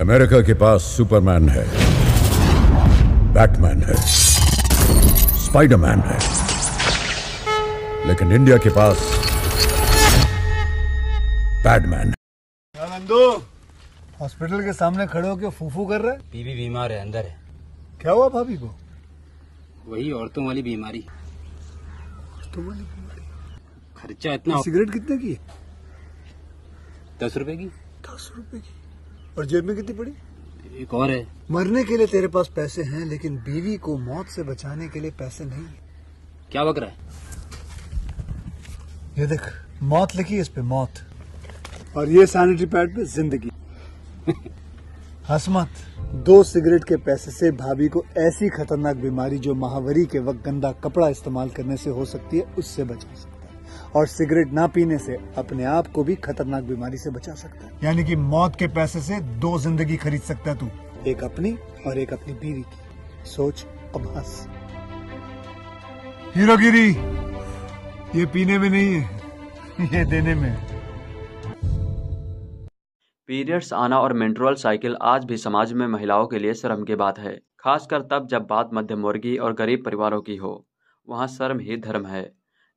America के पास Superman है बैटमैन है स्पाइडरमैन है लेकिन इंडिया के पास बैडमैन है हॉस्पिटल के सामने खड़े होकर फूफू कर रहे बीबी बीमार है अंदर है क्या हुआ भाभी को वही औरतों वाली बीमारी औरतों वाली बीमारी खर्चा इतना सिगरेट कितने की दस रुपए की दस रुपए की और जेब में कितनी पड़ी एक और है मरने के लिए तेरे पास पैसे हैं लेकिन बीवी को मौत से बचाने के लिए पैसे नहीं क्या बक रहा है ये देख मौत लिखी इस पे मौत और ये सैनिटरी पैड पे जिंदगी हसमत दो सिगरेट के पैसे से भाभी को ऐसी खतरनाक बीमारी जो महावरी के वक्त गंदा कपड़ा इस्तेमाल करने से हो सकती है उससे बचा सकती और सिगरेट ना पीने से अपने आप को भी खतरनाक बीमारी से बचा सकता है यानी कि मौत के पैसे से दो जिंदगी खरीद सकता है तू एक अपनी और एक अपनी बीवी की सोच अब हीरोगिरी ये पीने में नहीं है ये देने में पीरियड्स आना और मेंट्रोल साइकिल आज भी समाज में महिलाओं के लिए शर्म की बात है खासकर तब जब बात मध्यम वर्गीय और गरीब परिवारों की हो वहाँ शर्म ही धर्म है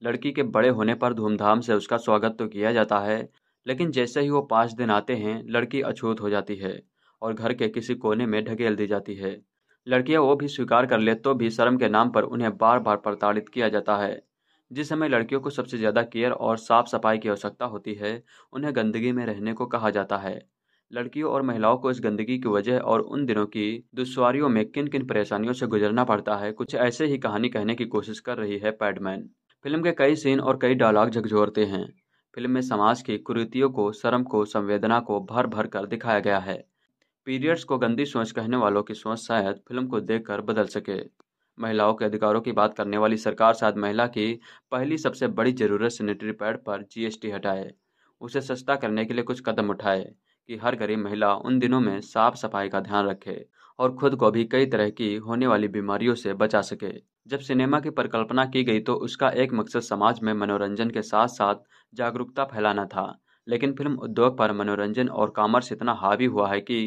लड़की के बड़े होने पर धूमधाम से उसका स्वागत तो किया जाता है लेकिन जैसे ही वो पाँच दिन आते हैं लड़की अछूत हो जाती है और घर के किसी कोने में ढकेल दी जाती है लड़कियां वो भी स्वीकार कर ले तो भी शर्म के नाम पर उन्हें बार बार प्रताड़ित किया जाता है जिस समय लड़कियों को सबसे ज़्यादा केयर और साफ सफाई की आवश्यकता होती है उन्हें गंदगी में रहने को कहा जाता है लड़कियों और महिलाओं को इस गंदगी की वजह और उन दिनों की दुश्वारियों में किन किन परेशानियों से गुजरना पड़ता है कुछ ऐसे ही कहानी कहने की कोशिश कर रही है पैडमैन फिल्म के कई सीन और कई डायलॉग झकझोरते हैं फिल्म में समाज की कुरीतियों को शर्म को संवेदना को भर भर कर दिखाया गया है पीरियड्स को गंदी सोच कहने वालों की सोच शायद फिल्म को देख बदल सके महिलाओं के अधिकारों की बात करने वाली सरकार शायद महिला की पहली सबसे बड़ी जरूरत सैनिटरी पैड पर जीएसटी हटाए उसे सस्ता करने के लिए कुछ कदम उठाए कि हर गरीब महिला उन दिनों में साफ सफाई का ध्यान रखे और खुद को भी कई तरह की होने वाली बीमारियों से बचा सके जब सिनेमा की परिकल्पना की गई तो उसका एक मकसद समाज में मनोरंजन के साथ साथ जागरूकता फैलाना था लेकिन फिल्म उद्योग पर मनोरंजन और कॉमर्स इतना हावी हुआ है कि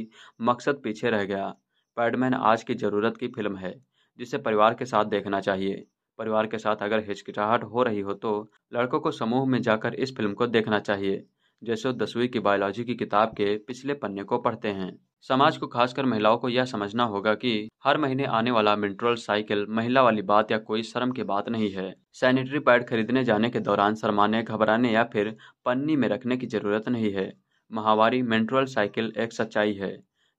मकसद पीछे रह गया पैडमैन आज की ज़रूरत की फिल्म है जिसे परिवार के साथ देखना चाहिए परिवार के साथ अगर हिचकिचाहट हो रही हो तो लड़कों को समूह में जाकर इस फिल्म को देखना चाहिए जैसे दसवीं की बायोलॉजी की किताब के पिछले पन्ने को पढ़ते हैं समाज हम्म। को खासकर महिलाओं को यह समझना होगा कि हर महीने आने वाला मिनट्रोल साइकिल महिला वाली बात या कोई शर्म की बात नहीं है सैनिटरी पैड खरीदने जाने के दौरान शर्माने घबराने या फिर पन्नी में रखने की जरूरत नहीं है महावारी मेंट्रल साइकिल एक सच्चाई है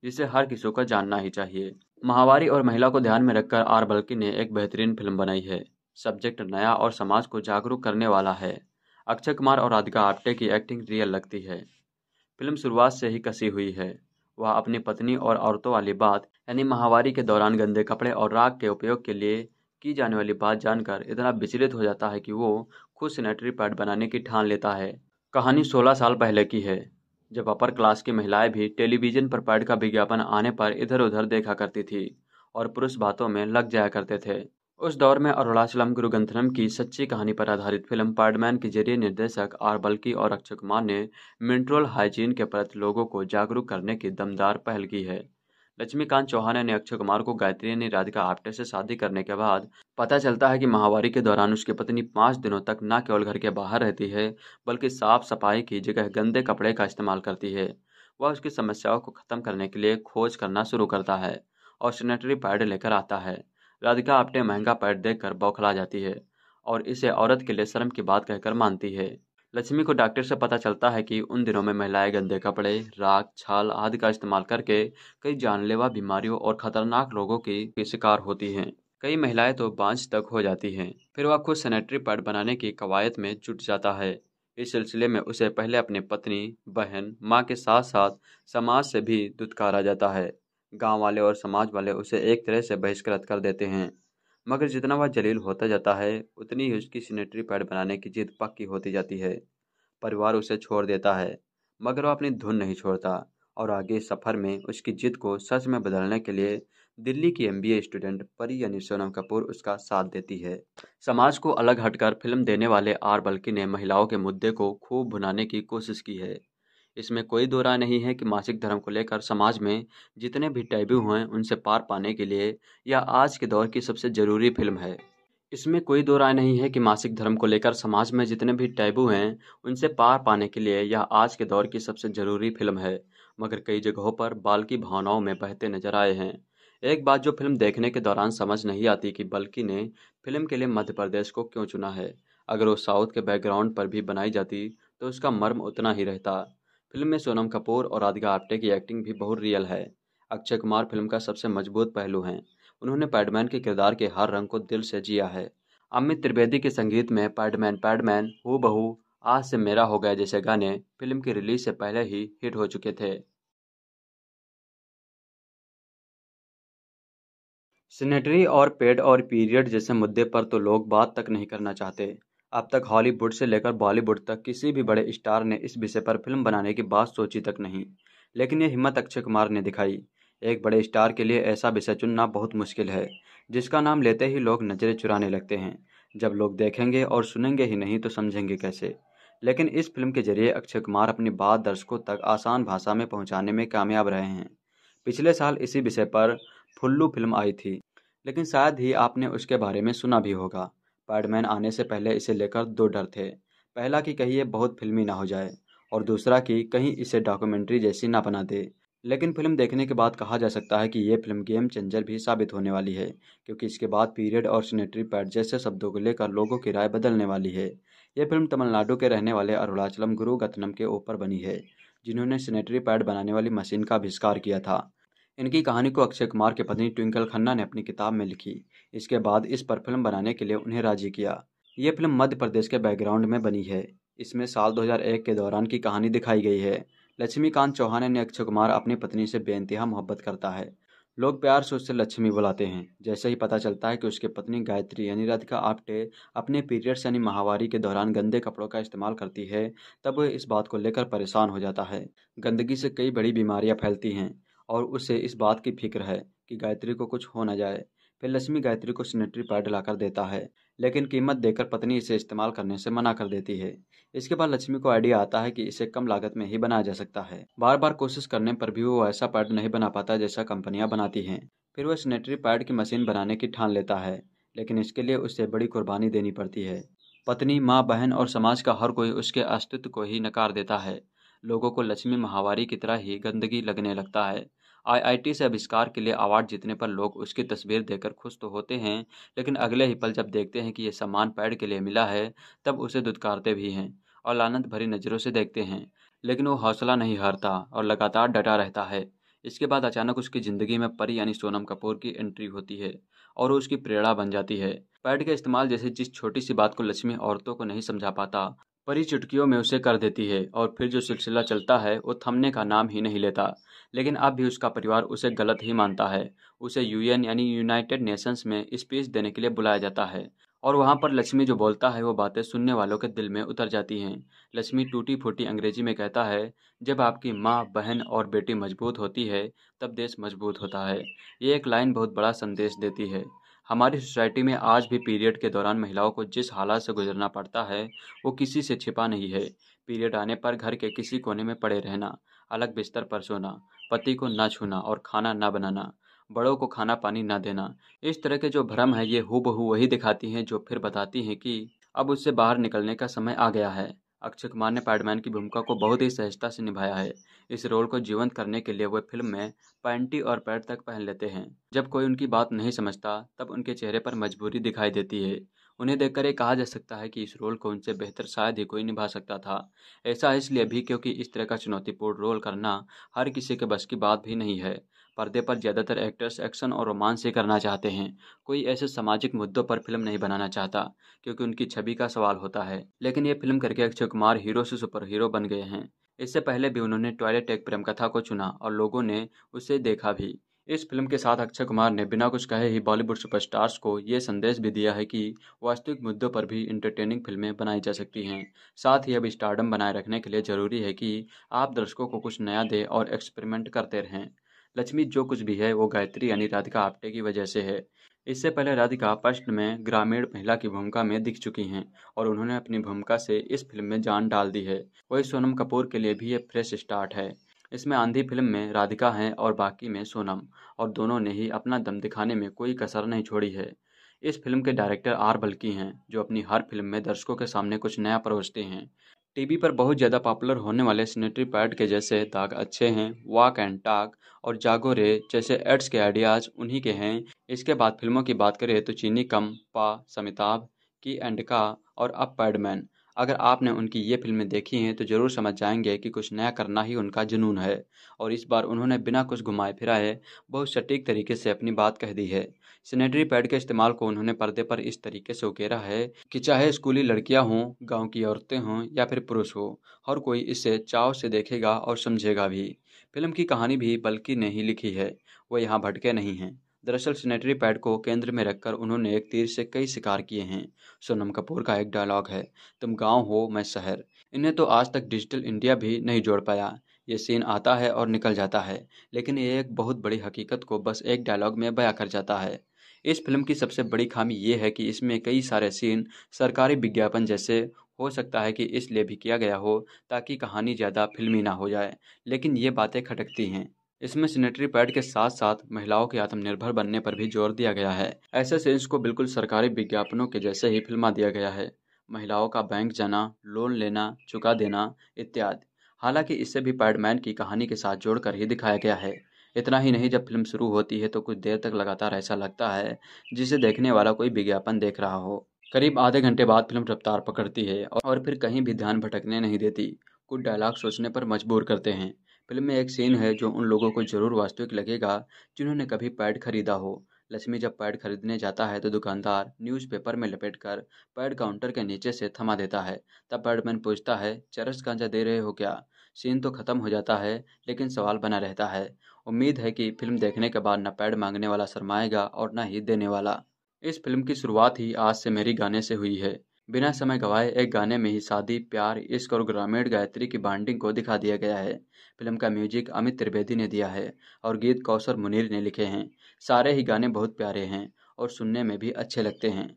जिसे हर किसी को जानना ही चाहिए महावारी और महिला को ध्यान में रखकर आर बल्कि ने एक बेहतरीन फिल्म बनाई है सब्जेक्ट नया और समाज को जागरूक करने वाला है अक्षय कुमार और राधिका आप्टे की एक्टिंग रियल लगती है फिल्म शुरुआत से ही कसी हुई है वह अपनी पत्नी और औरतों वाली बात यानी महावारी के दौरान गंदे कपड़े और राख के उपयोग के लिए की जाने वाली बात जानकर इतना विचलित हो जाता है कि वो खुद सैनिटरी पैड बनाने की ठान लेता है कहानी 16 साल पहले की है जब अपर क्लास की महिलाएं भी टेलीविजन पर पैड का विज्ञापन आने पर इधर उधर देखा करती थी और पुरुष बातों में लग जाया करते थे उस दौर में अरुणाचलम गंथनम की सच्ची कहानी पर आधारित फिल्म पैडमैन के जरिए निर्देशक आर बल्कि और अक्षय कुमार ने मिनट्रोल हाइजीन के प्रति लोगों को जागरूक करने की दमदार पहल की है लक्ष्मीकांत चौहान ने अक्षय कुमार को गायत्री ने राधिका आप्टे से शादी करने के बाद पता चलता है कि महावारी के दौरान उसकी पत्नी पाँच दिनों तक न केवल घर के बाहर रहती है बल्कि साफ सफाई की जगह गंदे कपड़े का इस्तेमाल करती है वह उसकी समस्याओं को खत्म करने के लिए खोज करना शुरू करता है और सैनिटरी पैड लेकर आता है राधिका अपने महंगा पैड कर बौखला जाती है और इसे औरत के लिए शर्म की बात कहकर मानती है लक्ष्मी को डॉक्टर से पता चलता है कि उन दिनों में महिलाएं गंदे कपड़े राख छाल आदि का इस्तेमाल करके कई जानलेवा बीमारियों और खतरनाक रोगों की शिकार होती हैं कई महिलाएं तो बांझ तक हो जाती हैं फिर वह खुद सैनिटरी पैड बनाने की कवायद में जुट जाता है इस सिलसिले में उसे पहले अपनी पत्नी बहन माँ के साथ साथ समाज से भी दुत्कारा जाता है गांव वाले और समाज वाले उसे एक तरह से बहिष्कृत कर देते हैं मगर जितना वह जलील होता जाता है उतनी ही उसकी सीनेटरी पैड बनाने की जिद पक्की होती जाती है परिवार उसे छोड़ देता है मगर वह अपनी धुन नहीं छोड़ता और आगे सफ़र में उसकी जिद को सच में बदलने के लिए दिल्ली की एमबीए स्टूडेंट परी यानी सोनम कपूर उसका साथ देती है समाज को अलग हटकर फिल्म देने वाले आर बल्कि ने महिलाओं के मुद्दे को खूब भुनाने की कोशिश की है इसमें कोई दो राय नहीं है कि मासिक धर्म को लेकर समाज में जितने भी टैबू हैं उनसे पार पाने के लिए यह आज के दौर की सबसे ज़रूरी फिल्म है इसमें कोई दो राय नहीं है कि मासिक धर्म को लेकर समाज में जितने भी टैबू हैं उनसे पार पाने के लिए यह आज के दौर की सबसे ज़रूरी फिल्म है मगर कई जगहों पर बाल की भावनाओं में बहते नजर आए हैं एक बात जो फिल्म देखने के दौरान समझ नहीं आती कि बल्कि ने फिल्म के लिए मध्य प्रदेश को क्यों चुना है अगर वो साउथ के बैकग्राउंड पर भी बनाई जाती तो उसका मर्म उतना ही रहता फिल्म में सोनम कपूर और राधिका आप्टे की एक्टिंग भी बहुत रियल है अक्षय कुमार फिल्म का सबसे मजबूत पहलू हैं उन्होंने पैडमैन के किरदार के हर रंग को दिल से जिया है अमित त्रिवेदी के संगीत में पैडमैन पैडमैन हु बहू आज से मेरा हो गया जैसे गाने फिल्म की रिलीज से पहले ही हिट हो चुके थे सेनेटरी और पेड और पीरियड जैसे मुद्दे पर तो लोग बात तक नहीं करना चाहते अब तक हॉलीवुड से लेकर बॉलीवुड तक किसी भी बड़े स्टार ने इस विषय पर फिल्म बनाने की बात सोची तक नहीं लेकिन ये हिम्मत अक्षय कुमार ने दिखाई एक बड़े स्टार के लिए ऐसा विषय चुनना बहुत मुश्किल है जिसका नाम लेते ही लोग नज़रें चुराने लगते हैं जब लोग देखेंगे और सुनेंगे ही नहीं तो समझेंगे कैसे लेकिन इस फिल्म के जरिए अक्षय कुमार अपनी बात दर्शकों तक आसान भाषा में पहुंचाने में कामयाब रहे हैं पिछले साल इसी विषय पर फुल्लू फिल्म आई थी लेकिन शायद ही आपने उसके बारे में सुना भी होगा पैडमैन आने से पहले इसे लेकर दो डर थे पहला कि कहीं ये बहुत फिल्मी ना हो जाए और दूसरा कि कहीं इसे डॉक्यूमेंट्री जैसी ना बना दे लेकिन फिल्म देखने के बाद कहा जा सकता है कि ये फिल्म गेम चेंजर भी साबित होने वाली है क्योंकि इसके बाद पीरियड और सीनेटरी पैड जैसे शब्दों को लेकर लोगों की राय बदलने वाली है ये फिल्म तमिलनाडु के रहने वाले अरुणाचलम गुरु गतनम के ऊपर बनी है जिन्होंने सीनेटरी पैड बनाने वाली मशीन का आविष्कार किया था इनकी कहानी को अक्षय कुमार की पत्नी ट्विंकल खन्ना ने अपनी किताब में लिखी इसके बाद इस पर फिल्म बनाने के लिए उन्हें राजी किया ये फिल्म मध्य प्रदेश के बैकग्राउंड में बनी है इसमें साल 2001 के दौरान की कहानी दिखाई गई है लक्ष्मीकांत चौहान ने अक्षय कुमार अपनी पत्नी से बेनतहा मोहब्बत करता है लोग प्यार से उससे लक्ष्मी बुलाते हैं जैसे ही पता चलता है कि उसकी पत्नी गायत्री यानी राधिका आप्टे अपने पीरियड्स यानी माहवारी के दौरान गंदे कपड़ों का इस्तेमाल करती है तब वह इस बात को लेकर परेशान हो जाता है गंदगी से कई बड़ी बीमारियां फैलती हैं और उसे इस बात की फिक्र है कि गायत्री को कुछ हो ना जाए फिर लक्ष्मी गायत्री को सैनिटरी पैड लाकर देता है लेकिन कीमत देकर पत्नी इसे इस्तेमाल करने से मना कर देती है इसके बाद लक्ष्मी को आइडिया आता है कि इसे कम लागत में ही बनाया जा सकता है बार बार कोशिश करने पर भी वो ऐसा पैड नहीं बना पाता जैसा कंपनियां बनाती हैं फिर वह सैनिटरी पैड की मशीन बनाने की ठान लेता है लेकिन इसके लिए उसे बड़ी कुर्बानी देनी पड़ती है पत्नी माँ बहन और समाज का हर कोई उसके अस्तित्व को ही नकार देता है लोगों को लक्ष्मी महावारी की तरह ही गंदगी लगने लगता है आईआईटी से आविष्कार के लिए अवार्ड जीतने पर लोग उसकी तस्वीर देखकर खुश तो होते हैं लेकिन अगले ही पल जब देखते हैं कि यह सम्मान पैड के लिए मिला है तब उसे दुदकारते भी हैं और लानंद भरी नज़रों से देखते हैं लेकिन वो हौसला नहीं हारता और लगातार डटा रहता है इसके बाद अचानक उसकी ज़िंदगी में परी यानी सोनम कपूर की एंट्री होती है और उसकी प्रेरणा बन जाती है पैड के इस्तेमाल जैसे जिस छोटी सी बात को लक्ष्मी औरतों को नहीं समझा पाता परी चुटकियों में उसे कर देती है और फिर जो सिलसिला चलता है वो थमने का नाम ही नहीं लेता लेकिन अब भी उसका परिवार उसे गलत ही मानता है उसे यूएन यानी यूनाइटेड नेशंस में स्पीच देने के लिए बुलाया जाता है और वहाँ पर लक्ष्मी जो बोलता है वो बातें सुनने वालों के दिल में उतर जाती हैं लक्ष्मी टूटी फूटी अंग्रेजी में कहता है जब आपकी माँ बहन और बेटी मजबूत होती है तब देश मजबूत होता है ये एक लाइन बहुत बड़ा संदेश देती है हमारी सोसाइटी में आज भी पीरियड के दौरान महिलाओं को जिस हालात से गुजरना पड़ता है वो किसी से छिपा नहीं है पीरियड आने पर घर के किसी कोने में पड़े रहना अलग बिस्तर पर सोना पति को ना छूना और खाना ना बनाना बड़ों को खाना पानी ना देना इस तरह के जो भ्रम है ये हु वही दिखाती हैं जो फिर बताती हैं कि अब उससे बाहर निकलने का समय आ गया है अक्षय कुमार ने पैडमैन की भूमिका को बहुत ही सहजता से निभाया है इस रोल को जीवंत करने के लिए वे फिल्म में पैंटी और पैड तक पहन लेते हैं जब कोई उनकी बात नहीं समझता तब उनके चेहरे पर मजबूरी दिखाई देती है उन्हें देखकर ये कहा जा सकता है कि इस रोल को उनसे बेहतर शायद ही कोई निभा सकता था ऐसा इसलिए भी क्योंकि इस तरह का चुनौतीपूर्ण रोल करना हर किसी के बस की बात भी नहीं है पर्दे पर ज़्यादातर एक्टर्स एक्शन और रोमांस ही करना चाहते हैं कोई ऐसे सामाजिक मुद्दों पर फिल्म नहीं बनाना चाहता क्योंकि उनकी छवि का सवाल होता है लेकिन ये फिल्म करके अक्षय कुमार हीरो से सुपर हीरो बन गए हैं इससे पहले भी उन्होंने टॉयलेट एक प्रेम कथा को चुना और लोगों ने उसे देखा भी इस फिल्म के साथ अक्षय कुमार ने बिना कुछ कहे ही बॉलीवुड सुपरस्टार्स को ये संदेश भी दिया है कि वास्तविक मुद्दों पर भी इंटरटेनिंग फिल्में बनाई जा सकती हैं साथ ही अब स्टारडम बनाए रखने के लिए ज़रूरी है कि आप दर्शकों को कुछ नया दें और एक्सपेरिमेंट करते रहें लक्ष्मी जो कुछ भी है वो गायत्री यानी राधिका आप्टे की वजह से है इससे पहले राधिका फर्स्ट में ग्रामीण महिला की भूमिका में दिख चुकी हैं और उन्होंने अपनी भूमिका से इस फिल्म में जान डाल दी है वही सोनम कपूर के लिए भी ये फ्रेश स्टार्ट है इसमें आंधी फिल्म में राधिका हैं और बाकी में सोनम और दोनों ने ही अपना दम दिखाने में कोई कसर नहीं छोड़ी है इस फिल्म के डायरेक्टर आर बल्की हैं जो अपनी हर फिल्म में दर्शकों के सामने कुछ नया परोसते हैं टीवी पर बहुत ज़्यादा पॉपुलर होने वाले सीनेटरी पैड के जैसे दाग अच्छे हैं वाक एंड टाक और जागो रे जैसे एड्स के आइडियाज उन्हीं के हैं इसके बाद फिल्मों की बात करें तो चीनी कम पा समिताभ की एंड का और अब पैडमैन अगर आपने उनकी ये फिल्में देखी हैं तो ज़रूर समझ जाएंगे कि कुछ नया करना ही उनका जुनून है और इस बार उन्होंने बिना कुछ घुमाए फिराए बहुत सटीक तरीके से अपनी बात कह दी है सैनिटरी पैड के इस्तेमाल को उन्होंने पर्दे पर इस तरीके से उकेरा है कि चाहे स्कूली लड़कियां हों गांव की औरतें हों या फिर पुरुष हो हर कोई इसे चाव से देखेगा और समझेगा भी फिल्म की कहानी भी बल्कि ने ही लिखी है वो यहाँ भटके नहीं हैं दरअसल सैनिटरी पैड को केंद्र में रखकर उन्होंने एक तीर से कई शिकार किए हैं सोनम कपूर का एक डायलॉग है तुम गांव हो मैं शहर इन्हें तो आज तक डिजिटल इंडिया भी नहीं जोड़ पाया ये सीन आता है और निकल जाता है लेकिन ये एक बहुत बड़ी हकीकत को बस एक डायलॉग में बया कर जाता है इस फिल्म की सबसे बड़ी खामी ये है कि इसमें कई सारे सीन सरकारी विज्ञापन जैसे हो सकता है कि इसलिए भी किया गया हो ताकि कहानी ज़्यादा फिल्मी ना हो जाए लेकिन ये बातें खटकती हैं इसमें सेनेटरी पैड के साथ साथ महिलाओं के आत्मनिर्भर बनने पर भी जोर दिया गया है ऐसे सेल्स को बिल्कुल सरकारी विज्ञापनों के जैसे ही फिल्मा दिया गया है महिलाओं का बैंक जाना लोन लेना चुका देना इत्यादि हालांकि इसे भी पैडमैन की कहानी के साथ जोड़कर ही दिखाया गया है इतना ही नहीं जब फिल्म शुरू होती है तो कुछ देर तक लगातार ऐसा लगता है जिसे देखने वाला कोई विज्ञापन देख रहा हो करीब आधे घंटे बाद फिल्म रफ्तार पकड़ती है और फिर कहीं भी ध्यान भटकने नहीं देती कुछ डायलॉग सोचने पर मजबूर करते हैं फिल्म में एक सीन है जो उन लोगों को जरूर वास्तविक लगेगा जिन्होंने कभी पैड खरीदा हो लक्ष्मी जब पैड खरीदने जाता है तो दुकानदार न्यूज़पेपर में लपेटकर पैड काउंटर के नीचे से थमा देता है तब पैडमैन पूछता है चरस गांजा दे रहे हो क्या सीन तो खत्म हो जाता है लेकिन सवाल बना रहता है उम्मीद है कि फिल्म देखने के बाद न पैड मांगने वाला शरमाएगा और न ही देने वाला इस फिल्म की शुरुआत ही आज से मेरी गाने से हुई है बिना समय गवाए एक गाने में ही शादी प्यार इश्क और ग्रामीण गायत्री की बॉन्डिंग को दिखा दिया गया है फिल्म का म्यूजिक अमित त्रिवेदी ने दिया है और गीत कौशर मुनीर ने लिखे हैं सारे ही गाने बहुत प्यारे हैं और सुनने में भी अच्छे लगते हैं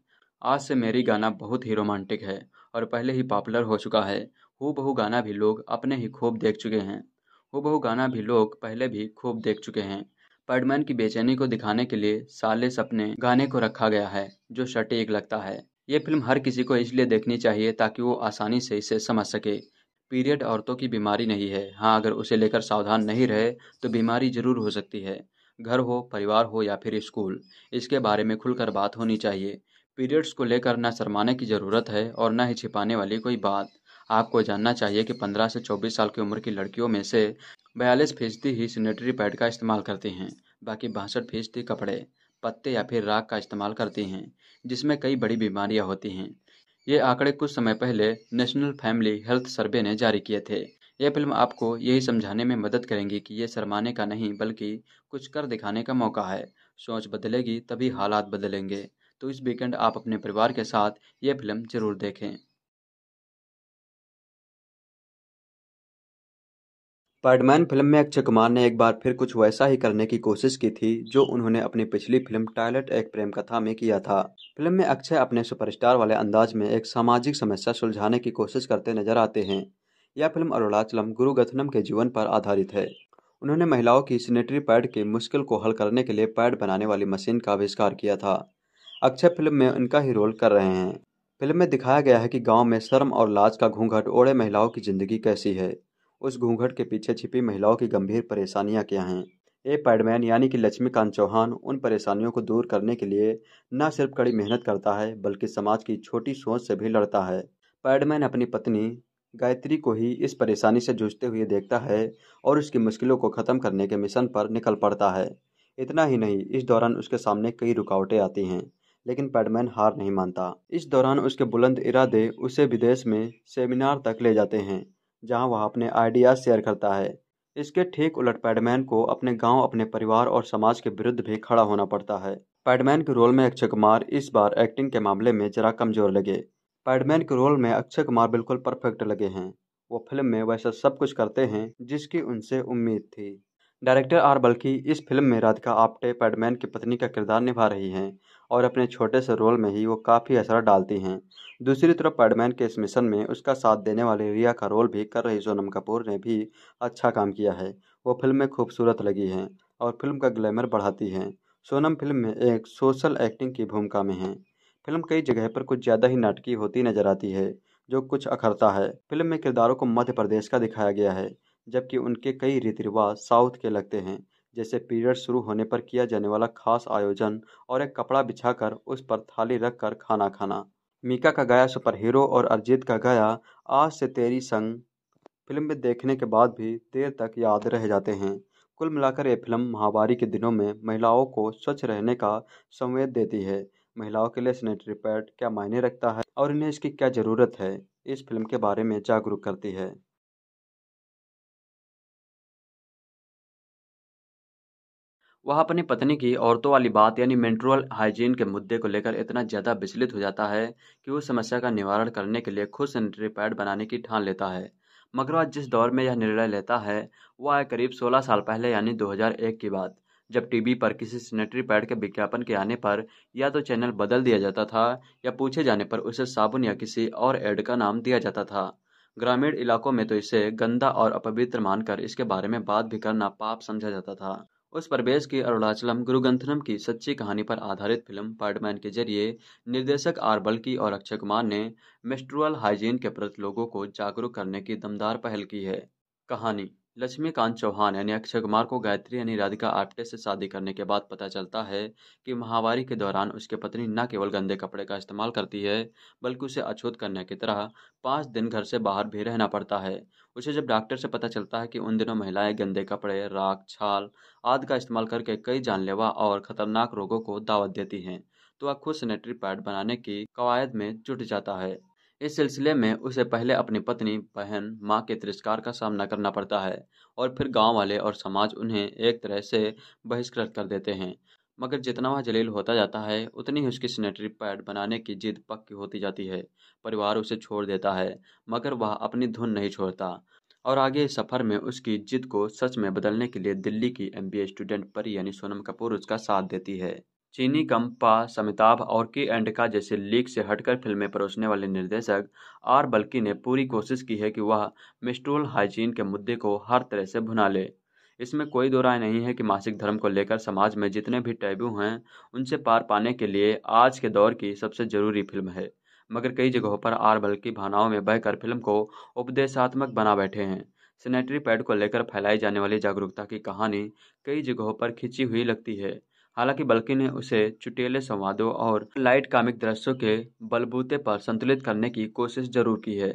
आज से मेरी गाना बहुत ही रोमांटिक है और पहले ही पॉपुलर हो चुका है हु बहू गाना भी लोग अपने ही खूब देख चुके हैं हु बहु गाना भी लोग पहले भी खूब देख चुके हैं पैडमैन की बेचैनी को दिखाने के लिए साले सपने गाने को रखा गया है जो सटीक लगता है ये फिल्म हर किसी को इसलिए देखनी चाहिए ताकि वो आसानी से इसे समझ सके पीरियड औरतों की बीमारी नहीं है हाँ अगर उसे लेकर सावधान नहीं रहे तो बीमारी जरूर हो सकती है घर हो परिवार हो या फिर स्कूल इसके बारे में खुलकर बात होनी चाहिए पीरियड्स को लेकर न शरमाने की ज़रूरत है और ना ही छिपाने वाली कोई बात आपको जानना चाहिए कि 15 से 24 साल की उम्र की लड़कियों में से बयालीस फीसदी ही सैनिटरी पैड का इस्तेमाल करती हैं बाकी बासठ फीसदी कपड़े पत्ते या फिर राख का इस्तेमाल करती हैं जिसमें कई बड़ी बीमारियां होती हैं ये आंकड़े कुछ समय पहले नेशनल फैमिली हेल्थ सर्वे ने जारी किए थे यह फिल्म आपको यही समझाने में मदद करेंगी कि ये शरमाने का नहीं बल्कि कुछ कर दिखाने का मौका है सोच बदलेगी तभी हालात बदलेंगे तो इस वीकेंड आप अपने परिवार के साथ ये फिल्म जरूर देखें पैडमैन फिल्म में अक्षय कुमार ने एक बार फिर कुछ वैसा ही करने की कोशिश की थी जो उन्होंने अपनी पिछली फिल्म टॉयलेट एक प्रेम कथा में किया था फिल्म में अक्षय अपने सुपरस्टार वाले अंदाज में एक सामाजिक समस्या सुलझाने की कोशिश करते नजर आते हैं यह फिल्म अरुणाचलम गुरु गथनम के जीवन पर आधारित है उन्होंने महिलाओं की सैनिटरी पैड की मुश्किल को हल करने के लिए पैड बनाने वाली मशीन का आविष्कार किया था अक्षय फिल्म में उनका ही रोल कर रहे हैं फिल्म में दिखाया गया है कि गांव में शर्म और लाज का घूंघट ओढ़े महिलाओं की जिंदगी कैसी है उस घूंघट के पीछे छिपी महिलाओं की गंभीर परेशानियां क्या हैं ए पैडमैन यानी कि लक्ष्मीकांत चौहान उन परेशानियों को दूर करने के लिए न सिर्फ कड़ी मेहनत करता है बल्कि समाज की छोटी सोच से भी लड़ता है पैडमैन अपनी पत्नी गायत्री को ही इस परेशानी से जूझते हुए देखता है और उसकी मुश्किलों को ख़त्म करने के मिशन पर निकल पड़ता है इतना ही नहीं इस दौरान उसके सामने कई रुकावटें आती हैं लेकिन पैडमैन हार नहीं मानता इस दौरान उसके बुलंद इरादे उसे विदेश में सेमिनार तक ले जाते हैं जहां वह अपने आइडियाज शेयर करता है इसके ठीक उलट पैडमैन को अपने गांव अपने परिवार और समाज के विरुद्ध भी खड़ा होना पड़ता है पैडमैन के रोल में अक्षय कुमार इस बार एक्टिंग के मामले में जरा कमजोर लगे पैडमैन के रोल में अक्षय कुमार बिल्कुल परफेक्ट लगे हैं वो फिल्म में वैसा सब कुछ करते हैं जिसकी उनसे उम्मीद थी डायरेक्टर आर बल्कि इस फिल्म में राधिका आप्टे पैडमैन की पत्नी का किरदार निभा रही हैं और अपने छोटे से रोल में ही वो काफ़ी असर डालती हैं दूसरी तरफ पैडमैन के इस मिशन में उसका साथ देने वाली रिया का रोल भी कर रही सोनम कपूर ने भी अच्छा काम किया है वो फिल्म में खूबसूरत लगी हैं और फिल्म का ग्लैमर बढ़ाती हैं सोनम फिल्म में एक सोशल एक्टिंग की भूमिका में हैं फिल्म कई जगह पर कुछ ज़्यादा ही नाटकी होती नजर आती है जो कुछ अखरता है फिल्म में किरदारों को मध्य प्रदेश का दिखाया गया है जबकि उनके कई रीति रिवाज साउथ के लगते हैं जैसे पीरियड शुरू होने पर किया जाने वाला खास आयोजन और एक कपड़ा बिछाकर उस पर थाली रखकर खाना खाना मीका का गाया सुपर हीरो और अरिजीत का गाया आज से तेरी संग फिल्म में देखने के बाद भी देर तक याद रह जाते हैं कुल मिलाकर ये फिल्म महामारी के दिनों में महिलाओं को स्वच्छ रहने का संवेद देती है महिलाओं के लिए सैनिटरी पैड क्या मायने रखता है और इन्हें इसकी क्या ज़रूरत है इस फिल्म के बारे में जागरूक करती है वह अपनी पत्नी की औरतों वाली बात यानी मेंट्रल हाइजीन के मुद्दे को लेकर इतना ज़्यादा विचलित हो जाता है कि वो समस्या का निवारण करने के लिए खुद सैनिटरी पैड बनाने की ठान लेता है मगर जिस दौर में यह निर्णय लेता है वह है करीब 16 साल पहले यानी 2001 की बात जब टीवी पर किसी सैनिटरी पैड के विज्ञापन के आने पर या तो चैनल बदल दिया जाता था या पूछे जाने पर उसे साबुन या किसी और एड का नाम दिया जाता था ग्रामीण इलाकों में तो इसे गंदा और अपवित्र मानकर इसके बारे में बात भी करना पाप समझा जाता था उस परवेज की अरुणाचलम गुरुगंथनम की सच्ची कहानी पर आधारित फिल्म पार्टमैन के जरिए निर्देशक आर बल्की और अक्षय कुमार ने मेस्ट्रुअल हाइजीन के प्रति लोगों को जागरूक करने की दमदार पहल की है कहानी लक्ष्मीकांत चौहान यानी अक्षय कुमार को गायत्री यानी राधिका आप्टे से शादी करने के बाद पता चलता है कि महावारी के दौरान उसके पत्नी न केवल गंदे कपड़े का इस्तेमाल करती है बल्कि उसे अछूत करने की तरह पाँच दिन घर से बाहर भी रहना पड़ता है उसे जब डॉक्टर से पता चलता है कि उन दिनों महिलाएं गंदे कपड़े राख छाल आदि का इस्तेमाल करके कई जानलेवा और खतरनाक रोगों को दावत देती हैं तो वह खुद सैनिटरी पैड बनाने की कवायद में जुट जाता है इस सिलसिले में उसे पहले अपनी पत्नी बहन माँ के तिरस्कार का सामना करना पड़ता है और फिर गांव वाले और समाज उन्हें एक तरह से बहिष्कृत कर देते हैं मगर जितना वह जलील होता जाता है उतनी ही उसकी सैनिटरी पैड बनाने की जिद पक्की होती जाती है परिवार उसे छोड़ देता है मगर वह अपनी धुन नहीं छोड़ता और आगे इस सफ़र में उसकी जिद को सच में बदलने के लिए दिल्ली की एमबीए स्टूडेंट परी यानी सोनम कपूर उसका साथ देती है चीनी कंपा समिताभ और के एंडका जैसे लीक से हटकर फिल्में परोसने वाले निर्देशक आर बल्कि ने पूरी कोशिश की है कि वह मिस्ट्रोल हाइजीन के मुद्दे को हर तरह से भुना ले इसमें कोई दो राय नहीं है कि मासिक धर्म को लेकर समाज में जितने भी टैबू हैं उनसे पार पाने के लिए आज के दौर की सबसे जरूरी फिल्म है मगर कई जगहों पर आर बल्कि भावनाओं में बहकर फिल्म को उपदेशात्मक बना बैठे हैं सैनिटरी पैड को लेकर फैलाई जाने वाली जागरूकता की कहानी कई जगहों पर खिंची हुई लगती है हालांकि बल्कि ने उसे चुटेले संवादों और लाइट कामिक दृश्यों के बलबूते पर संतुलित करने की कोशिश जरूर की है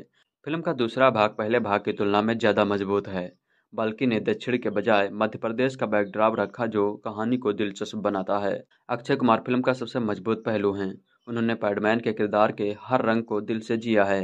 फिल्म का दूसरा भाग पहले भाग की तुलना में ज़्यादा मजबूत है बल्कि ने दक्षिण के बजाय मध्य प्रदेश का बैकड्रॉप रखा जो कहानी को दिलचस्प बनाता है अक्षय कुमार फिल्म का सबसे मजबूत पहलू हैं उन्होंने पैडमैन के किरदार के हर रंग को दिल से जिया है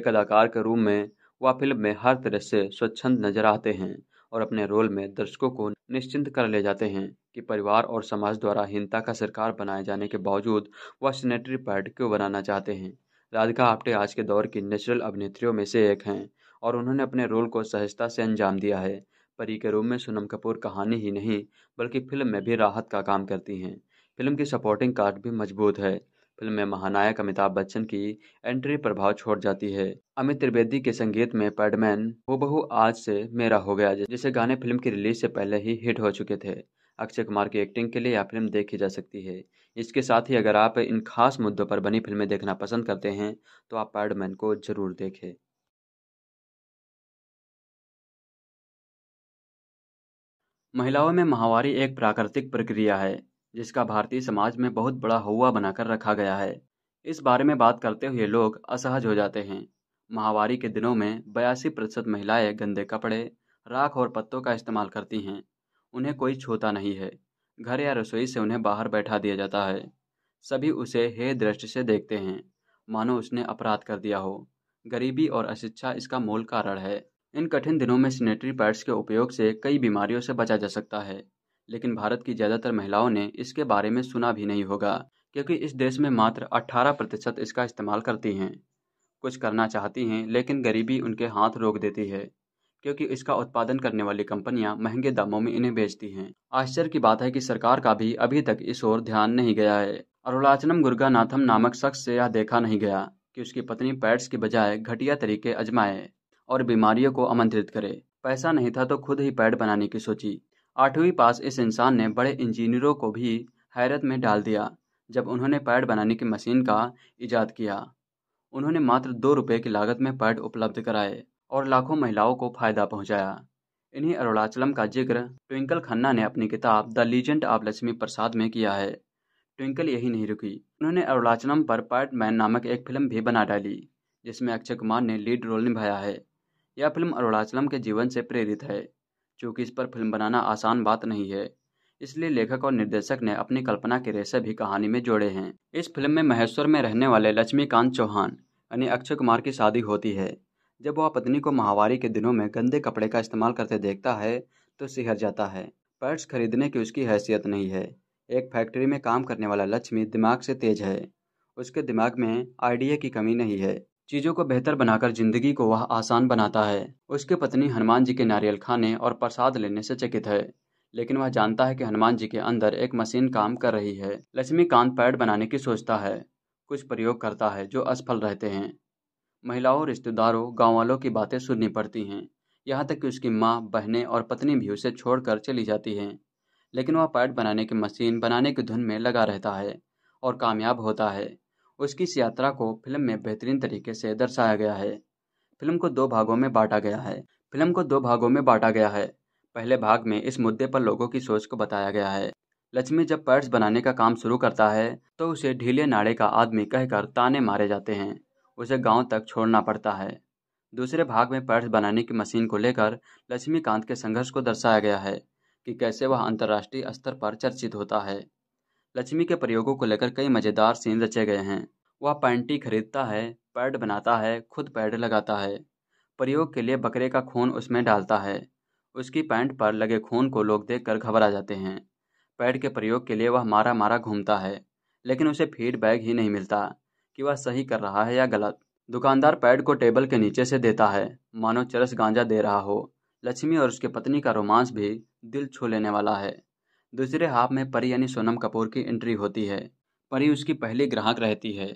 एक अदाकार के रूप में वह फिल्म में हर तरह से स्वच्छंद नजर आते हैं और अपने रोल में दर्शकों को निश्चिंत कर ले जाते हैं कि परिवार और समाज द्वारा हीनता का सरकार बनाए जाने के बावजूद वह सेनेटरी पैड क्यों बनाना चाहते हैं राधिका आप्टे आज के दौर की नेचुरल अभिनेत्रियों में से एक हैं और उन्होंने अपने रोल को सहजता से अंजाम दिया है परी के रूप में सोनम कपूर कहानी ही नहीं बल्कि फिल्म में भी राहत का काम करती हैं फिल्म की सपोर्टिंग कार्ड भी मजबूत है फिल्म में महानायक अमिताभ बच्चन की एंट्री प्रभाव छोड़ जाती है अमित त्रिवेदी के संगीत में पैडमैन बहु आज से मेरा हो गया जिसे गाने फिल्म की रिलीज से पहले ही हिट हो चुके थे अक्षय कुमार की एक्टिंग के लिए यह फिल्म देखी जा सकती है इसके साथ ही अगर आप इन खास मुद्दों पर बनी फिल्में देखना पसंद करते हैं तो आप पैडमैन को जरूर देखें महिलाओं में माहवारी एक प्राकृतिक प्रक्रिया है जिसका भारतीय समाज में बहुत बड़ा हौवा बनाकर रखा गया है इस बारे में बात करते हुए लोग असहज हो जाते हैं महावारी के दिनों में बयासी प्रतिशत महिलाएं गंदे कपड़े राख और पत्तों का इस्तेमाल करती हैं उन्हें कोई छूता नहीं है घर या रसोई से उन्हें बाहर बैठा दिया जाता है सभी उसे हे दृष्टि से देखते हैं मानो उसने अपराध कर दिया हो गरीबी और अशिक्षा इसका मूल कारण है इन कठिन दिनों में सैनिटरी पैड्स के उपयोग से कई बीमारियों से बचा जा सकता है लेकिन भारत की ज़्यादातर महिलाओं ने इसके बारे में सुना भी नहीं होगा क्योंकि इस देश में मात्र 18 प्रतिशत इसका इस्तेमाल करती हैं कुछ करना चाहती हैं लेकिन गरीबी उनके हाथ रोक देती है क्योंकि इसका उत्पादन करने वाली कंपनियां महंगे दामों में इन्हें बेचती हैं आश्चर्य की बात है कि सरकार का भी अभी तक इस ओर ध्यान नहीं गया है अरुणाचलम गुर्गानाथम नामक शख्स से यह देखा नहीं गया कि उसकी पत्नी पैड्स के बजाय घटिया तरीके अजमाए और बीमारियों को आमंत्रित करे पैसा नहीं था तो खुद ही पैड बनाने की सोची आठवीं पास इस इंसान ने बड़े इंजीनियरों को भी हैरत में डाल दिया जब उन्होंने पैड बनाने की मशीन का इजाद किया उन्होंने मात्र दो रुपये की लागत में पैड उपलब्ध कराए और लाखों महिलाओं को फायदा पहुंचाया इन्हीं अरुणाचलम का जिक्र ट्विंकल खन्ना ने अपनी किताब the legend of Lakshmi Prasad में किया है ट्विंकल यही नहीं रुकी उन्होंने अरुणाचलम पर मैन नामक एक फिल्म भी बना डाली जिसमें अक्षय कुमार ने लीड रोल निभाया है यह फिल्म अरुणाचलम के जीवन से प्रेरित है क्योंकि इस पर फिल्म बनाना आसान बात नहीं है इसलिए लेखक और निर्देशक ने अपनी कल्पना के रेसे भी कहानी में जोड़े हैं इस फिल्म में महेश्वर में रहने वाले लक्ष्मीकांत चौहान यानी अक्षय कुमार की शादी होती है जब वह पत्नी को माहवारी के दिनों में गंदे कपड़े का इस्तेमाल करते देखता है तो सिहर जाता है पैड्स खरीदने की उसकी हैसियत नहीं है एक फैक्ट्री में काम करने वाला लक्ष्मी दिमाग से तेज है उसके दिमाग में आइडिया की कमी नहीं है चीज़ों को बेहतर बनाकर जिंदगी को वह आसान बनाता है उसके पत्नी हनुमान जी के नारियल खाने और प्रसाद लेने से चकित है लेकिन वह जानता है कि हनुमान जी के अंदर एक मशीन काम कर रही है लक्ष्मीकांत पैड बनाने की सोचता है कुछ प्रयोग करता है जो असफल रहते हैं महिलाओं रिश्तेदारों गाँव वालों की बातें सुननी पड़ती हैं यहाँ तक कि उसकी माँ बहनें और पत्नी भी उसे छोड़कर चली जाती हैं लेकिन वह पैड बनाने की मशीन बनाने की धुन में लगा रहता है और कामयाब होता है उसकी इस यात्रा को फिल्म में बेहतरीन तरीके से दर्शाया गया है फिल्म को दो भागों में बांटा गया है फिल्म को दो भागों में बांटा गया है पहले भाग में इस मुद्दे पर लोगों की सोच को बताया गया है लक्ष्मी जब पर्स बनाने का काम शुरू करता है तो उसे ढीले नाड़े का आदमी कहकर ताने मारे जाते हैं उसे गांव तक छोड़ना पड़ता है दूसरे भाग में पर्स बनाने की मशीन को लेकर लक्ष्मीकांत के संघर्ष को दर्शाया गया है कि कैसे वह अंतर्राष्ट्रीय स्तर पर चर्चित होता है लक्ष्मी के प्रयोगों को लेकर कई मज़ेदार सीन रचे गए हैं वह पैंटी खरीदता है पैड बनाता है खुद पैड लगाता है प्रयोग के लिए बकरे का खून उसमें डालता है उसकी पैंट पर लगे खून को लोग देख कर घबरा जाते हैं पैड के प्रयोग के लिए वह मारा मारा घूमता है लेकिन उसे फीडबैक ही नहीं मिलता कि वह सही कर रहा है या गलत दुकानदार पैड को टेबल के नीचे से देता है मानो चरस गांजा दे रहा हो लक्ष्मी और उसके पत्नी का रोमांस भी दिल छू लेने वाला है दूसरे हाफ में परी यानी सोनम कपूर की एंट्री होती है परी उसकी पहली ग्राहक रहती है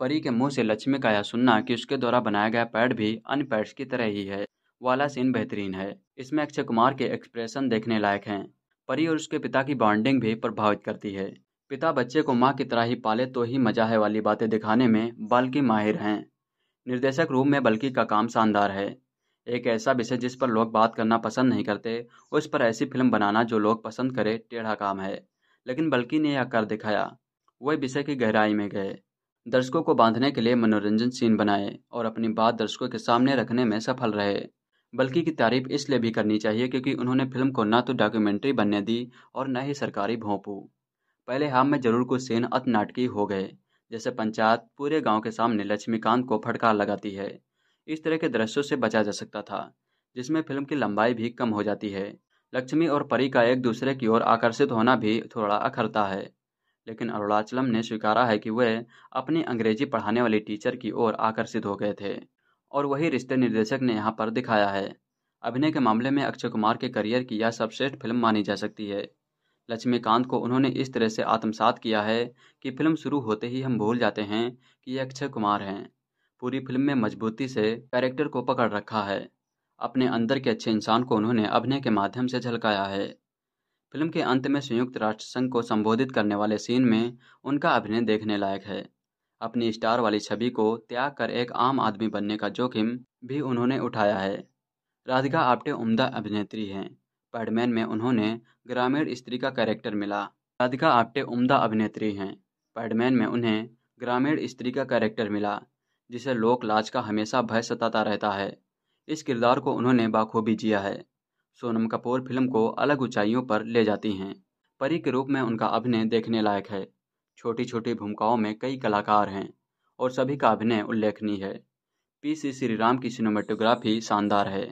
परी के मुंह से लक्ष्मी का यह सुनना कि उसके द्वारा बनाया गया पैड भी अन्य पैड्स की तरह ही है वाला सीन बेहतरीन है इसमें अक्षय कुमार के एक्सप्रेशन देखने लायक हैं परी और उसके पिता की बॉन्डिंग भी प्रभावित करती है पिता बच्चे को माँ की तरह ही पाले तो ही मजा है वाली बातें दिखाने में बल्कि माहिर हैं निर्देशक रूप में बल्कि का काम शानदार है एक ऐसा विषय जिस पर लोग बात करना पसंद नहीं करते उस पर ऐसी फिल्म बनाना जो लोग पसंद करे टेढ़ा काम है लेकिन बल्कि ने यह कर दिखाया वह विषय की गहराई में गए दर्शकों को बांधने के लिए मनोरंजन सीन बनाए और अपनी बात दर्शकों के सामने रखने में सफल रहे बल्कि की तारीफ इसलिए भी करनी चाहिए क्योंकि उन्होंने फिल्म को न तो डॉक्यूमेंट्री बनने दी और न ही सरकारी भोंपू पहले हाम में जरूर कुछ सीन अत नाटकीय हो गए जैसे पंचायत पूरे गांव के सामने लक्ष्मीकांत को फटकार लगाती है इस तरह के दृश्यों से बचा जा सकता था जिसमें फिल्म की लंबाई भी कम हो जाती है लक्ष्मी और परी का एक दूसरे की ओर आकर्षित होना भी थोड़ा अखरता है लेकिन अरुणाचलम ने स्वीकारा है कि वह अपनी अंग्रेजी पढ़ाने वाली टीचर की ओर आकर्षित हो गए थे और वही रिश्ते निर्देशक ने यहाँ पर दिखाया है अभिनय के मामले में अक्षय कुमार के करियर की यह सर्वश्रेष्ठ फिल्म मानी जा सकती है लक्ष्मीकांत को उन्होंने इस तरह से आत्मसात किया है कि फिल्म शुरू होते ही हम भूल जाते हैं कि ये अक्षय कुमार हैं पूरी फिल्म में मजबूती से कैरेक्टर को पकड़ रखा है अपने अंदर के अच्छे इंसान को उन्होंने अभिनय के माध्यम से झलकाया है फिल्म के अंत में संयुक्त राष्ट्र संघ को संबोधित करने वाले सीन में उनका अभिनय देखने लायक है अपनी स्टार वाली छवि को त्याग कर एक आम आदमी बनने का जोखिम भी उन्होंने उठाया है राधिका आप्टे उम्दा अभिनेत्री हैं पैडमैन में उन्होंने ग्रामीण स्त्री का कैरेक्टर मिला राधिका आप्टे उम्दा अभिनेत्री हैं पैडमैन में उन्हें ग्रामीण स्त्री का कैरेक्टर मिला जिसे लोक लाज का हमेशा भय सताता रहता है इस किरदार को उन्होंने बाखूबी जिया है सोनम कपूर फिल्म को अलग ऊंचाइयों पर ले जाती हैं परी के रूप में उनका अभिनय देखने लायक है छोटी छोटी भूमिकाओं में कई कलाकार हैं और सभी का अभिनय उल्लेखनीय है पी सी श्रीराम की सिनेमाटोग्राफी शानदार है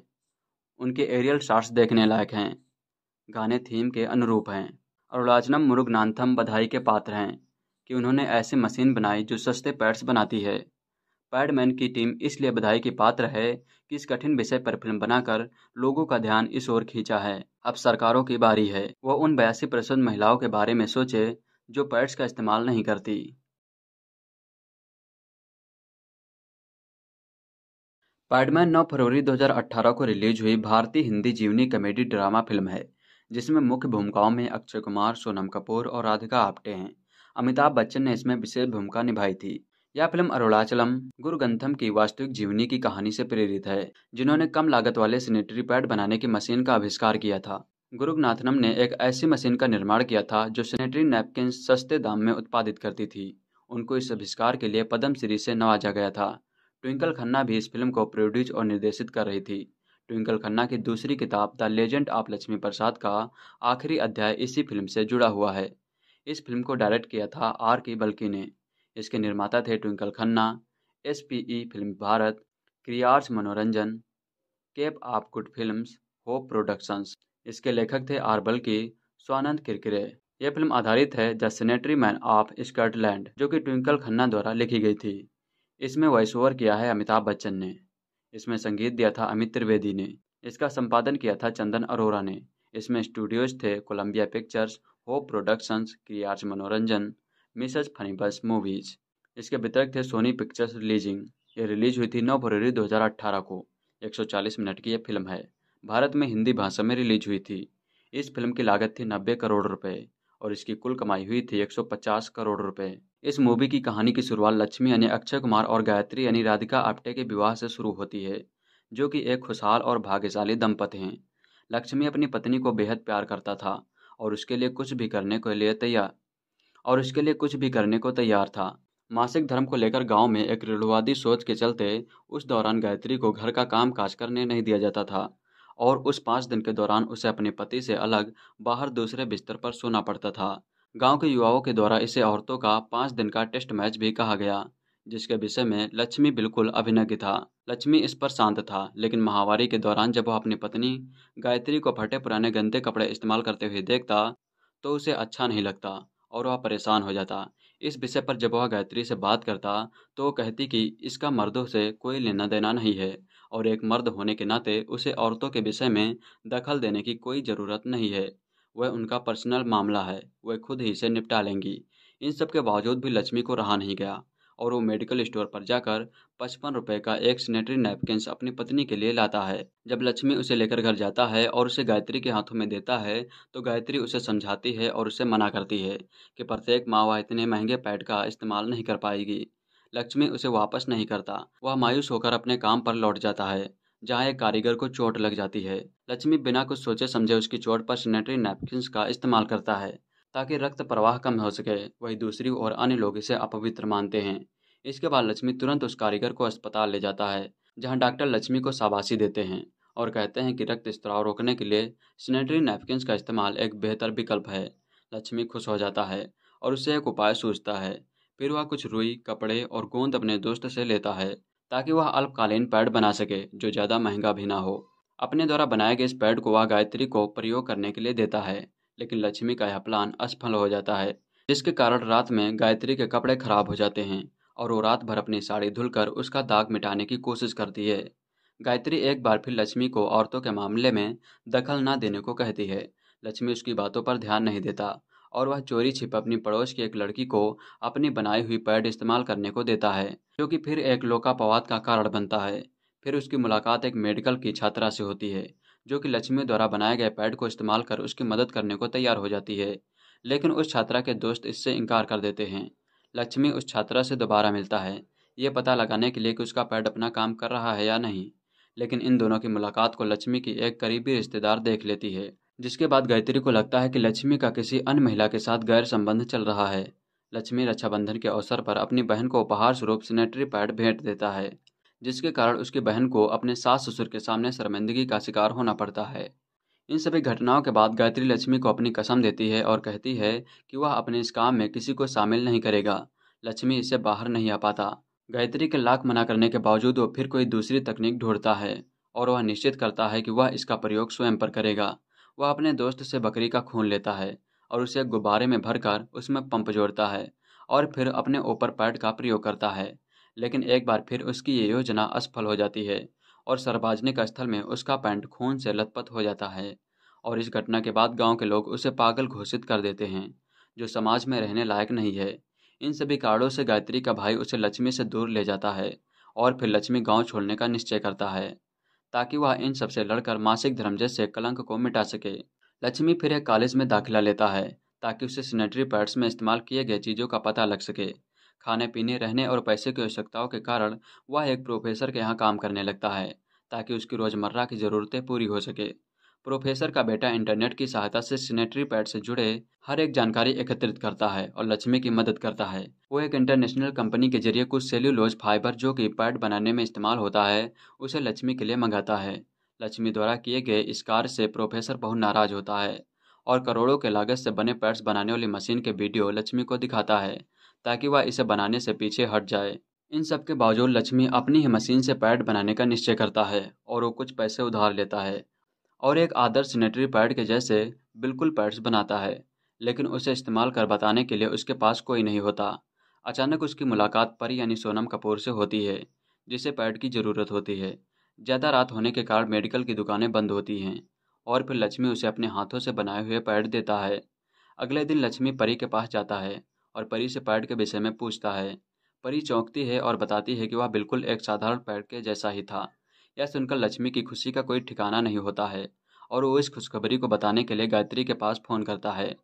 उनके एरियल शार्ट्स देखने लायक हैं गाने थीम के अनुरूप हैं अरुणाचनम मुरुगनाथम बधाई के पात्र हैं कि उन्होंने ऐसी मशीन बनाई जो सस्ते पैड्स बनाती है पैडमैन की टीम इसलिए बधाई की पात्र है कि इस कठिन विषय पर फिल्म बनाकर लोगों का ध्यान इस ओर खींचा है अब सरकारों की बारी है वो उन बयासी प्रतिशत महिलाओं के बारे में सोचे जो पैड्स का इस्तेमाल नहीं करती पैडमैन 9 फरवरी 2018 को रिलीज हुई भारतीय हिंदी जीवनी कॉमेडी ड्रामा फिल्म है जिसमें मुख्य भूमिकाओं में अक्षय कुमार सोनम कपूर और राधिका आप्टे हैं अमिताभ बच्चन ने इसमें विशेष भूमिका निभाई थी यह फिल्म अरुणाचलम गुरु गंथम की वास्तविक जीवनी की कहानी से प्रेरित है जिन्होंने कम लागत वाले सैनिटरी पैड बनाने की मशीन का आविष्कार किया था नाथनम ने एक ऐसी मशीन का निर्माण किया था जो सेनेटरी नैपकिन सस्ते दाम में उत्पादित करती थी उनको इस आविष्कार के लिए पद्म श्री से नवाजा गया था ट्विंकल खन्ना भी इस फिल्म को प्रोड्यूस और निर्देशित कर रही थी ट्विंकल खन्ना की दूसरी किताब the legend of Lakshmi Prasad का आखिरी अध्याय इसी फिल्म से जुड़ा हुआ है इस फिल्म को डायरेक्ट किया था आर के बल्कि ने इसके निर्माता थे Twinkle Khanna S P E film Bharat क्रियार्स मनोरंजन केप आप गुड फिल्म्स होप प्रोडक्शंस इसके लेखक थे आरबल की स्वानंद किरकिरे यह फिल्म आधारित है the sanitary man of Scotland जो कि ट्विंकल खन्ना द्वारा लिखी गई थी इसमें वॉइस ओवर किया है अमिताभ बच्चन ने इसमें संगीत दिया था अमित त्रिवेदी ने इसका संपादन किया था चंदन अरोरा ने इसमें स्टूडियोज थे कोलंबिया पिक्चर्स होप प्रोडक्शंस क्रियार्स मनोरंजन मिसेज बस मूवीज इसके वितरक थे सोनी पिक्चर्स रिलीजिंग ये रिलीज हुई थी नौ फरवरी 2018 को 140 मिनट की यह फिल्म है भारत में हिंदी भाषा में रिलीज हुई थी इस फिल्म की लागत थी नब्बे करोड़ रुपए और इसकी कुल कमाई हुई थी 150 करोड़ रुपए इस मूवी की कहानी की शुरुआत लक्ष्मी यानी अक्षय कुमार और गायत्री यानी राधिका आप्टे के विवाह से शुरू होती है जो कि एक खुशहाल और भाग्यशाली दंपति हैं लक्ष्मी अपनी पत्नी को बेहद प्यार करता था और उसके लिए कुछ भी करने के लिए तैयार और इसके लिए कुछ भी करने को तैयार था मासिक धर्म को लेकर गांव में एक रूढ़वादी सोच के चलते उस दौरान गायत्री को घर का काम काज करने नहीं दिया जाता था और उस पाँच दिन के दौरान उसे अपने पति से अलग बाहर दूसरे बिस्तर पर सोना पड़ता था गांव के युवाओं के द्वारा इसे औरतों का पाँच दिन का टेस्ट मैच भी कहा गया जिसके विषय में लक्ष्मी बिल्कुल अभिनज्ञ था लक्ष्मी इस पर शांत था लेकिन महावारी के दौरान जब वह अपनी पत्नी गायत्री को फटे पुराने गंदे कपड़े इस्तेमाल करते हुए देखता तो उसे अच्छा नहीं लगता और वह परेशान हो जाता इस विषय पर जब वह गायत्री से बात करता तो वह कहती कि इसका मर्दों से कोई लेना देना नहीं है और एक मर्द होने के नाते उसे औरतों के विषय में दखल देने की कोई ज़रूरत नहीं है वह उनका पर्सनल मामला है वह खुद ही से निपटा लेंगी इन सब के बावजूद भी लक्ष्मी को रहा नहीं गया और वो मेडिकल स्टोर पर जाकर पचपन रुपए का एक सैनिटरी नैपकिन अपनी पत्नी के लिए लाता है जब लक्ष्मी उसे लेकर घर जाता है और उसे गायत्री के हाथों में देता है तो गायत्री उसे समझाती है और उसे मना करती है कि प्रत्येक माँ वह इतने महंगे पैड का इस्तेमाल नहीं कर पाएगी लक्ष्मी उसे वापस नहीं करता वह मायूस होकर अपने काम पर लौट जाता है जहाँ एक कारीगर को चोट लग जाती है लक्ष्मी बिना कुछ सोचे समझे उसकी चोट पर सैनिटरी नैपकिन का इस्तेमाल करता है ताकि रक्त प्रवाह कम हो सके वही दूसरी ओर अन्य लोग इसे अपवित्र मानते हैं इसके बाद लक्ष्मी तुरंत उस कारीगर को अस्पताल ले जाता है जहां डॉक्टर लक्ष्मी को शाबाशी देते हैं और कहते हैं कि रक्त स्त्राव रोकने के लिए सैनिटरी नैपकिन का इस्तेमाल एक बेहतर विकल्प है लक्ष्मी खुश हो जाता है और उसे एक उपाय सूझता है फिर वह कुछ रुई कपड़े और गोंद अपने दोस्त से लेता है ताकि वह अल्पकालीन पैड बना सके जो ज़्यादा महंगा भी ना हो अपने द्वारा बनाए गए इस पैड को वह गायत्री को प्रयोग करने के लिए देता है लेकिन लक्ष्मी का यह प्लान असफल हो जाता है जिसके कारण रात में गायत्री के कपड़े खराब हो जाते हैं और वो रात भर अपनी साड़ी धुलकर उसका दाग मिटाने की कोशिश करती है गायत्री एक बार फिर लक्ष्मी को औरतों के मामले में दखल ना देने को कहती है लक्ष्मी उसकी बातों पर ध्यान नहीं देता और वह चोरी छिप अपनी पड़ोस की एक लड़की को अपनी बनाई हुई पैड इस्तेमाल करने को देता है जो कि फिर एक लोकापवाद का कारण बनता है फिर उसकी मुलाकात एक मेडिकल की छात्रा से होती है जो कि लक्ष्मी द्वारा बनाए गए पैड को इस्तेमाल कर उसकी मदद करने को तैयार हो जाती है लेकिन उस छात्रा के दोस्त इससे इनकार कर देते हैं लक्ष्मी उस छात्रा से दोबारा मिलता है ये पता लगाने के लिए कि उसका पैड अपना काम कर रहा है या नहीं लेकिन इन दोनों की मुलाकात को लक्ष्मी की एक करीबी रिश्तेदार देख लेती है जिसके बाद गायत्री को लगता है कि लक्ष्मी का किसी अन्य महिला के साथ गैर संबंध चल रहा है लक्ष्मी रक्षाबंधन के अवसर पर अपनी बहन को उपहार स्वरूप सेनेटरी पैड भेंट देता है जिसके कारण उसकी बहन को अपने सास ससुर के सामने शर्मिंदगी का शिकार होना पड़ता है इन सभी घटनाओं के बाद गायत्री लक्ष्मी को अपनी कसम देती है और कहती है कि वह अपने इस काम में किसी को शामिल नहीं करेगा लक्ष्मी इससे बाहर नहीं आ पाता गायत्री के लाख मना करने के बावजूद वो फिर कोई दूसरी तकनीक ढूंढता है और वह निश्चित करता है कि वह इसका प्रयोग स्वयं पर करेगा वह अपने दोस्त से बकरी का खून लेता है और उसे गुब्बारे में भरकर उसमें पंप जोड़ता है और फिर अपने ऊपर पैड का प्रयोग करता है लेकिन एक बार फिर उसकी ये योजना असफल हो जाती है और सार्वजनिक स्थल में उसका पैंट खून से लथपथ हो जाता है और इस घटना के बाद गांव के लोग उसे पागल घोषित कर देते हैं जो समाज में रहने लायक नहीं है इन सभी कारणों से गायत्री का भाई उसे लक्ष्मी से दूर ले जाता है और फिर लक्ष्मी गांव छोड़ने का निश्चय करता है ताकि वह इन सबसे लड़कर मासिक धर्म जैसे कलंक को मिटा सके लक्ष्मी फिर एक कॉलेज में दाखिला लेता है ताकि उसे सैनिटरी पैड्स में इस्तेमाल किए गए चीज़ों का पता लग सके खाने पीने रहने और पैसे की आवश्यकताओं के कारण वह एक प्रोफेसर के यहाँ काम करने लगता है ताकि उसकी रोज़मर्रा की ज़रूरतें पूरी हो सके प्रोफेसर का बेटा इंटरनेट की सहायता से सीनेटरी पैड से जुड़े हर एक जानकारी एकत्रित करता है और लक्ष्मी की मदद करता है वो एक इंटरनेशनल कंपनी के जरिए कुछ सेल्यूलोज फाइबर जो कि पैड बनाने में इस्तेमाल होता है उसे लक्ष्मी के लिए मंगाता है लक्ष्मी द्वारा किए गए इस कार्य से प्रोफेसर बहुत नाराज होता है और करोड़ों के लागत से बने पैड्स बनाने वाली मशीन के वीडियो लक्ष्मी को दिखाता है ताकि वह इसे बनाने से पीछे हट जाए इन सब के बावजूद लक्ष्मी अपनी ही मशीन से पैड बनाने का निश्चय करता है और वो कुछ पैसे उधार लेता है और एक आदर्श सैनिटरी पैड के जैसे बिल्कुल पैड्स बनाता है लेकिन उसे इस्तेमाल कर बताने के लिए उसके पास कोई नहीं होता अचानक उसकी मुलाकात परी यानी सोनम कपूर से होती है जिसे पैड की ज़रूरत होती है ज़्यादा रात होने के कारण मेडिकल की दुकानें बंद होती हैं और फिर लक्ष्मी उसे अपने हाथों से बनाए हुए पैड देता है अगले दिन लक्ष्मी परी के पास जाता है और परी से पैड के विषय में पूछता है परी चौंकती है और बताती है कि वह बिल्कुल एक साधारण पैड के जैसा ही था यह सुनकर लक्ष्मी की खुशी का कोई ठिकाना नहीं होता है और वो इस खुशखबरी को बताने के लिए गायत्री के पास फ़ोन करता है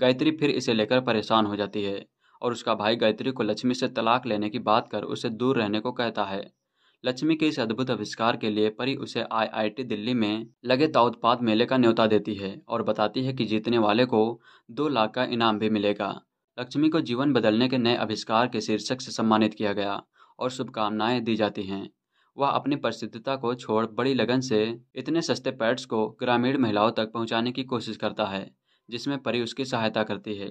गायत्री फिर इसे लेकर परेशान हो जाती है और उसका भाई गायत्री को लक्ष्मी से तलाक लेने की बात कर उसे दूर रहने को कहता है लक्ष्मी के इस अद्भुत आविष्कार के लिए परी उसे आईआईटी दिल्ली में लगे ताउत्पाद मेले का न्योता देती है और बताती है कि जीतने वाले को दो लाख का इनाम भी मिलेगा लक्ष्मी को जीवन बदलने के नए आविष्कार के शीर्षक से सम्मानित किया गया और शुभकामनाएं दी जाती हैं वह अपनी प्रसिद्धता को छोड़ बड़ी लगन से इतने सस्ते पैड्स को ग्रामीण महिलाओं तक पहुंचाने की कोशिश करता है जिसमें परी उसकी सहायता करती है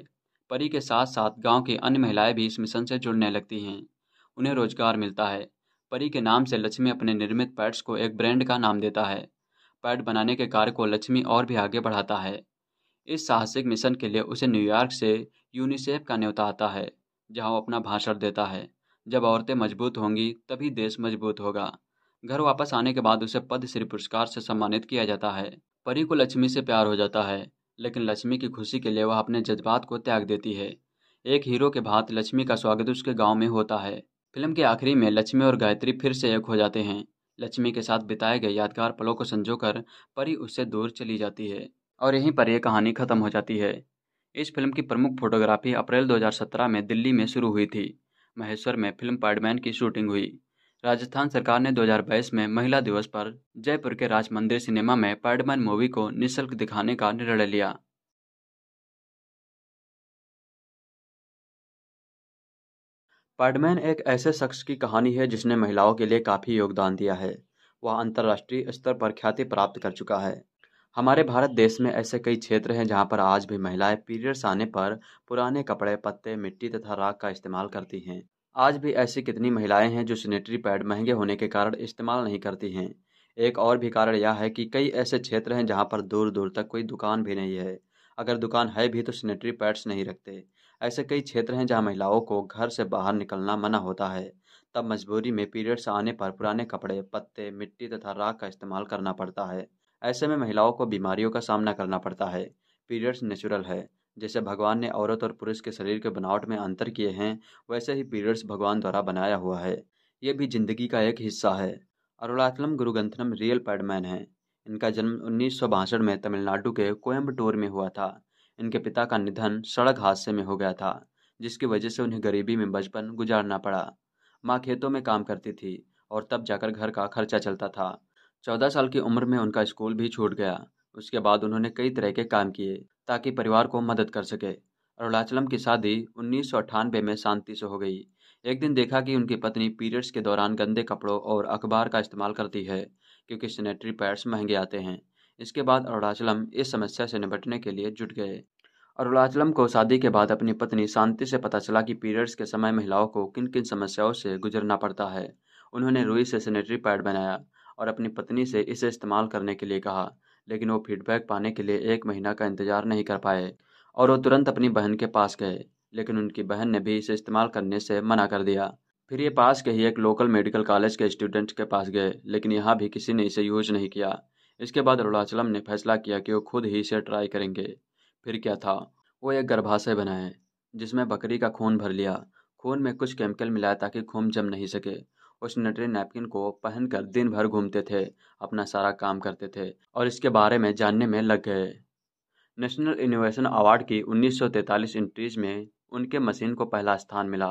परी के साथ साथ गांव की अन्य महिलाएं भी इस मिशन से जुड़ने लगती हैं उन्हें रोजगार मिलता है परी के नाम से लक्ष्मी अपने निर्मित पैड्स को एक ब्रांड का नाम देता है पैड बनाने के कार्य को लक्ष्मी और भी आगे बढ़ाता है इस साहसिक मिशन के लिए उसे न्यूयॉर्क से यूनिसेफ का न्योता आता है जहां वो अपना भाषण देता है जब औरतें मजबूत होंगी तभी देश मजबूत होगा घर वापस आने के बाद उसे पद्मश्री पुरस्कार से सम्मानित किया जाता है परी को लक्ष्मी से प्यार हो जाता है लेकिन लक्ष्मी की खुशी के लिए वह अपने जज्बात को त्याग देती है एक हीरो के भात लक्ष्मी का स्वागत उसके गांव में होता है फिल्म के आखिरी में लक्ष्मी और गायत्री फिर से एक हो जाते हैं लक्ष्मी के साथ बिताए गए यादगार पलों को संजोकर परी उससे दूर चली जाती है और यहीं पर यह कहानी खत्म हो जाती है इस फिल्म की प्रमुख फोटोग्राफी अप्रैल 2017 में दिल्ली में शुरू हुई थी महेश्वर में फिल्म पैडमैन की शूटिंग हुई राजस्थान सरकार ने 2022 में महिला दिवस पर जयपुर के राज मंदिर सिनेमा में पैडमैन मूवी को निशुल्क दिखाने का निर्णय लिया पैडमैन एक ऐसे शख्स की कहानी है जिसने महिलाओं के लिए काफ़ी योगदान दिया है वह अंतर्राष्ट्रीय स्तर पर ख्याति प्राप्त कर चुका है हमारे भारत देश में ऐसे कई क्षेत्र हैं जहाँ पर आज भी महिलाएं पीरियड्स आने पर पुराने कपड़े पत्ते मिट्टी तथा राख का इस्तेमाल करती हैं आज भी ऐसी कितनी महिलाएं हैं जो सैनिटरी पैड महंगे होने के कारण इस्तेमाल नहीं करती हैं एक और भी कारण यह है कि कई ऐसे क्षेत्र हैं जहाँ पर दूर दूर तक कोई दुकान भी नहीं है अगर दुकान है भी तो सैनिटरी पैड्स नहीं रखते ऐसे कई क्षेत्र हैं जहाँ महिलाओं को घर से बाहर निकलना मना होता है तब मजबूरी में पीरियड्स आने पर पुराने कपड़े पत्ते मिट्टी तथा राख का इस्तेमाल करना पड़ता है ऐसे में महिलाओं को बीमारियों का सामना करना पड़ता है पीरियड्स नेचुरल है जैसे भगवान ने औरत और पुरुष के शरीर के बनावट में अंतर किए हैं वैसे ही पीरियड्स भगवान द्वारा बनाया हुआ है ये भी जिंदगी का एक हिस्सा है अरुणाचलम गुरुगंथनम रियल पैडमैन है इनका जन्म उन्नीस में तमिलनाडु के कोयम्बटूर में हुआ था इनके पिता का निधन सड़क हादसे में हो गया था जिसकी वजह से उन्हें गरीबी में बचपन गुजारना पड़ा माँ खेतों में काम करती थी और तब जाकर घर का खर्चा चलता था चौदह साल की उम्र में उनका स्कूल भी छूट गया उसके बाद उन्होंने कई तरह के काम किए ताकि परिवार को मदद कर सके अरुणाचलम की शादी उन्नीस में शांति से हो गई एक दिन देखा कि उनकी पत्नी पीरियड्स के दौरान गंदे कपड़ों और अखबार का इस्तेमाल करती है क्योंकि सैनिटरी पैड्स महंगे आते हैं इसके बाद अरुणाचलम इस समस्या से निपटने के लिए जुट गए अरुणाचलम को शादी के बाद अपनी पत्नी शांति से पता चला कि पीरियड्स के समय महिलाओं को किन किन समस्याओं से गुजरना पड़ता है उन्होंने रुई से सैनिटरी पैड बनाया और अपनी पत्नी से इसे इस्तेमाल करने के लिए कहा लेकिन वो फीडबैक पाने के लिए एक महीना का इंतजार नहीं कर पाए और वो तुरंत अपनी बहन के पास गए लेकिन उनकी बहन ने भी इसे इस्तेमाल करने से मना कर दिया फिर ये पास के ही एक लोकल मेडिकल कॉलेज के स्टूडेंट के पास गए लेकिन यहाँ भी किसी ने इसे यूज नहीं किया इसके बाद अरुणाचलम ने फैसला किया कि वो खुद ही इसे ट्राई करेंगे फिर क्या था वो एक गर्भाशय बनाए जिसमें बकरी का खून भर लिया खून में कुछ केमिकल मिलाया ताकि खून जम नहीं सके उस नटरे नैपकिन को पहनकर दिन भर घूमते थे अपना सारा काम करते थे और इसके बारे में जानने में लग गए नेशनल इनोवेशन अवार्ड की 1943 इंट्रीज में उनके मशीन को पहला स्थान मिला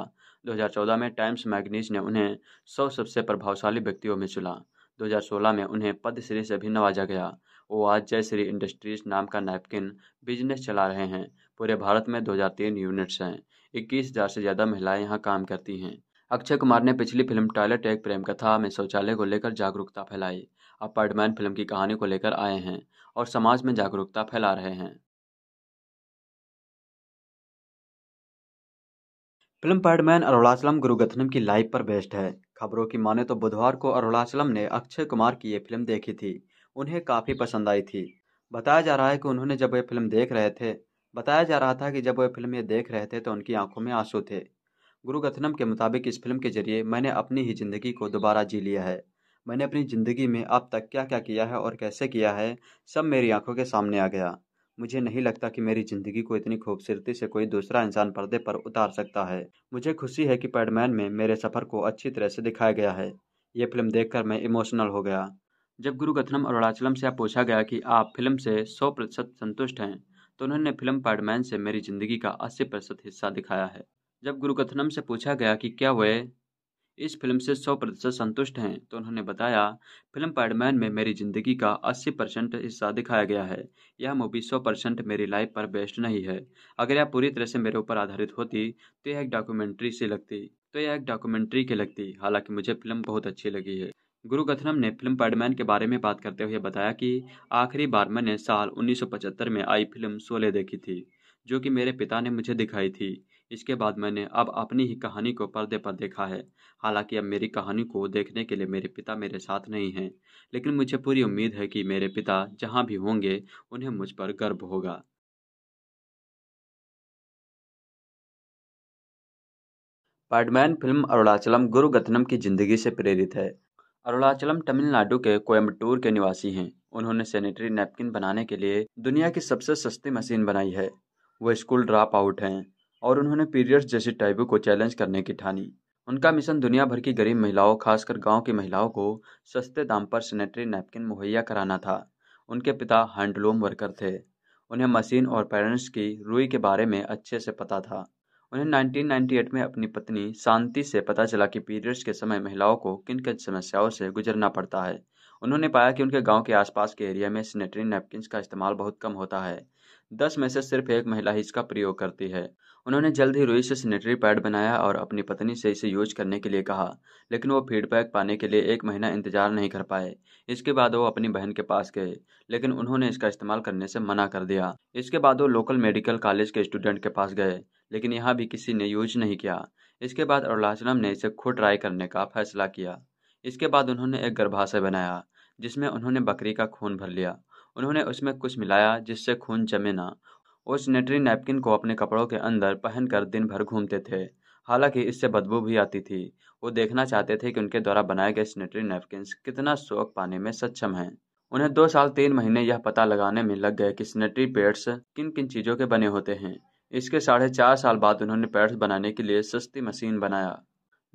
2014 में टाइम्स मैगनीज ने उन्हें सौ सबसे प्रभावशाली व्यक्तियों में चुना 2016 में उन्हें पद्मश्री से भी नवाजा गया वो आज जयश्री इंडस्ट्रीज नाम का नैपकिन बिजनेस चला रहे हैं पूरे भारत में 2003 यूनिट्स हैं 21,000 से ज़्यादा महिलाएं यहाँ काम करती हैं अक्षय कुमार ने पिछली फिल्म टॉयलेट एक प्रेम कथा में शौचालय को लेकर जागरूकता फैलाई अब पैडमैन फिल्म की कहानी को लेकर आए हैं और समाज में जागरूकता फैला रहे हैं फिल्म पैडमैन अरुणाचलम गुरुगथनम की लाइव पर बेस्ट है खबरों की माने तो बुधवार को अरुणाचलम ने अक्षय कुमार की ये फिल्म देखी थी उन्हें काफ़ी पसंद आई थी बताया जा रहा है कि उन्होंने जब ये फिल्म देख रहे थे बताया जा रहा था कि जब वे फिल्म ये देख रहे थे तो उनकी आंखों में आंसू थे गुरुकथनम के मुताबिक इस फिल्म के जरिए मैंने अपनी ही ज़िंदगी को दोबारा जी लिया है मैंने अपनी ज़िंदगी में अब तक क्या क्या किया है और कैसे किया है सब मेरी आंखों के सामने आ गया मुझे नहीं लगता कि मेरी ज़िंदगी को इतनी खूबसूरती से कोई दूसरा इंसान पर्दे पर उतार सकता है मुझे खुशी है कि पैडमैन में मेरे सफ़र को अच्छी तरह से दिखाया गया है ये फिल्म देखकर मैं इमोशनल हो गया जब गुरु कथनम अरुणाचलम से पूछा गया कि आप फिल्म से सौ प्रतिशत संतुष्ट हैं तो उन्होंने फिल्म पैडमैन से मेरी ज़िंदगी का अस्सी प्रतिशत हिस्सा दिखाया है जब गुरुकथनम से पूछा गया कि क्या वे इस फिल्म से 100 प्रतिशत संतुष्ट हैं तो उन्होंने बताया फिल्म पैडमैन में मेरी ज़िंदगी का 80 परसेंट हिस्सा दिखाया गया है यह मूवी 100 परसेंट मेरी लाइफ पर बेस्ड नहीं है अगर यह पूरी तरह से मेरे ऊपर आधारित होती तो यह एक डॉक्यूमेंट्री से लगती तो यह एक डॉक्यूमेंट्री की लगती हालांकि मुझे फिल्म बहुत अच्छी लगी है गुरु कथनम ने फिल्म पैडमैन के बारे में बात करते हुए बताया कि आखिरी बार मैंने साल उन्नीस में आई फिल्म शोले देखी थी जो कि मेरे पिता ने मुझे दिखाई थी इसके बाद मैंने अब अपनी ही कहानी को पर्दे पर देखा है हालांकि अब मेरी कहानी को देखने के लिए मेरे पिता मेरे साथ नहीं हैं लेकिन मुझे पूरी उम्मीद है कि मेरे पिता जहां भी होंगे उन्हें मुझ पर गर्व होगा पैडमैन फिल्म अरुणाचलम गुरु गथनम की जिंदगी से प्रेरित है अरुणाचलम तमिलनाडु के कोयम्बटूर के निवासी हैं उन्होंने सैनिटरी नैपकिन बनाने के लिए दुनिया की सबसे सस्ती मशीन बनाई है वो स्कूल ड्रॉप आउट हैं और उन्होंने पीरियड्स जैसे टाइबू को चैलेंज करने की ठानी उनका मिशन दुनिया भर की गरीब महिलाओं खासकर गांव की महिलाओं को सस्ते दाम पर सैनिटरी नैपकिन मुहैया कराना था उनके पिता हैंडलूम वर्कर थे उन्हें मशीन और पेरेंट्स की रुई के बारे में अच्छे से पता था उन्हें 1998 में अपनी पत्नी शांति से पता चला कि पीरियड्स के समय महिलाओं को किन किन समस्याओं से गुजरना पड़ता है उन्होंने पाया कि उनके गांव के आसपास के एरिया में सैनिटरी नैपकिन का इस्तेमाल बहुत कम होता है दस में से सिर्फ एक महिला ही इसका प्रयोग करती है उन्होंने जल्द ही रोहित से सैनिटरी पैड बनाया और अपनी पत्नी से इसे यूज करने के लिए कहा लेकिन वो फीडबैक पाने के लिए एक महीना इंतजार नहीं कर पाए इसके बाद वो अपनी बहन के पास गए लेकिन उन्होंने इसका इस्तेमाल करने से मना कर दिया इसके बाद वो लोकल मेडिकल कॉलेज के स्टूडेंट के पास गए लेकिन यहाँ भी किसी ने यूज नहीं किया इसके बाद अरुणाचलम ने इसे खुद ट्राई करने का फैसला किया इसके बाद उन्होंने एक गर्भाशय बनाया जिसमें उन्होंने बकरी का खून भर लिया उन्होंने उसमें कुछ मिलाया जिससे खून जमे ना वो सैनिटरी नैपकिन को अपने कपड़ों के अंदर पहनकर दिन भर घूमते थे हालांकि इससे बदबू भी आती थी वो देखना चाहते थे कि उनके द्वारा बनाए गए सैनिटरी नैपकिन कितना शौक पाने में सक्षम हैं उन्हें दो साल तीन महीने यह पता लगाने में लग गए कि सनेटरी पैड्स किन किन चीज़ों के बने होते हैं इसके साढ़े चार साल बाद उन्होंने पैड्स बनाने के लिए सस्ती मशीन बनाया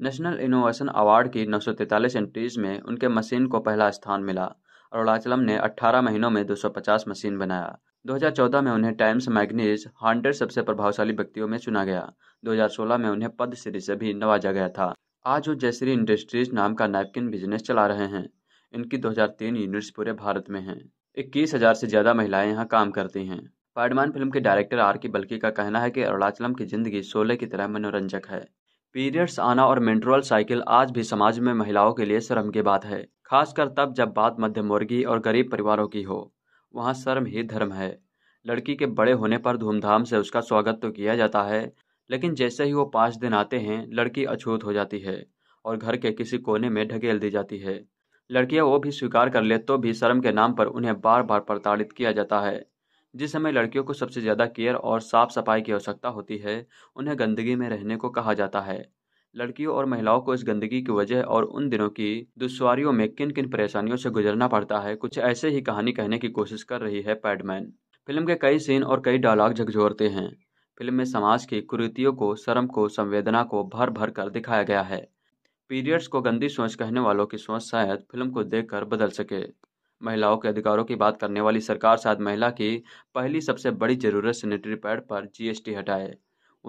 नेशनल इनोवेशन अवार्ड की नौ एंट्रीज में उनके मशीन को पहला स्थान मिला अरुणाचलम ने 18 महीनों में 250 मशीन बनाया 2014 में उन्हें टाइम्स मैगनीज हंड्रेड सबसे प्रभावशाली व्यक्तियों में चुना गया 2016 में उन्हें पद श्री से भी नवाजा गया था आज वो जयश्री इंडस्ट्रीज नाम का नैपकिन बिजनेस चला रहे हैं इनकी 2003 यूनिट्स पूरे भारत में हैं इक्कीस हजार से ज़्यादा महिलाएं यहाँ काम करती हैं पैडमान फिल्म के डायरेक्टर आर के बल्कि का कहना है कि अरुणाचलम की जिंदगी सोलह की तरह मनोरंजक है पीरियड्स आना और मेंट्रोल साइकिल आज भी समाज में महिलाओं के लिए शर्म की बात है खासकर तब जब बात मध्यम वर्गीय और गरीब परिवारों की हो वहाँ शर्म ही धर्म है लड़की के बड़े होने पर धूमधाम से उसका स्वागत तो किया जाता है लेकिन जैसे ही वो पाँच दिन आते हैं लड़की अछूत हो जाती है और घर के किसी कोने में ढकेल दी जाती है लड़कियां वो भी स्वीकार कर ले तो भी शर्म के नाम पर उन्हें बार बार प्रताड़ित किया जाता है जिस समय लड़कियों को सबसे ज़्यादा केयर और साफ सफाई की आवश्यकता होती है उन्हें गंदगी में रहने को कहा जाता है लड़कियों और महिलाओं को इस गंदगी की वजह और उन दिनों की दुश्वारियों में किन किन परेशानियों से गुजरना पड़ता है कुछ ऐसे ही कहानी कहने की कोशिश कर रही है पैडमैन फिल्म के कई सीन और कई डायलॉग झकझोरते हैं फिल्म में समाज की कुरीतियों को शर्म को संवेदना को भर भर कर दिखाया गया है पीरियड्स को गंदी सोच कहने वालों की सोच शायद फिल्म को देख बदल सके महिलाओं के अधिकारों की बात करने वाली सरकार शायद महिला की पहली सबसे बड़ी जरूरत सैनिटरी पैड पर जीएसटी हटाए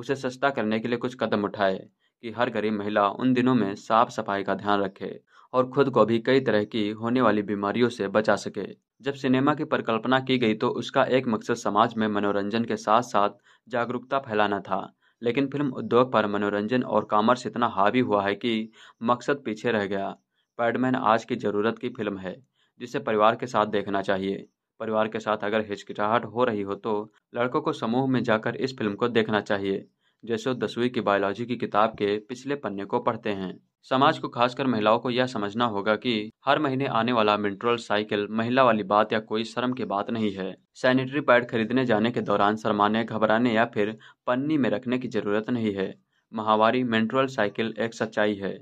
उसे सस्ता करने के लिए कुछ कदम उठाए कि हर गरीब महिला उन दिनों में साफ सफाई का ध्यान रखे और खुद को भी कई तरह की होने वाली बीमारियों से बचा सके जब सिनेमा की परिकल्पना की गई तो उसका एक मकसद समाज में मनोरंजन के साथ साथ जागरूकता फैलाना था लेकिन फिल्म उद्योग पर मनोरंजन और कॉमर्स इतना हावी हुआ है कि मकसद पीछे रह गया पैडमैन आज की ज़रूरत की फिल्म है जिसे परिवार के साथ देखना चाहिए परिवार के साथ अगर हिचकिचाहट हो रही हो तो लड़कों को समूह में जाकर इस फिल्म को देखना चाहिए जैसे दसवीं की बायोलॉजी की किताब के पिछले पन्ने को पढ़ते हैं समाज को खासकर महिलाओं को यह समझना होगा कि हर महीने आने वाला मिनट्रल साइकिल महिला वाली बात या कोई शर्म की बात नहीं है सैनिटरी पैड खरीदने जाने के दौरान शर्माने घबराने या फिर पन्नी में रखने की जरूरत नहीं है महावारी मेंट्रल साइकिल एक सच्चाई है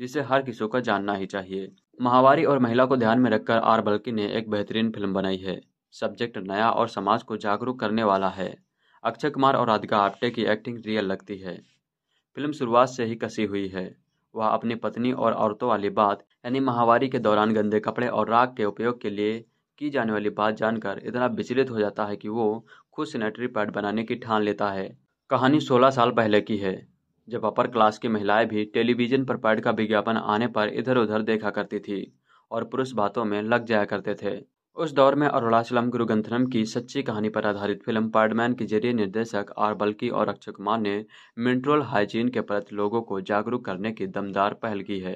जिसे हर किसी को जानना ही चाहिए महावारी और महिला को ध्यान में रखकर आर बल्कि ने एक बेहतरीन फिल्म बनाई है सब्जेक्ट नया और समाज को जागरूक करने वाला है अक्षय कुमार और राधिका आप्टे की एक्टिंग रियल लगती है फिल्म शुरुआत से ही कसी हुई है वह अपनी पत्नी और औरतों वाली बात यानी महावारी के दौरान गंदे कपड़े और राग के उपयोग के लिए की जाने वाली बात जानकर इतना विचलित हो जाता है कि वो खुद सैनिटरी पैड बनाने की ठान लेता है कहानी 16 साल पहले की है जब अपर क्लास की महिलाएं भी टेलीविजन पर पैड का विज्ञापन आने पर इधर उधर देखा करती थी और पुरुष बातों में लग जाया करते थे उस दौर में अरुणाचलम गंथनम की सच्ची कहानी पर आधारित फिल्म पार्डमैन के जरिए निर्देशक आर बल्कि और अक्षय कुमार ने मिनरल हाइजीन के प्रति लोगों को जागरूक करने की दमदार पहल की है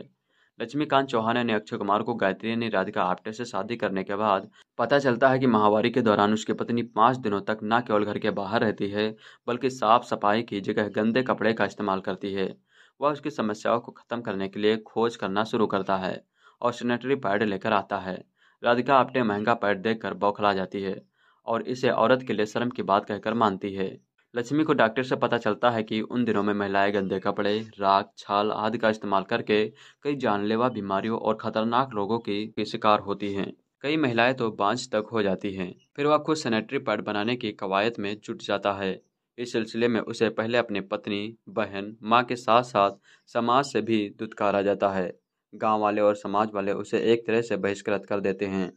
लक्ष्मीकांत चौहान ने अक्षय कुमार को गायत्री ने राधिका आप्टे से शादी करने के बाद पता चलता है कि महावारी के दौरान उसकी पत्नी पाँच दिनों तक न केवल घर के बाहर रहती है बल्कि साफ सफाई की जगह गंदे कपड़े का इस्तेमाल करती है वह उसकी समस्याओं को खत्म करने के लिए खोज करना शुरू करता है और सैनिटरी पैड लेकर आता है राधिका अपने महंगा पैड देखकर बौखला जाती है और इसे औरत के लिए शर्म की बात कहकर मानती है लक्ष्मी को डॉक्टर से पता चलता है कि उन दिनों में महिलाएं गंदे कपड़े राख छाल आदि का इस्तेमाल करके कई जानलेवा बीमारियों और खतरनाक रोगों की शिकार होती हैं कई महिलाएं तो बांझ तक हो जाती हैं फिर वह खुद सैनिटरी पैड बनाने की कवायद में जुट जाता है इस सिलसिले में उसे पहले अपनी पत्नी बहन माँ के साथ साथ समाज से भी दुत्कारा जाता है गांव वाले और समाज वाले उसे एक तरह से बहिष्कृत कर देते हैं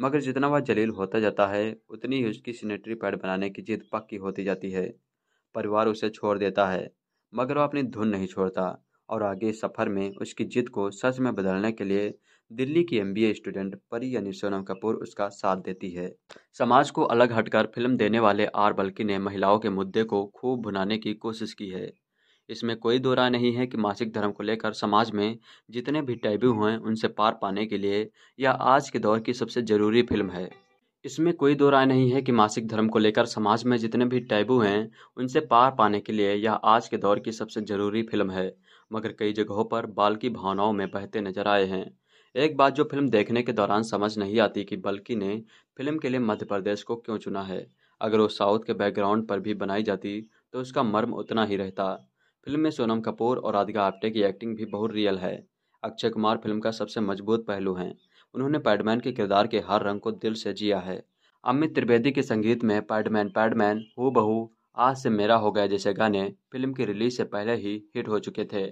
मगर जितना वह जलील होता जाता है उतनी ही उसकी सैनिटरी पैड बनाने की जिद पक्की होती जाती है परिवार उसे छोड़ देता है मगर वह अपनी धुन नहीं छोड़ता और आगे सफ़र में उसकी जिद को सच में बदलने के लिए दिल्ली की एम स्टूडेंट परी यानी सोनम कपूर उसका साथ देती है समाज को अलग हटकर फिल्म देने वाले आर बल्कि ने महिलाओं के मुद्दे को खूब भुनाने की कोशिश की है इसमें कोई दो राय नहीं है कि मासिक धर्म को लेकर समाज में जितने भी टैबू हैं उनसे पार पाने के लिए यह आज के दौर की सबसे ज़रूरी फिल्म है इसमें कोई दो राय नहीं है कि मासिक धर्म को लेकर समाज में जितने भी टैबू हैं उनसे पार पाने के लिए यह आज के दौर की सबसे ज़रूरी फिल्म है मगर कई जगहों पर बाल की भावनाओं में बहते नजर आए हैं एक बात जो फिल्म देखने के दौरान समझ नहीं आती कि बल्कि ने फिल्म के लिए मध्य प्रदेश को क्यों चुना है अगर वो साउथ के बैकग्राउंड पर भी बनाई जाती तो उसका मर्म उतना ही रहता फिल्म में सोनम कपूर और राधिका आप्टे की एक्टिंग भी बहुत रियल है अक्षय कुमार फिल्म का सबसे मजबूत पहलू हैं उन्होंने पैडमैन के किरदार के हर रंग को दिल से जिया है अमित त्रिवेदी के संगीत में पैडमैन पैडमैन हो बहु आज से मेरा हो गया जैसे गाने फिल्म की रिलीज से पहले ही हिट हो चुके थे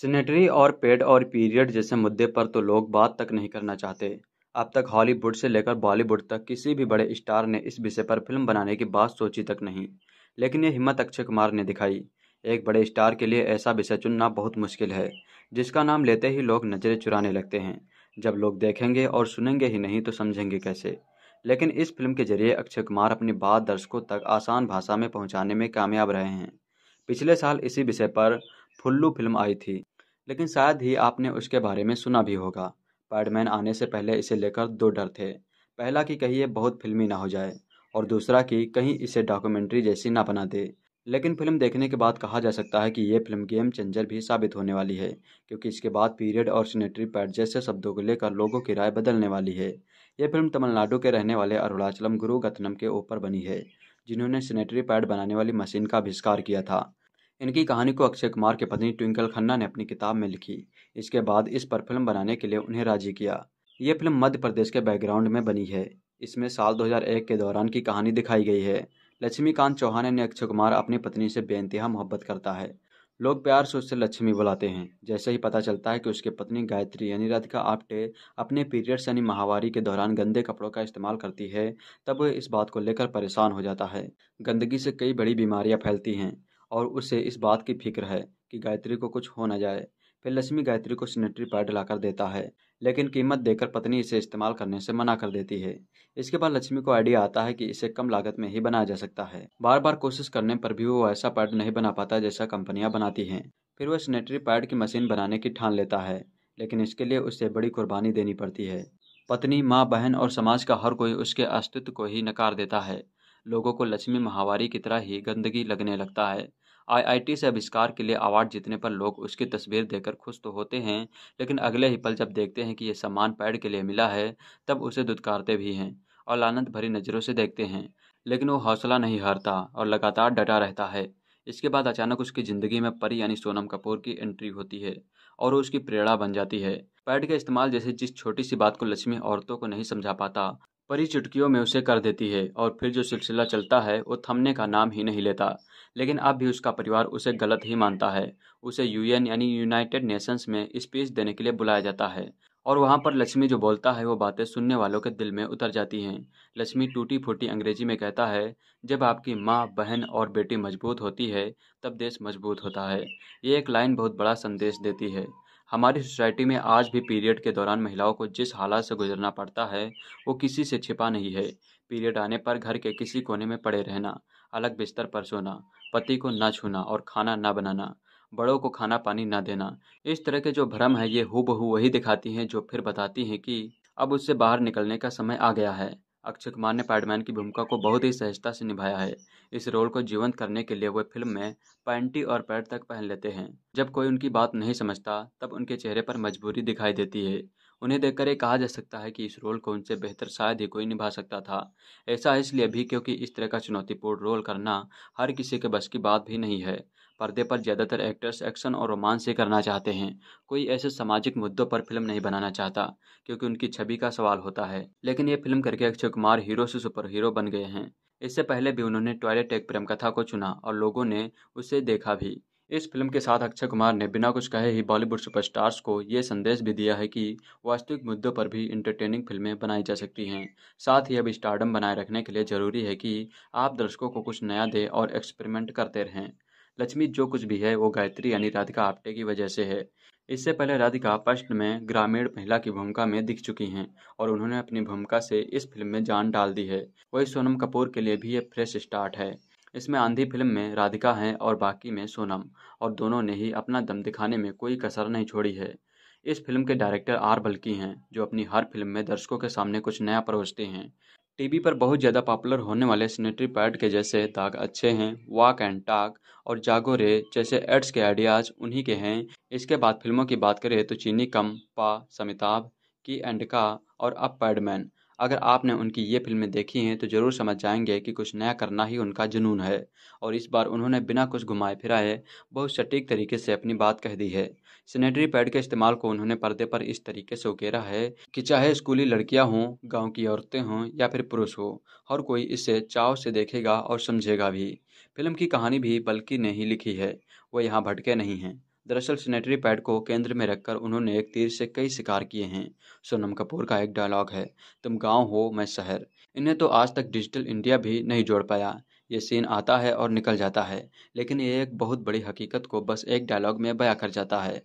सेनेटरी और पेड और पीरियड जैसे मुद्दे पर तो लोग बात तक नहीं करना चाहते अब तक हॉलीवुड से लेकर बॉलीवुड तक किसी भी बड़े स्टार ने इस विषय पर फिल्म बनाने की बात सोची तक नहीं लेकिन ये हिम्मत अक्षय कुमार ने दिखाई एक बड़े स्टार के लिए ऐसा विषय चुनना बहुत मुश्किल है जिसका नाम लेते ही लोग नज़रें चुराने लगते हैं जब लोग देखेंगे और सुनेंगे ही नहीं तो समझेंगे कैसे लेकिन इस फिल्म के जरिए अक्षय कुमार अपनी बात दर्शकों तक आसान भाषा में पहुंचाने में कामयाब रहे हैं पिछले साल इसी विषय पर फुल्लू फिल्म आई थी लेकिन शायद ही आपने उसके बारे में सुना भी होगा पैडमैन आने से पहले इसे लेकर दो डर थे पहला कि कहीं ये बहुत फिल्मी ना हो जाए और दूसरा कि कहीं इसे डॉक्यूमेंट्री जैसी ना बना दे लेकिन फिल्म देखने के बाद कहा जा सकता है कि ये फिल्म गेम चेंजर भी साबित होने वाली है क्योंकि इसके बाद पीरियड और सीनेटरी पैड जैसे शब्दों को लेकर लोगों की राय बदलने वाली है ये फिल्म तमिलनाडु के रहने वाले अरुणाचलम गुरु गथनम के ऊपर बनी है जिन्होंने सीनेटरी पैड बनाने वाली मशीन का आविष्कार किया था इनकी कहानी को अक्षय कुमार के पत्नी ट्विंकल खन्ना ने अपनी किताब में लिखी इसके बाद इस पर फिल्म बनाने के लिए उन्हें राजी किया ये फिल्म मध्य प्रदेश के बैकग्राउंड में बनी है इसमें साल 2001 के दौरान की कहानी दिखाई गई है लक्ष्मीकांत चौहान ने अक्षय कुमार अपनी पत्नी से बेनतहा मोहब्बत करता है लोग प्यार से उससे लक्ष्मी बुलाते हैं जैसे ही पता चलता है कि उसकी पत्नी गायत्री यानी राधिका आप्टे अपने पीरियड्स यानी माहवारी के दौरान गंदे कपड़ों का इस्तेमाल करती है तब वह इस बात को लेकर परेशान हो जाता है गंदगी से कई बड़ी बीमारियां फैलती हैं और उसे इस बात की फिक्र है कि गायत्री को कुछ हो ना जाए फिर लक्ष्मी गायत्री को सैनिटरी पैड लाकर देता है लेकिन कीमत देकर पत्नी इसे इस्तेमाल करने से मना कर देती है इसके बाद लक्ष्मी को आइडिया आता है कि इसे कम लागत में ही बनाया जा सकता है बार बार कोशिश करने पर भी वो ऐसा पैड नहीं बना पाता जैसा कंपनियां बनाती हैं फिर वह सैनिटरी पैड की मशीन बनाने की ठान लेता है लेकिन इसके लिए उसे बड़ी कुर्बानी देनी पड़ती है पत्नी माँ बहन और समाज का हर कोई उसके अस्तित्व को ही नकार देता है लोगों को लक्ष्मी महावारी की तरह ही गंदगी लगने लगता है आईआईटी से आविष्कार के लिए अवार्ड जीतने पर लोग उसकी तस्वीर देखकर खुश तो होते हैं लेकिन अगले ही पल जब देखते हैं कि यह सम्मान पैड के लिए मिला है तब उसे दुदकारते भी हैं और लानंद भरी नज़रों से देखते हैं लेकिन वो हौसला नहीं हारता और लगातार डटा रहता है इसके बाद अचानक उसकी ज़िंदगी में परी यानी सोनम कपूर की एंट्री होती है और वो उसकी प्रेरणा बन जाती है पैड का इस्तेमाल जैसे जिस छोटी सी बात को लक्ष्मी औरतों को नहीं समझा पाता परी चुटकियों में उसे कर देती है और फिर जो सिलसिला चलता है वो थमने का नाम ही नहीं लेता लेकिन अब भी उसका परिवार उसे गलत ही मानता है उसे यूएन यानी यूनाइटेड नेशंस में स्पीच देने के लिए बुलाया जाता है और वहाँ पर लक्ष्मी जो बोलता है वो बातें सुनने वालों के दिल में उतर जाती हैं लक्ष्मी टूटी फूटी अंग्रेजी में कहता है जब आपकी माँ बहन और बेटी मजबूत होती है तब देश मजबूत होता है ये एक लाइन बहुत बड़ा संदेश देती है हमारी सोसाइटी में आज भी पीरियड के दौरान महिलाओं को जिस हालात से गुजरना पड़ता है वो किसी से छिपा नहीं है पीरियड आने पर घर के किसी कोने में पड़े रहना अलग बिस्तर पर सोना पति को ना छूना और खाना न बनाना बड़ों को खाना पानी न देना इस तरह के जो भ्रम है ये हु वही दिखाती हैं जो फिर बताती हैं कि अब उससे बाहर निकलने का समय आ गया है अक्षय कुमार ने पैडमैन की भूमिका को बहुत ही सहजता से निभाया है इस रोल को जीवंत करने के लिए वे फिल्म में पैंटी और पैड तक पहन लेते हैं जब कोई उनकी बात नहीं समझता तब उनके चेहरे पर मजबूरी दिखाई देती है उन्हें देखकर यह कहा जा सकता है कि इस रोल को उनसे बेहतर शायद ही कोई निभा सकता था ऐसा इसलिए भी क्योंकि इस तरह का चुनौतीपूर्ण रोल करना हर किसी के बस की बात भी नहीं है पर्दे पर ज़्यादातर एक्टर्स एक्शन और रोमांस ही करना चाहते हैं कोई ऐसे सामाजिक मुद्दों पर फिल्म नहीं बनाना चाहता क्योंकि उनकी छवि का सवाल होता है लेकिन ये फिल्म करके अक्षय कुमार हीरो से सुपर हीरो बन गए हैं इससे पहले भी उन्होंने टॉयलेट एक प्रेम कथा को चुना और लोगों ने उसे देखा भी इस फिल्म के साथ अक्षय कुमार ने बिना कुछ कहे ही बॉलीवुड सुपरस्टार्स को ये संदेश भी दिया है कि वास्तविक मुद्दों पर भी इंटरटेनिंग फिल्में बनाई जा सकती हैं साथ ही अब स्टार्डम बनाए रखने के लिए ज़रूरी है कि आप दर्शकों को कुछ नया दें और एक्सपेरिमेंट करते रहें लक्ष्मी जो कुछ भी है वो गायत्री यानी राधिका आप्टे की वजह से है इससे पहले राधिका फर्स्ट में ग्रामीण महिला की भूमिका में दिख चुकी हैं और उन्होंने अपनी भूमिका से इस फिल्म में जान डाल दी है वही सोनम कपूर के लिए भी ये फ्रेश स्टार्ट है इसमें आंधी फिल्म में राधिका हैं और बाकी में सोनम और दोनों ने ही अपना दम दिखाने में कोई कसर नहीं छोड़ी है इस फिल्म के डायरेक्टर आर बल्कि हैं जो अपनी हर फिल्म में दर्शकों के सामने कुछ नया परोसते हैं टीवी पर बहुत ज़्यादा पॉपुलर होने वाले सीनेटरी पैड के जैसे दाग अच्छे हैं वाक एंड टाक और जागो रे जैसे एड्स के आइडियाज उन्हीं के हैं इसके बाद फिल्मों की बात करें तो चीनी कम पा समिताभ की एंड का और अब पैडमैन अगर आपने उनकी ये फिल्में देखी हैं तो ज़रूर समझ जाएंगे कि कुछ नया करना ही उनका जुनून है और इस बार उन्होंने बिना कुछ घुमाए फिराए बहुत सटीक तरीके से अपनी बात कह दी है सैनिटरी पैड के इस्तेमाल को उन्होंने पर्दे पर इस तरीके से उकेरा है कि चाहे स्कूली लड़कियां हों गांव की औरतें हों या फिर पुरुष हो हर कोई इसे चाव से देखेगा और समझेगा भी फिल्म की कहानी भी बल्कि ने ही लिखी है वो यहाँ भटके नहीं हैं दरअसल सैनिटरी पैड को केंद्र में रखकर उन्होंने एक तीर से कई शिकार किए हैं सोनम कपूर का एक डायलॉग है तुम गांव हो मैं शहर इन्हें तो आज तक डिजिटल इंडिया भी नहीं जोड़ पाया ये सीन आता है और निकल जाता है लेकिन ये एक बहुत बड़ी हकीकत को बस एक डायलॉग में बया कर जाता है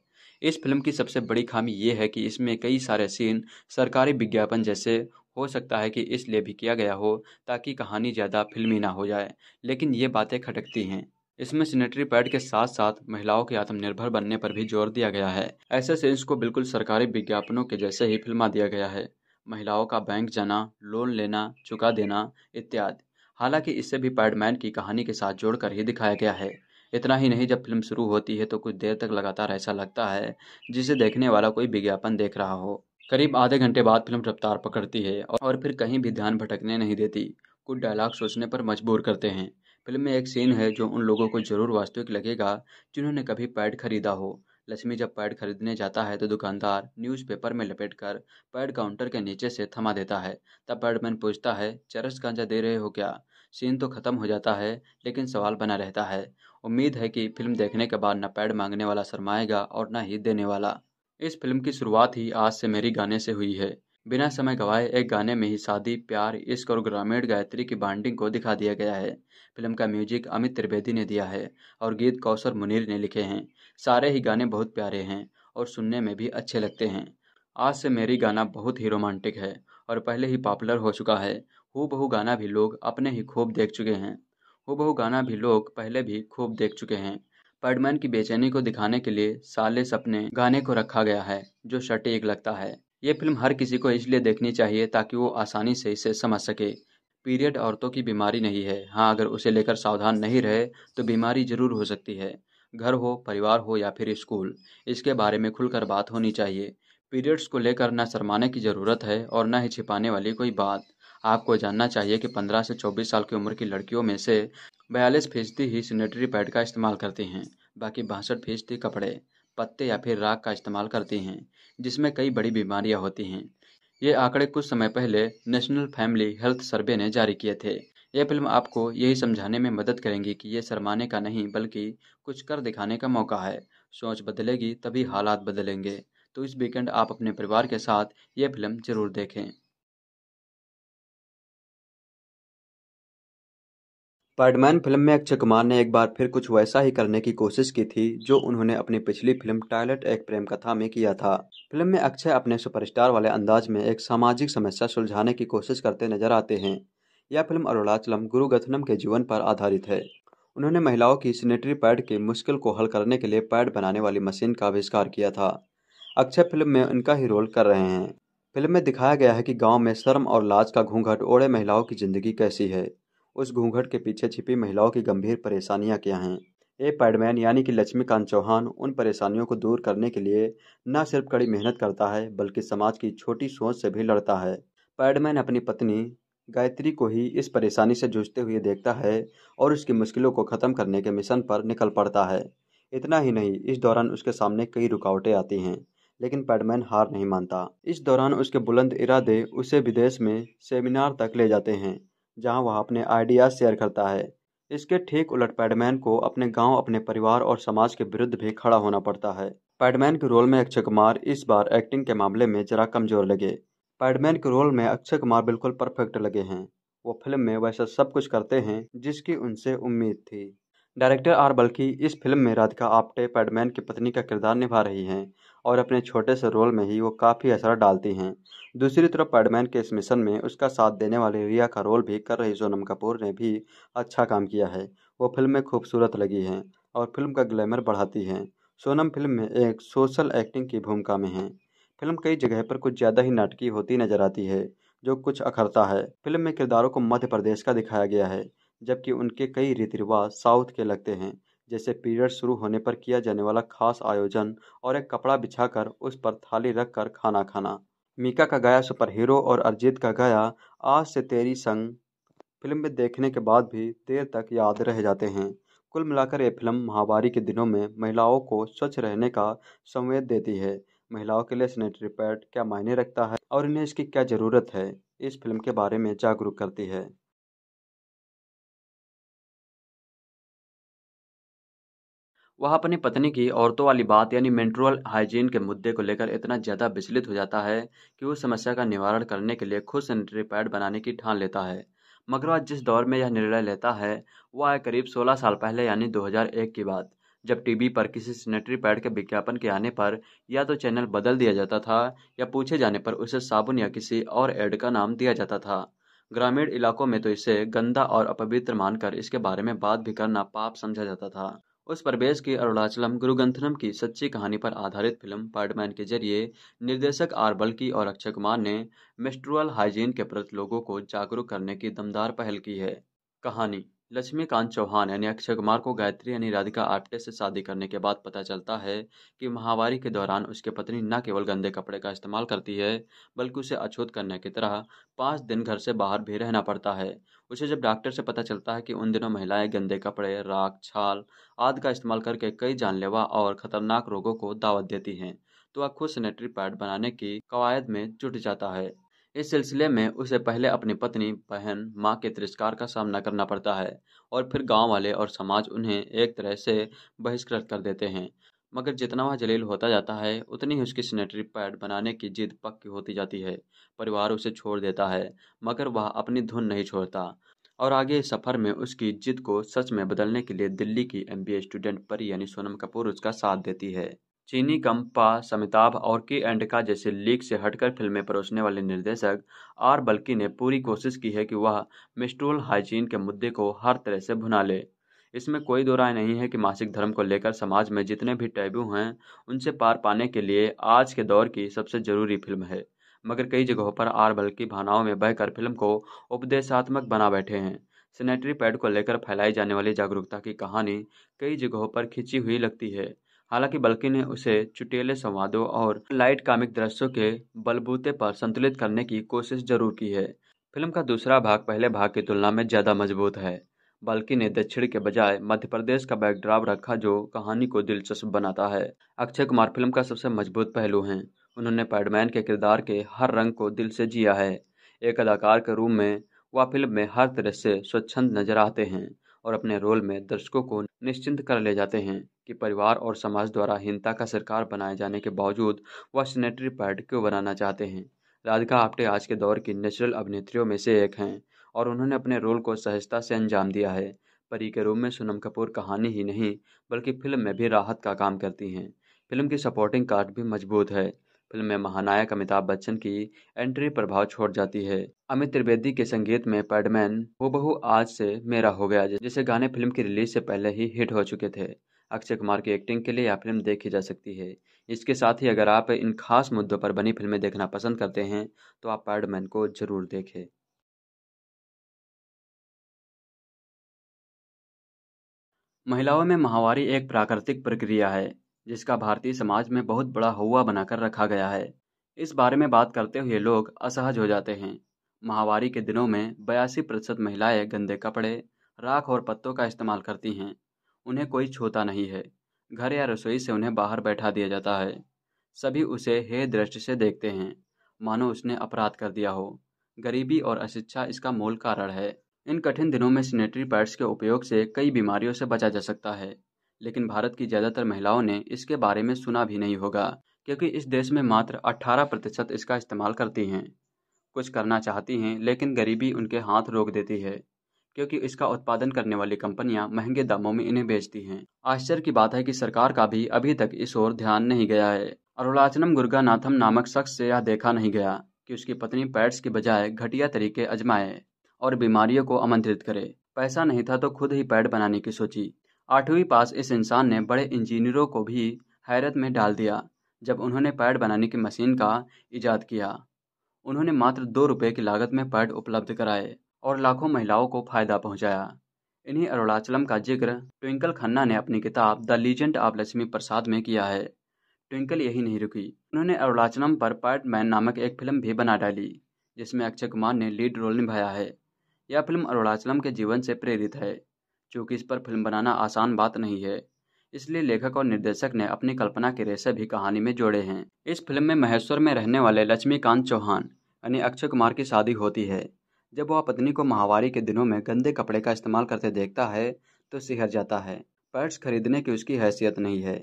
इस फिल्म की सबसे बड़ी खामी ये है कि इसमें कई सारे सीन सरकारी विज्ञापन जैसे हो सकता है कि इसलिए भी किया गया हो ताकि कहानी ज़्यादा फिल्मी ना हो जाए लेकिन ये बातें खटकती हैं इसमें सैनिटरी पैड के साथ साथ महिलाओं के आत्मनिर्भर बनने पर भी जोर दिया गया है ऐसे सेल्स को बिल्कुल सरकारी विज्ञापनों के जैसे ही फिल्मा दिया गया है महिलाओं का बैंक जाना लोन लेना चुका देना इत्यादि हालांकि इसे भी पैडमैन की कहानी के साथ जोड़कर ही दिखाया गया है इतना ही नहीं जब फिल्म शुरू होती है तो कुछ देर तक लगातार ऐसा लगता है जिसे देखने वाला कोई विज्ञापन देख रहा हो करीब आधे घंटे बाद फिल्म रफ्तार पकड़ती है और फिर कहीं भी ध्यान भटकने नहीं देती कुछ डायलॉग सोचने पर मजबूर करते हैं फिल्म में एक सीन है जो उन लोगों को जरूर वास्तविक लगेगा जिन्होंने कभी पैड खरीदा हो लक्ष्मी जब पैड खरीदने जाता है तो दुकानदार न्यूज़पेपर में लपेटकर पैड काउंटर के नीचे से थमा देता है तब पैडमैन पूछता है चरस गांजा दे रहे हो क्या सीन तो खत्म हो जाता है लेकिन सवाल बना रहता है उम्मीद है कि फिल्म देखने के बाद न पैड मांगने वाला शरमाएगा और न ही देने वाला इस फिल्म की शुरुआत ही आज से मेरी गाने से हुई है बिना समय गवाए एक गाने में ही शादी प्यार इश्क और ग्रामीण गायत्री की बॉन्डिंग को दिखा दिया गया है फिल्म का म्यूजिक अमित त्रिवेदी ने दिया है और गीत कौशर मुनीर ने लिखे हैं सारे ही गाने बहुत प्यारे हैं और सुनने में भी अच्छे लगते हैं आज से मेरी गाना बहुत ही रोमांटिक है और पहले ही पॉपुलर हो चुका है हु बहु गाना भी लोग अपने ही खूब देख चुके हैं हु बहु गाना भी लोग पहले भी खूब देख चुके हैं पैडमैन की बेचैनी को दिखाने के लिए साले सपने गाने को रखा गया है जो सटीक लगता है ये फिल्म हर किसी को इसलिए देखनी चाहिए ताकि वो आसानी से इसे समझ सके पीरियड औरतों की बीमारी नहीं है हाँ अगर उसे लेकर सावधान नहीं रहे तो बीमारी जरूर हो सकती है घर हो परिवार हो या फिर स्कूल इसके बारे में खुलकर बात होनी चाहिए पीरियड्स को लेकर न शरमाने की ज़रूरत है और न ही छिपाने वाली कोई बात आपको जानना चाहिए कि 15 से 24 साल की उम्र की लड़कियों में से बयालीस फीसदी ही सैनिटरी पैड का इस्तेमाल करती हैं बाकी बासठ फीसदी कपड़े पत्ते या फिर राख का इस्तेमाल करती हैं जिसमें कई बड़ी बीमारियां होती हैं ये आंकड़े कुछ समय पहले नेशनल फैमिली हेल्थ सर्वे ने जारी किए थे ये फिल्म आपको यही समझाने में मदद करेंगी कि ये शरमाने का नहीं बल्कि कुछ कर दिखाने का मौका है सोच बदलेगी तभी हालात बदलेंगे तो इस वीकेंड आप अपने परिवार के साथ ये फिल्म जरूर देखें पैडमैन फिल्म में अक्षय कुमार ने एक बार फिर कुछ वैसा ही करने की कोशिश की थी जो उन्होंने अपनी पिछली फिल्म टॉयलेट एक प्रेम कथा में किया था फिल्म में अक्षय अपने सुपरस्टार वाले अंदाज में एक सामाजिक समस्या सुलझाने की कोशिश करते नजर आते हैं यह फिल्म अरुणाचलम गुरु गथनम के जीवन पर आधारित है उन्होंने महिलाओं की सैनिटरी पैड की मुश्किल को हल करने के लिए पैड बनाने वाली मशीन का आविष्कार किया था अक्षय फिल्म में उनका ही रोल कर रहे हैं फिल्म में दिखाया गया है कि गांव में शर्म और लाज का घूंघट ओढ़े महिलाओं की जिंदगी कैसी है उस घूंघट के पीछे छिपी महिलाओं की गंभीर परेशानियां क्या हैं ए पैडमैन यानी कि लक्ष्मीकांत चौहान उन परेशानियों को दूर करने के लिए न सिर्फ कड़ी मेहनत करता है बल्कि समाज की छोटी सोच से भी लड़ता है पैडमैन अपनी पत्नी गायत्री को ही इस परेशानी से जूझते हुए देखता है और उसकी मुश्किलों को ख़त्म करने के मिशन पर निकल पड़ता है इतना ही नहीं इस दौरान उसके सामने कई रुकावटें आती हैं लेकिन पैडमैन हार नहीं मानता इस दौरान उसके बुलंद इरादे उसे विदेश में सेमिनार तक ले जाते हैं जहां वह अपने आइडियाज शेयर करता है इसके ठीक उलट पैडमैन को अपने गांव अपने परिवार और समाज के विरुद्ध भी खड़ा होना पड़ता है पैडमैन के रोल में अक्षय कुमार इस बार एक्टिंग के मामले में जरा कमजोर लगे पैडमैन के रोल में अक्षय कुमार बिल्कुल परफेक्ट लगे हैं वो फिल्म में वैसा सब कुछ करते हैं जिसकी उनसे उम्मीद थी डायरेक्टर आर बल्कि इस फिल्म में राधिका आप्टे पैडमैन की पत्नी का किरदार निभा रही हैं और अपने छोटे से रोल में ही वो काफ़ी असर डालती हैं दूसरी तरफ पैडमैन के इस मिशन में उसका साथ देने वाली रिया का रोल भी कर रही सोनम कपूर ने भी अच्छा काम किया है वो फिल्म में खूबसूरत लगी है और फिल्म का ग्लैमर बढ़ाती है सोनम फिल्म में एक सोशल एक्टिंग की भूमिका में है फिल्म कई जगह पर कुछ ज़्यादा ही नाटकीय होती नजर आती है जो कुछ अखरता है फिल्म में किरदारों को मध्य प्रदेश का दिखाया गया है जबकि उनके कई रीति रिवाज साउथ के लगते हैं जैसे पीरियड शुरू होने पर किया जाने वाला खास आयोजन और एक कपड़ा बिछाकर उस पर थाली कर खाना खाना मीका का गाया सुपर हीरो और अरिजीत का गाया आज से तेरी संग फिल्म में देखने के बाद भी देर तक याद रह जाते हैं कुल मिलाकर ये फिल्म महामारी के दिनों में महिलाओं को स्वच्छ रहने का संवेद देती है महिलाओं के लिए सैनिटरी पैड क्या मायने रखता है और इन्हें इसकी क्या ज़रूरत है इस फिल्म के बारे में जागरूक करती है वह अपनी पत्नी की औरतों वाली बात यानी मेंट्रुअल हाइजीन के मुद्दे को लेकर इतना ज़्यादा विचलित हो जाता है कि उस समस्या का निवारण करने के लिए खुद सैनिटरी पैड बनाने की ठान लेता है मगरवाद जिस दौर में यह निर्णय लेता है वह आए करीब 16 साल पहले यानी 2001 की बात जब टीवी पर किसी सैनिटरी पैड के विज्ञापन के आने पर या तो चैनल बदल दिया जाता था या पूछे जाने पर उसे साबुन या किसी और एड का नाम दिया जाता था ग्रामीण इलाकों में तो इसे गंदा और अपवित्र मानकर इसके बारे में बात भी करना पाप समझा जाता था उस प्रवेश की अरुणाचलम गुरुगंथनम की सच्ची कहानी पर आधारित फिल्म पार्टमैन के जरिए निर्देशक आर बल्की और अक्षय कुमार ने मेस्ट्रुअल हाइजीन के प्रति लोगों को जागरूक करने की दमदार पहल की है कहानी लक्ष्मीकांत चौहान यानी अक्षय कुमार को गायत्री यानी राधिका आप्टे से शादी करने के बाद पता चलता है कि महावारी के दौरान उसके पत्नी न केवल गंदे कपड़े का इस्तेमाल करती है बल्कि उसे अछूत करने की तरह पाँच दिन घर से बाहर भी रहना पड़ता है उसे जब डॉक्टर से पता चलता है कि उन दिनों महिलाएं गंदे कपड़े राख छाल आदि का इस्तेमाल करके कई जानलेवा और खतरनाक रोगों को दावत देती हैं तो वह खुद सैनिटरी पैड बनाने की कवायद में जुट जाता है इस सिलसिले में उसे पहले अपनी पत्नी बहन माँ के तिरस्कार का सामना करना पड़ता है और फिर गांव वाले और समाज उन्हें एक तरह से बहिष्कृत कर देते हैं मगर जितना वह जलील होता जाता है उतनी ही उसकी सैनिटरी पैड बनाने की जिद पक्की होती जाती है परिवार उसे छोड़ देता है मगर वह अपनी धुन नहीं छोड़ता और आगे इस सफ़र में उसकी जिद को सच में बदलने के लिए दिल्ली की एम स्टूडेंट परी यानी सोनम कपूर उसका साथ देती है चीनी कंपा समिताभ और के एंड का जैसे लीक से हटकर फिल्में परोसने वाले निर्देशक आर बल्कि ने पूरी कोशिश की है कि वह मिस्ट्रोल हाइजीन के मुद्दे को हर तरह से भुना ले इसमें कोई दो राय नहीं है कि मासिक धर्म को लेकर समाज में जितने भी टैबू हैं उनसे पार पाने के लिए आज के दौर की सबसे जरूरी फिल्म है मगर कई जगहों पर आर बल्कि भावनाओं में बहकर फिल्म को उपदेशात्मक बना बैठे हैं सैनिटरी पैड को लेकर फैलाई जाने वाली जागरूकता की कहानी कई जगहों पर खिंची हुई लगती है हालांकि बल्कि ने उसे चुटेले संवादों और लाइट कामिक दृश्यों के बलबूते पर संतुलित करने की कोशिश जरूर की है फिल्म का दूसरा भाग पहले भाग की तुलना में ज़्यादा मजबूत है बल्कि ने दक्षिण के बजाय मध्य प्रदेश का बैकड्राव रखा जो कहानी को दिलचस्प बनाता है अक्षय कुमार फिल्म का सबसे मजबूत पहलू हैं उन्होंने पैडमैन के किरदार के हर रंग को दिल से जिया है एक अदाकार के रूप में वह फिल्म में हर तरह से स्वच्छंद नजर आते हैं और अपने रोल में दर्शकों को निश्चिंत कर ले जाते हैं कि परिवार और समाज द्वारा हीनता का सरकार बनाए जाने के बावजूद वह सैनिटरी पैड क्यों बनाना चाहते हैं राधिका आप्टे आज के दौर की नेचुरल अभिनेत्रियों में से एक हैं और उन्होंने अपने रोल को सहजता से अंजाम दिया है परी के रूप में सोनम कपूर कहानी ही नहीं बल्कि फिल्म में भी राहत का काम करती हैं फिल्म की सपोर्टिंग कार्ड भी मजबूत है फिल्म में महानायक अमिताभ बच्चन की एंट्री प्रभाव छोड़ जाती है अमित त्रिवेदी के संगीत में पैडमैन हो बहु आज से मेरा हो गया जैसे गाने फिल्म की रिलीज से पहले ही हिट हो चुके थे अक्षय कुमार की एक्टिंग के लिए यह फिल्म देखी जा सकती है इसके साथ ही अगर आप इन खास मुद्दों पर बनी फिल्में देखना पसंद करते हैं तो आप पैडमैन को जरूर देखें महिलाओं में महावारी एक प्राकृतिक प्रक्रिया है जिसका भारतीय समाज में बहुत बड़ा हवा बनाकर रखा गया है इस बारे में बात करते हुए लोग असहज हो जाते हैं महावारी के दिनों में बयासी प्रतिशत महिलाएँ गंदे कपड़े राख और पत्तों का इस्तेमाल करती हैं उन्हें कोई छूता नहीं है घर या रसोई से उन्हें बाहर बैठा दिया जाता है सभी उसे हे दृष्टि से देखते हैं मानो उसने अपराध कर दिया हो गरीबी और अशिक्षा इसका मूल कारण है इन कठिन दिनों में सैनिटरी पैड्स के उपयोग से कई बीमारियों से बचा जा सकता है लेकिन भारत की ज़्यादातर महिलाओं ने इसके बारे में सुना भी नहीं होगा क्योंकि इस देश में मात्र 18 प्रतिशत इसका इस्तेमाल करती हैं कुछ करना चाहती हैं लेकिन गरीबी उनके हाथ रोक देती है क्योंकि इसका उत्पादन करने वाली कंपनियां महंगे दामों में इन्हें बेचती हैं आश्चर्य की बात है कि सरकार का भी अभी तक इस ओर ध्यान नहीं गया है अरुणाचलम गुर्गानाथम नामक शख्स से यह देखा नहीं गया कि उसकी पत्नी पैड्स के बजाय घटिया तरीके अजमाए और बीमारियों को आमंत्रित करे पैसा नहीं था तो खुद ही पैड बनाने की सोची आठवीं पास इस इंसान ने बड़े इंजीनियरों को भी हैरत में डाल दिया जब उन्होंने पैड बनाने की मशीन का इजाद किया उन्होंने मात्र दो रुपये की लागत में पैड उपलब्ध कराए और लाखों महिलाओं को फायदा पहुंचाया इन्हीं अरुणाचलम का जिक्र ट्विंकल खन्ना ने अपनी किताब the legend of Lakshmi Prasad में किया है ट्विंकल यही नहीं रुकी उन्होंने अरुणाचलम पर पैड मैन नामक एक फिल्म भी बना डाली जिसमें अक्षय कुमार ने लीड रोल निभाया है यह फिल्म अरुणाचलम के जीवन से प्रेरित है चूँकि इस पर फिल्म बनाना आसान बात नहीं है इसलिए लेखक और निर्देशक ने अपनी कल्पना के रेसे भी कहानी में जोड़े हैं इस फिल्म में महेश्वर में रहने वाले लक्ष्मीकांत चौहान यानी अक्षय कुमार की शादी होती है जब वह पत्नी को माहवारी के दिनों में गंदे कपड़े का इस्तेमाल करते देखता है तो सिहर जाता है पैड्स खरीदने की उसकी हैसियत नहीं है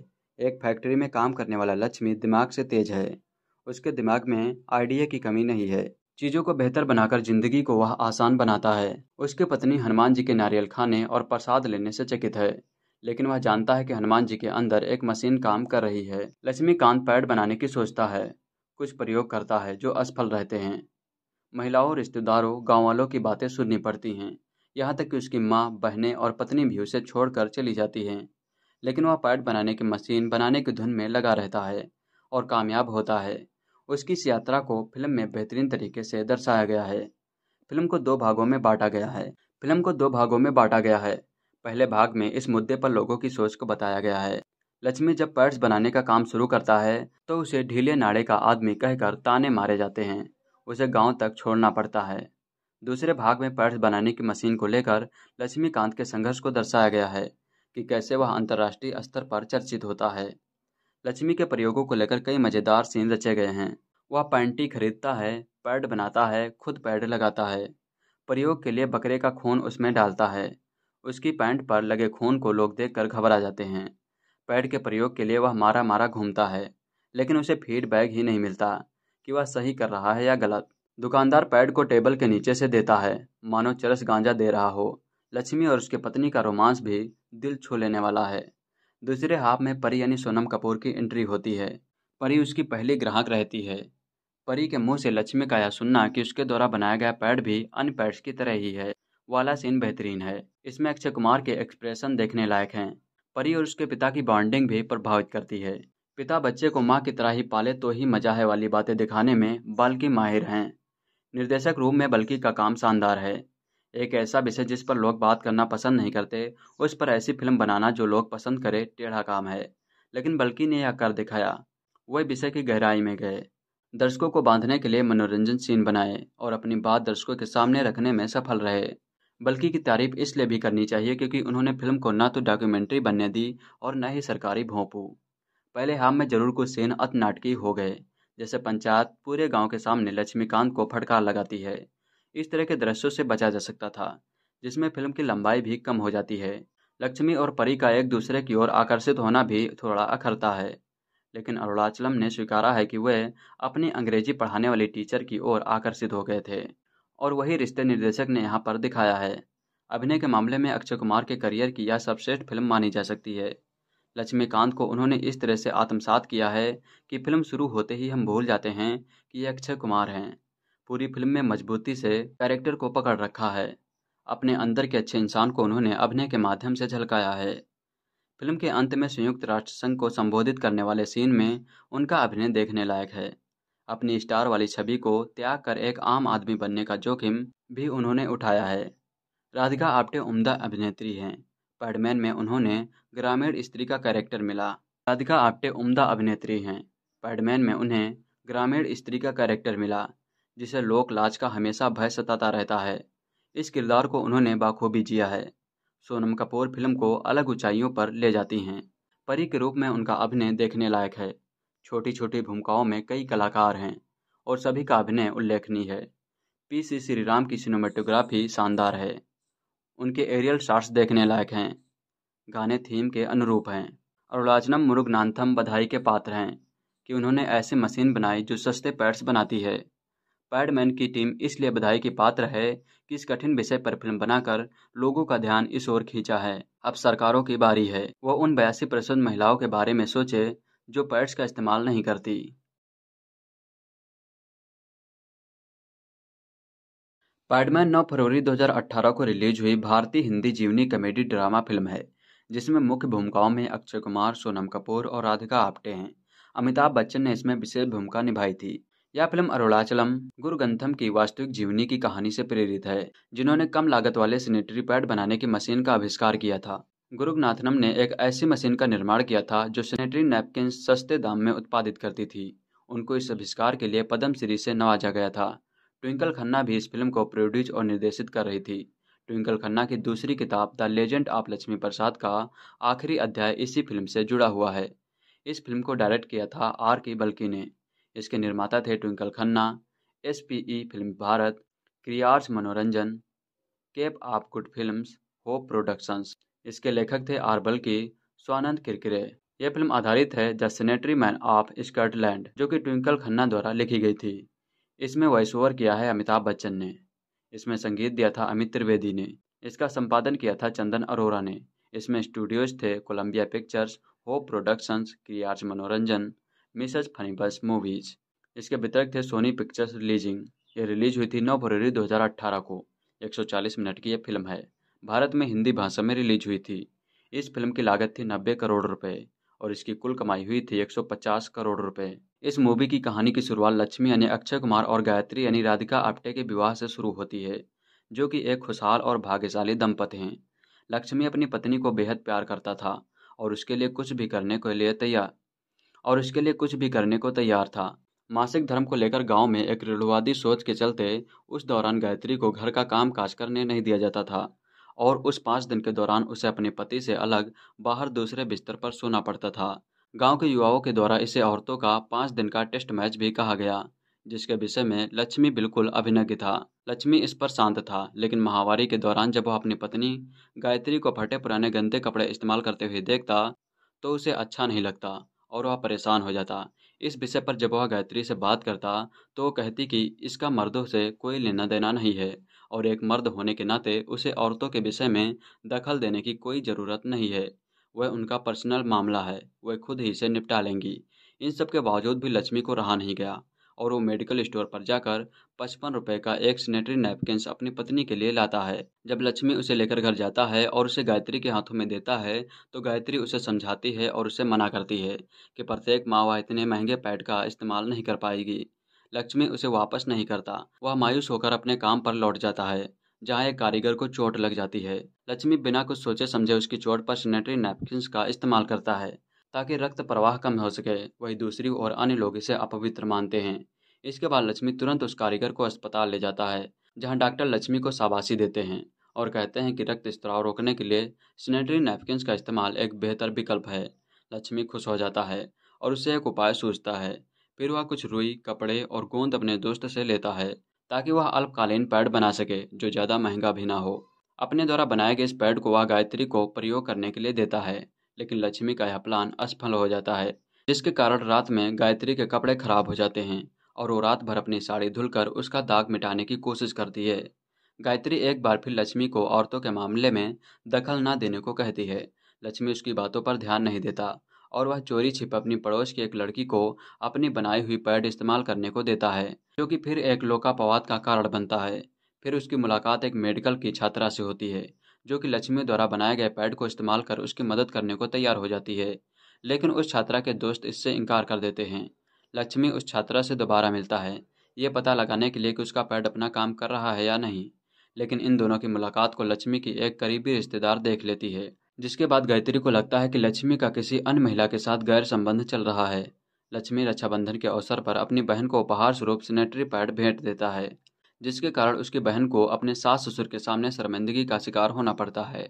एक फैक्ट्री में काम करने वाला लक्ष्मी दिमाग से तेज है उसके दिमाग में आइडिया की कमी नहीं है चीज़ों को बेहतर बनाकर जिंदगी को वह आसान बनाता है उसके पत्नी हनुमान जी के नारियल खाने और प्रसाद लेने से चकित है लेकिन वह जानता है कि हनुमान जी के अंदर एक मशीन काम कर रही है लक्ष्मीकांत पैड बनाने की सोचता है कुछ प्रयोग करता है जो असफल रहते हैं महिलाओं रिश्तेदारों गाँव वालों की बातें सुननी पड़ती हैं यहाँ तक कि उसकी माँ बहनें और पत्नी भी उसे छोड़कर चली जाती हैं लेकिन वह पैड बनाने की मशीन बनाने की धुन में लगा रहता है और कामयाब होता है उसकी इस यात्रा को फिल्म में बेहतरीन तरीके से दर्शाया गया है फिल्म को दो भागों में बांटा गया है फिल्म को दो भागों में बांटा गया है पहले भाग में इस मुद्दे पर लोगों की सोच को बताया गया है लक्ष्मी जब पर्स बनाने का काम शुरू करता है तो उसे ढीले नाड़े का आदमी कहकर ताने मारे जाते हैं उसे गांव तक छोड़ना पड़ता है दूसरे भाग में पर्स बनाने की मशीन को लेकर लक्ष्मीकांत के संघर्ष को दर्शाया गया है कि कैसे वह अंतर्राष्ट्रीय स्तर पर चर्चित होता है लक्ष्मी के प्रयोगों को लेकर कई मज़ेदार सीन रचे गए हैं वह पैंटी खरीदता है पैड बनाता है खुद पैड लगाता है प्रयोग के लिए बकरे का खून उसमें डालता है उसकी पैंट पर लगे खून को लोग देख कर घबरा जाते हैं पैड के प्रयोग के लिए वह मारा मारा घूमता है लेकिन उसे फीडबैक ही नहीं मिलता कि वह सही कर रहा है या गलत दुकानदार पैड को टेबल के नीचे से देता है मानो चरस गांजा दे रहा हो लक्ष्मी और उसके पत्नी का रोमांस भी दिल छू लेने वाला है दूसरे हाफ में परी यानी सोनम कपूर की एंट्री होती है परी उसकी पहली ग्राहक रहती है परी के मुंह से लक्ष्मी का यह सुनना कि उसके द्वारा बनाया गया पैड भी अन्य पैड्स की तरह ही है वाला सीन बेहतरीन है इसमें अक्षय कुमार के एक्सप्रेशन देखने लायक हैं परी और उसके पिता की बॉन्डिंग भी प्रभावित करती है पिता बच्चे को माँ की तरह ही पाले तो ही मजा है वाली बातें दिखाने में बल्कि माहिर हैं निर्देशक रूप में बल्कि का काम शानदार है एक ऐसा विषय जिस पर लोग बात करना पसंद नहीं करते उस पर ऐसी फिल्म बनाना जो लोग पसंद करे टेढ़ा काम है लेकिन बल्कि ने यह कर दिखाया वह विषय की गहराई में गए दर्शकों को बांधने के लिए मनोरंजन सीन बनाए और अपनी बात दर्शकों के सामने रखने में सफल रहे बल्कि की तारीफ इसलिए भी करनी चाहिए क्योंकि उन्होंने फिल्म को न तो डॉक्यूमेंट्री बनने दी और न ही सरकारी भोंपू पहले हाम में जरूर कुछ सीन अत नाटकीय हो गए जैसे पंचायत पूरे गांव के सामने लक्ष्मीकांत को फटकार लगाती है इस तरह के दृश्यों से बचा जा सकता था जिसमें फिल्म की लंबाई भी कम हो जाती है लक्ष्मी और परी का एक दूसरे की ओर आकर्षित होना भी थोड़ा अखरता है लेकिन अरुणाचलम ने स्वीकारा है कि वह अपनी अंग्रेजी पढ़ाने वाली टीचर की ओर आकर्षित हो गए थे और वही रिश्ते निर्देशक ने यहाँ पर दिखाया है अभिनय के मामले में अक्षय कुमार के करियर की यह सर्वश्रेष्ठ फिल्म मानी जा सकती है लक्ष्मीकांत को उन्होंने इस तरह से आत्मसात किया है कि फिल्म शुरू होते ही हम भूल जाते हैं कि ये अक्षय कुमार हैं पूरी फिल्म में मजबूती से कैरेक्टर को पकड़ रखा है अपने अंदर के अच्छे इंसान को उन्होंने अभिनय के माध्यम से झलकाया है फिल्म के अंत में संयुक्त राष्ट्र संघ को संबोधित करने वाले सीन में उनका अभिनय देखने लायक है अपनी स्टार वाली छवि को त्याग कर एक आम आदमी बनने का जोखिम भी उन्होंने उठाया है राधिका आप्टे उम्दा अभिनेत्री हैं पैडमैन में उन्होंने ग्रामीण स्त्री का कैरेक्टर मिला राधिका आप्टे उम्दा अभिनेत्री हैं पैडमैन में उन्हें ग्रामीण स्त्री का कैरेक्टर मिला जिसे लोक लाज का हमेशा भय सताता रहता है इस किरदार को उन्होंने बाखूबी जिया है सोनम कपूर फिल्म को अलग ऊंचाइयों पर ले जाती हैं परी के रूप में उनका अभिनय देखने लायक है छोटी छोटी भूमिकाओं में कई कलाकार हैं और सभी का अभिनय उल्लेखनीय है पी सी श्रीराम की सिनेमेटोग्राफी शानदार है उनके एरियल शार्ट्स देखने लायक हैं गाने थीम के अनुरूप हैं अरुणाचनम मुरुगनाथम बधाई के पात्र हैं कि उन्होंने ऐसी मशीन बनाई जो सस्ते पैड्स बनाती है पैडमैन की टीम इसलिए बधाई की पात्र है कि इस कठिन विषय पर फिल्म बनाकर लोगों का ध्यान इस ओर खींचा है अब सरकारों की बारी है वो उन बयासी प्रतिशत महिलाओं के बारे में सोचे जो पैड्स का इस्तेमाल नहीं करती पैडमैन 9 फरवरी 2018 को रिलीज हुई भारतीय हिंदी जीवनी कॉमेडी ड्रामा फिल्म है जिसमें मुख्य भूमिकाओं में अक्षय कुमार सोनम कपूर और राधिका आप्टे हैं अमिताभ बच्चन ने इसमें विशेष भूमिका निभाई थी यह फिल्म अरुणाचलम गुरु गंथम की वास्तविक जीवनी की कहानी से प्रेरित है जिन्होंने कम लागत वाले सैनिटरी पैड बनाने की मशीन का आविष्कार किया था गुरुनाथनम ने एक ऐसी मशीन का निर्माण किया था जो सेनेटरी नैपकिन सस्ते दाम में उत्पादित करती थी उनको इस आविष्कार के लिए पद्म श्री से नवाजा गया था ट्विंकल खन्ना भी इस फिल्म को प्रोड्यूस और निर्देशित कर रही थी ट्विंकल खन्ना की दूसरी किताब the legend of Lakshmi Prasad का आखिरी अध्याय इसी फिल्म से जुड़ा हुआ है इस फिल्म को डायरेक्ट किया था आर के बल्कि ने इसके निर्माता थे Twinkle Khanna S P E film Bharat क्रियार्स मनोरंजन केप आप गुड फिल्म्स होप प्रोडक्शंस इसके लेखक थे आरबल की स्वानंद किरकिरे यह फिल्म आधारित है the sanitary man of Scotland जो कि ट्विंकल खन्ना द्वारा लिखी गई थी इसमें वॉइस ओवर किया है अमिताभ बच्चन ने इसमें संगीत दिया था अमित त्रिवेदी ने इसका संपादन किया था चंदन अरोरा ने इसमें स्टूडियोज थे कोलंबिया पिक्चर्स होप प्रोडक्शंस क्रियार्स मनोरंजन मिसेज बस मूवीज इसके वितरक थे सोनी पिक्चर्स रिलीजिंग ये रिलीज हुई थी 9 फरवरी 2018 को 140 मिनट की यह फिल्म है भारत में हिंदी भाषा में रिलीज हुई थी इस फिल्म की लागत थी नब्बे करोड़ रुपए और इसकी कुल कमाई हुई थी 150 करोड़ रुपए इस मूवी की कहानी की शुरुआत लक्ष्मी यानी अक्षय कुमार और गायत्री यानी राधिका आप्टे के विवाह से शुरू होती है जो कि एक खुशहाल और भाग्यशाली दंपति हैं लक्ष्मी अपनी पत्नी को बेहद प्यार करता था और उसके लिए कुछ भी करने के लिए तैयार और उसके लिए कुछ भी करने को तैयार था मासिक धर्म को लेकर गांव में एक रूढ़वादी सोच के चलते उस दौरान गायत्री को घर का काम काज करने नहीं दिया जाता था और उस पाँच दिन के दौरान उसे अपने पति से अलग बाहर दूसरे बिस्तर पर सोना पड़ता था गांव के युवाओं के द्वारा इसे औरतों का पाँच दिन का टेस्ट मैच भी कहा गया जिसके विषय में लक्ष्मी बिल्कुल अभिनज्ञ था लक्ष्मी इस पर शांत था लेकिन महावारी के दौरान जब वह अपनी पत्नी गायत्री को फटे पुराने गंदे कपड़े इस्तेमाल करते हुए देखता तो उसे अच्छा नहीं लगता और वह परेशान हो जाता इस विषय पर जब वह गायत्री से बात करता तो वो कहती कि इसका मर्दों से कोई लेना देना नहीं है और एक मर्द होने के नाते उसे औरतों के विषय में दखल देने की कोई ज़रूरत नहीं है वह उनका पर्सनल मामला है वह खुद ही से निपटा लेंगी इन सब के बावजूद भी लक्ष्मी को रहा नहीं गया और वो मेडिकल स्टोर पर जाकर पचपन रुपए का एक सैनिटरी नैपकिन अपनी पत्नी के लिए लाता है जब लक्ष्मी उसे लेकर घर जाता है और उसे गायत्री के हाथों में देता है तो गायत्री उसे समझाती है और उसे मना करती है कि प्रत्येक माँ वह इतने महंगे पैड का इस्तेमाल नहीं कर पाएगी लक्ष्मी उसे वापस नहीं करता वह मायूस होकर अपने काम पर लौट जाता है जहाँ एक कारीगर को चोट लग जाती है लक्ष्मी बिना कुछ सोचे समझे उसकी चोट पर सैनिटरी नैपकिन का इस्तेमाल करता है ताकि रक्त प्रवाह कम हो सके वही दूसरी और अन्य लोग इसे अपवित्र मानते हैं इसके बाद लक्ष्मी तुरंत उस कारीगर को अस्पताल ले जाता है जहां डॉक्टर लक्ष्मी को शाबाशी देते हैं और कहते हैं कि रक्त स्त्राव रोकने के लिए सैनिटरी नैपकिनस का इस्तेमाल एक बेहतर विकल्प है लक्ष्मी खुश हो जाता है और उसे एक उपाय सूझता है फिर वह कुछ रुई कपड़े और गोंद अपने दोस्त से लेता है ताकि वह अल्पकालीन पैड बना सके जो ज़्यादा महंगा भी ना हो अपने द्वारा बनाए गए इस पैड को वह गायत्री को प्रयोग करने के लिए देता है लेकिन लक्ष्मी का यह प्लान असफल हो जाता है जिसके कारण रात में गायत्री के कपड़े खराब हो जाते हैं और वो रात भर अपनी साड़ी धुलकर उसका दाग मिटाने की कोशिश करती है गायत्री एक बार फिर लक्ष्मी को औरतों के मामले में दखल ना देने को कहती है लक्ष्मी उसकी बातों पर ध्यान नहीं देता और वह चोरी छिप अपनी पड़ोस की एक लड़की को अपनी बनाई हुई पैड इस्तेमाल करने को देता है जो कि फिर एक लोकापवाद का कारण बनता है फिर उसकी मुलाकात एक मेडिकल की छात्रा से होती है जो कि लक्ष्मी द्वारा बनाए गए पैड को इस्तेमाल कर उसकी मदद करने को तैयार हो जाती है लेकिन उस छात्रा के दोस्त इससे इनकार कर देते हैं लक्ष्मी उस छात्रा से दोबारा मिलता है ये पता लगाने के लिए कि उसका पैड अपना काम कर रहा है या नहीं लेकिन इन दोनों की मुलाकात को लक्ष्मी की एक करीबी रिश्तेदार देख लेती है जिसके बाद गायत्री को लगता है कि लक्ष्मी का किसी अन्य महिला के साथ गैर संबंध चल रहा है लक्ष्मी रक्षाबंधन के अवसर पर अपनी बहन को उपहार स्वरूप सेनेटरी पैड भेंट देता है जिसके कारण उसकी बहन को अपने सास ससुर के सामने शर्मिंदगी का शिकार होना पड़ता है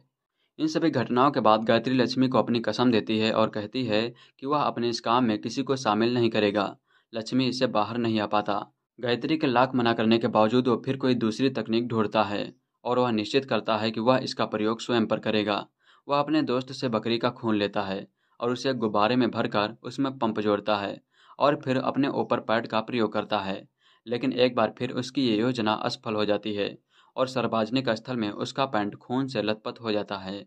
इन सभी घटनाओं के बाद गायत्री लक्ष्मी को अपनी कसम देती है और कहती है कि वह अपने इस काम में किसी को शामिल नहीं करेगा लक्ष्मी इससे बाहर नहीं आ पाता गायत्री के लाख मना करने के बावजूद वो फिर कोई दूसरी तकनीक ढूंढता है और वह निश्चित करता है कि वह इसका प्रयोग स्वयं पर करेगा वह अपने दोस्त से बकरी का खून लेता है और उसे गुब्बारे में भरकर उसमें पंप जोड़ता है और फिर अपने ऊपर पैड का प्रयोग करता है लेकिन एक बार फिर उसकी ये योजना असफल हो जाती है और सार्वजनिक स्थल में उसका पैंट खून से लथपथ हो जाता है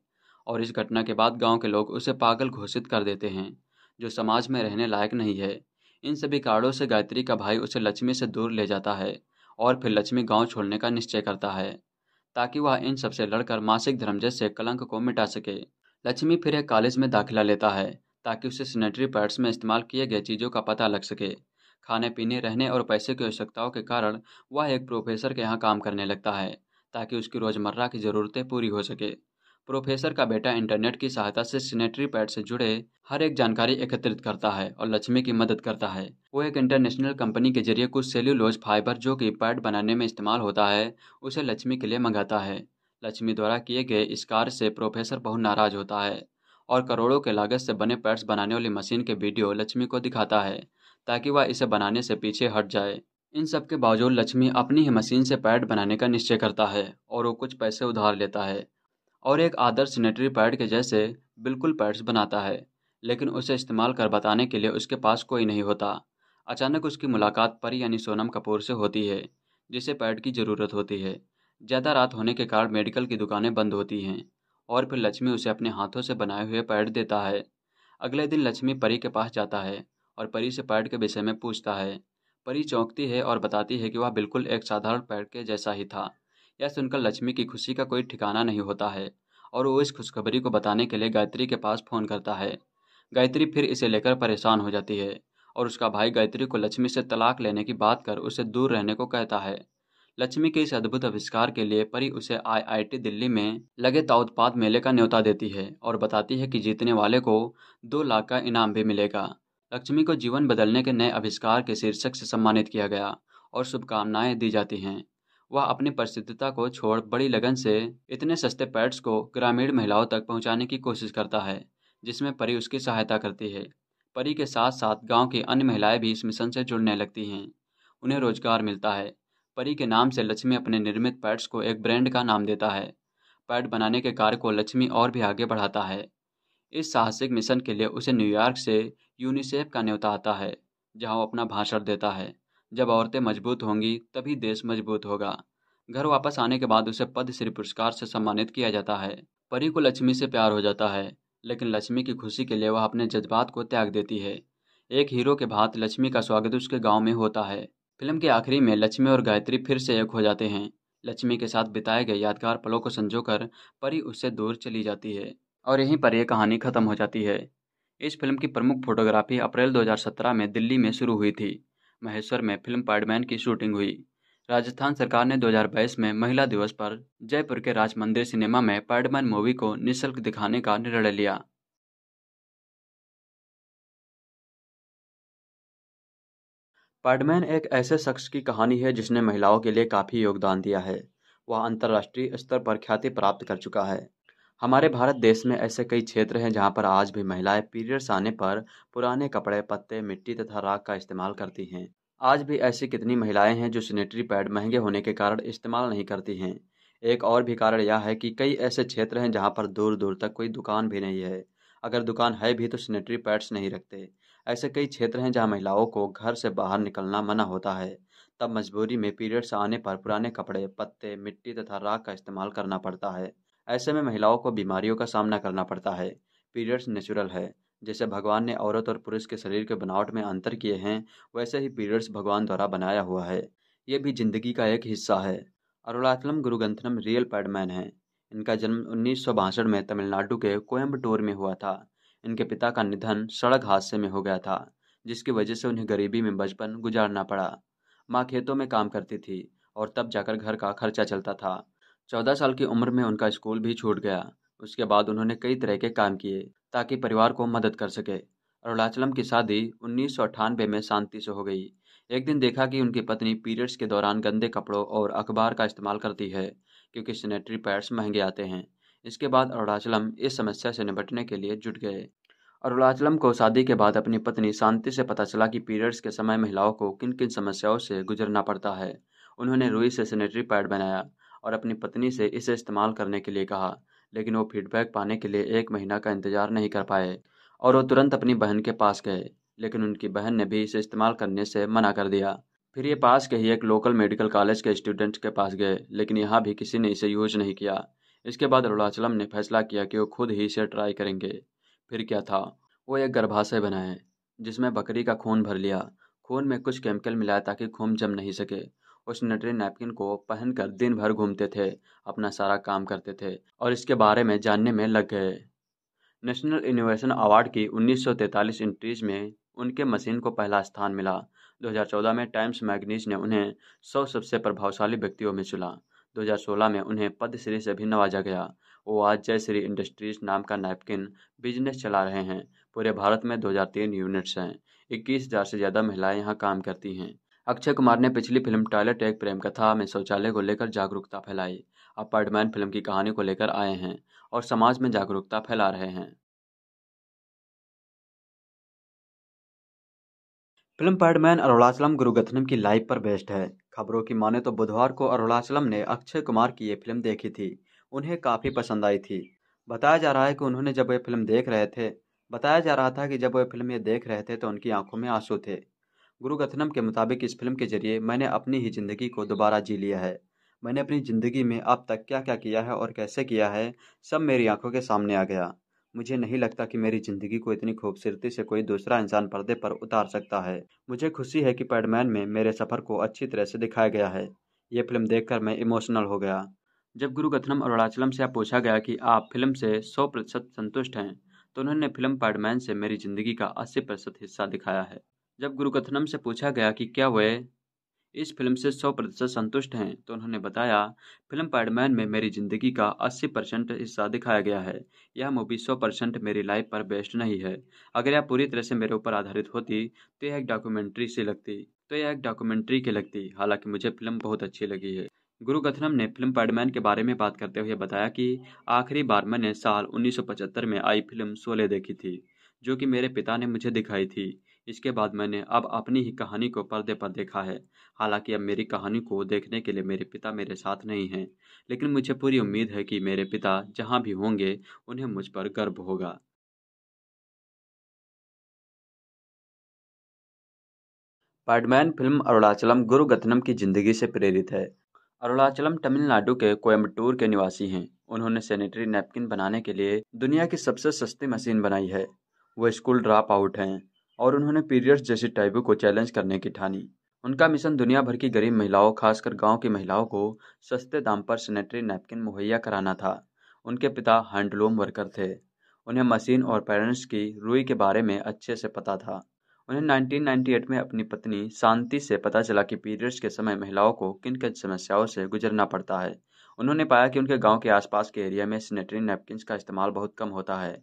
और इस घटना के बाद गांव के लोग उसे पागल घोषित कर देते हैं जो समाज में रहने लायक नहीं है इन सभी कारणों से गायत्री का भाई उसे लक्ष्मी से दूर ले जाता है और फिर लक्ष्मी गांव छोड़ने का निश्चय करता है ताकि वह इन सबसे लड़कर मासिक धर्म जैसे कलंक को मिटा सके लक्ष्मी फिर एक कॉलेज में दाखिला लेता है ताकि उसे सैनिटरी पैड्स में इस्तेमाल किए गए चीज़ों का पता लग सके खाने पीने रहने और पैसे की आवश्यकताओं के कारण वह एक प्रोफेसर के यहाँ काम करने लगता है ताकि उसकी रोज़मर्रा की ज़रूरतें पूरी हो सके प्रोफेसर का बेटा इंटरनेट की सहायता से सीनेटरी पैड से जुड़े हर एक जानकारी एकत्रित करता है और लक्ष्मी की मदद करता है वो एक इंटरनेशनल कंपनी के जरिए कुछ सेल्यूलोज फाइबर जो कि पैड बनाने में इस्तेमाल होता है उसे लक्ष्मी के लिए मंगाता है लक्ष्मी द्वारा किए गए इस कार्य से प्रोफेसर बहुत नाराज होता है और करोड़ों के लागत से बने पैड्स बनाने वाली मशीन के वीडियो लक्ष्मी को दिखाता है ताकि वह इसे बनाने से पीछे हट जाए इन सब के बावजूद लक्ष्मी अपनी ही मशीन से पैड बनाने का निश्चय करता है और वो कुछ पैसे उधार लेता है और एक आदर्श सेनेटरी पैड के जैसे बिल्कुल पैड्स बनाता है लेकिन उसे इस्तेमाल कर बताने के लिए उसके पास कोई नहीं होता अचानक उसकी मुलाकात परी यानी सोनम कपूर से होती है जिसे पैड की ज़रूरत होती है ज़्यादा रात होने के कारण मेडिकल की दुकानें बंद होती हैं और फिर लक्ष्मी उसे अपने हाथों से बनाए हुए पैड देता है अगले दिन लक्ष्मी परी के पास जाता है और परी से पैड के विषय में पूछता है परी चौंकती है और बताती है कि वह बिल्कुल एक साधारण पैड के जैसा ही था यह सुनकर लक्ष्मी की खुशी का कोई ठिकाना नहीं होता है और वो इस खुशखबरी को बताने के लिए गायत्री के पास फ़ोन करता है गायत्री फिर इसे लेकर परेशान हो जाती है और उसका भाई गायत्री को लक्ष्मी से तलाक लेने की बात कर उसे दूर रहने को कहता है लक्ष्मी के इस अद्भुत आविष्कार के लिए परी उसे आईआईटी दिल्ली में लगे ताउत्पाद मेले का न्योता देती है और बताती है कि जीतने वाले को दो लाख का इनाम भी मिलेगा लक्ष्मी को जीवन बदलने के नए आविष्कार के शीर्षक से सम्मानित किया गया और शुभकामनाएं दी जाती हैं वह अपनी प्रसिद्धता को छोड़ बड़ी लगन से इतने सस्ते पैड्स को ग्रामीण महिलाओं तक पहुंचाने की कोशिश करता है जिसमें परी उसकी सहायता करती है परी के साथ साथ गांव की अन्य महिलाएं भी इस मिशन से जुड़ने लगती हैं उन्हें रोजगार मिलता है परी के नाम से लक्ष्मी अपने निर्मित पैड्स को एक ब्रांड का नाम देता है पैड बनाने के कार्य को लक्ष्मी और भी आगे बढ़ाता है इस साहसिक मिशन के लिए उसे न्यूयॉर्क से यूनिसेफ का न्योता आता है जहां वो अपना भाषण देता है जब औरतें मजबूत होंगी तभी देश मजबूत होगा घर वापस आने के बाद उसे पद्मश्री पुरस्कार से सम्मानित किया जाता है परी को लक्ष्मी से प्यार हो जाता है लेकिन लक्ष्मी की खुशी के लिए वह अपने जज्बात को त्याग देती है एक हीरो के भात लक्ष्मी का स्वागत उसके गांव में होता है फिल्म के आखिरी में लक्ष्मी और गायत्री फिर से एक हो जाते हैं लक्ष्मी के साथ बिताए गए यादगार पलों को संजोकर परी उससे दूर चली जाती है और यहीं पर यह कहानी खत्म हो जाती है इस फिल्म की प्रमुख फोटोग्राफी अप्रैल 2017 में दिल्ली में शुरू हुई थी महेश्वर में फिल्म पैडमैन की शूटिंग हुई राजस्थान सरकार ने 2022 में महिला दिवस पर जयपुर के राज मंदिर सिनेमा में पैडमैन मूवी को निशुल्क दिखाने का निर्णय लिया पैडमैन एक ऐसे शख्स की कहानी है जिसने महिलाओं के लिए काफ़ी योगदान दिया है वह अंतर्राष्ट्रीय स्तर पर ख्याति प्राप्त कर चुका है हमारे भारत देश में ऐसे कई क्षेत्र हैं जहाँ पर आज भी महिलाएं पीरियड्स आने पर पुराने कपड़े पत्ते मिट्टी तथा राख का इस्तेमाल करती हैं आज भी ऐसी कितनी महिलाएं हैं जो सैनिटरी पैड महंगे होने के कारण इस्तेमाल नहीं करती हैं एक और भी कारण यह है कि कई ऐसे क्षेत्र हैं जहाँ पर दूर दूर तक कोई दुकान भी नहीं है अगर दुकान है भी तो सैनिटरी पैड्स नहीं रखते ऐसे कई क्षेत्र हैं जहाँ महिलाओं को घर से बाहर निकलना मना होता है तब मजबूरी में पीरियड्स आने पर पुराने कपड़े पत्ते मिट्टी तथा राख का इस्तेमाल करना पड़ता है ऐसे में महिलाओं को बीमारियों का सामना करना पड़ता है पीरियड्स नेचुरल है जैसे भगवान ने औरत और पुरुष के शरीर के बनावट में अंतर किए हैं वैसे ही पीरियड्स भगवान द्वारा बनाया हुआ है ये भी जिंदगी का एक हिस्सा है अरुणाचलम गुरुगंथनम रियल पैडमैन है इनका जन्म उन्नीस में तमिलनाडु के कोयम्बटोर में हुआ था इनके पिता का निधन सड़क हादसे में हो गया था जिसकी वजह से उन्हें गरीबी में बचपन गुजारना पड़ा माँ खेतों में काम करती थी और तब जाकर घर का खर्चा चलता था चौदह साल की उम्र में उनका स्कूल भी छूट गया उसके बाद उन्होंने कई तरह के काम किए ताकि परिवार को मदद कर सके अरुणाचलम की शादी उन्नीस में शांति से हो गई एक दिन देखा कि उनकी पत्नी पीरियड्स के दौरान गंदे कपड़ों और अखबार का इस्तेमाल करती है क्योंकि सैनिटरी पैड्स महंगे आते हैं इसके बाद अरुणाचलम इस समस्या से निपटने के लिए जुट गए अरुणाचलम को शादी के बाद अपनी पत्नी शांति से पता चला कि पीरियड्स के समय महिलाओं को किन किन समस्याओं से गुजरना पड़ता है उन्होंने रुई से सैनिटरी पैड बनाया और अपनी पत्नी से इसे इस्तेमाल करने के लिए कहा लेकिन वो फीडबैक पाने के लिए एक महीना का इंतजार नहीं कर पाए और वो तुरंत अपनी बहन के पास गए लेकिन उनकी बहन ने भी इसे इस्तेमाल करने से मना कर दिया फिर ये पास के ही एक लोकल मेडिकल कॉलेज के स्टूडेंट्स के पास गए लेकिन यहाँ भी किसी ने इसे यूज नहीं किया इसके बाद अरुणाचलम ने फैसला किया कि वो खुद ही इसे ट्राई करेंगे फिर क्या था वो एक गर्भाशय बनाए जिसमें बकरी का खून भर लिया खून में कुछ केमिकल मिलाया ताकि खून जम नहीं सके उस नटरी नैपकिन को पहनकर दिन भर घूमते थे अपना सारा काम करते थे और इसके बारे में जानने में लग गए नेशनल इनोवेशन अवार्ड की 1943 इंट्रीज में उनके मशीन को पहला स्थान मिला 2014 में टाइम्स मैगनीज ने उन्हें सौ सबसे प्रभावशाली व्यक्तियों में चुना 2016 में उन्हें पद्मश्री से भी नवाजा गया वो आज जयश्री इंडस्ट्रीज नाम का नैपकिन बिजनेस चला रहे हैं पूरे भारत में 2003 यूनिट्स हैं 21,000 से ज़्यादा महिलाएं यहाँ काम करती हैं अक्षय कुमार ने पिछली फिल्म टॉयलेट एक प्रेम कथा में शौचालय को लेकर जागरूकता फैलाई अब पैडमैन फिल्म की कहानी को लेकर आए हैं और समाज में जागरूकता फैला रहे हैं फिल्म पैडमैन अरुणाचलम गुरुगथनम की लाइव पर बेस्ड है खबरों की माने तो बुधवार को अरुणाचलम ने अक्षय कुमार की ये फिल्म देखी थी उन्हें काफ़ी पसंद आई थी बताया जा रहा है कि उन्होंने जब ये फिल्म देख रहे थे बताया जा रहा था कि जब वे फिल्म ये देख रहे थे तो उनकी आंखों में आंसू थे गुरुकथनम के मुताबिक इस फिल्म के जरिए मैंने अपनी ही ज़िंदगी को दोबारा जी लिया है मैंने अपनी ज़िंदगी में अब तक क्या क्या किया है और कैसे किया है सब मेरी आंखों के सामने आ गया मुझे नहीं लगता कि मेरी ज़िंदगी को इतनी खूबसूरती से कोई दूसरा इंसान पर्दे पर उतार सकता है मुझे खुशी है कि पैडमैन में मेरे सफ़र को अच्छी तरह से दिखाया गया है ये फिल्म देख मैं इमोशनल हो गया जब गुरु कथनम अरुणाचलम से पूछा गया कि आप फिल्म से सौ प्रतिशत संतुष्ट हैं तो उन्होंने फिल्म पैडमैन से मेरी ज़िंदगी का अस्सी प्रतिशत हिस्सा दिखाया है जब गुरुकथनम से पूछा गया कि क्या वे इस फिल्म से सौ प्रतिशत संतुष्ट हैं तो उन्होंने बताया फिल्म पैडमैन में मेरी ज़िंदगी का अस्सी परसेंट हिस्सा दिखाया गया है यह मूवी सौ परसेंट मेरी लाइफ पर बेस्ड नहीं है अगर यह पूरी तरह से मेरे ऊपर आधारित होती तो यह एक डॉक्यूमेंट्री सी लगती तो यह एक डॉक्यूमेंट्री की लगती हालांकि मुझे फिल्म बहुत अच्छी लगी है गुरु कथनम ने फिल्म पैडमैन के बारे में बात करते हुए बताया कि आखिरी बार मैंने साल उन्नीस में आई फिल्म शोले देखी थी जो कि मेरे पिता ने मुझे दिखाई थी इसके बाद मैंने अब अपनी ही कहानी को पर्दे पर देखा है हालांकि अब मेरी कहानी को देखने के लिए मेरे पिता मेरे साथ नहीं हैं लेकिन मुझे पूरी उम्मीद है कि मेरे पिता जहां भी होंगे उन्हें मुझ पर गर्व होगा पैडमैन फिल्म अरुणाचलम गुरु गथनम की जिंदगी से प्रेरित है अरुणाचलम तमिलनाडु के कोयम्बटूर के निवासी हैं उन्होंने सैनिटरी नैपकिन बनाने के लिए दुनिया की सबसे सस्ती मशीन बनाई है वो स्कूल ड्रॉप आउट हैं और उन्होंने पीरियड्स जैसे टाइबू को चैलेंज करने की ठानी उनका मिशन दुनिया भर की गरीब महिलाओं खासकर गांव की महिलाओं को सस्ते दाम पर सैनिटरी नैपकिन मुहैया कराना था उनके पिता हैंडलूम वर्कर थे उन्हें मशीन और पेरेंट्स की रुई के बारे में अच्छे से पता था उन्हें 1998 में अपनी पत्नी शांति से पता चला कि पीरियड्स के समय महिलाओं को किन किन समस्याओं से गुजरना पड़ता है उन्होंने पाया कि उनके गांव के आसपास के एरिया में सैनिटरी नैपकिन का इस्तेमाल बहुत कम होता है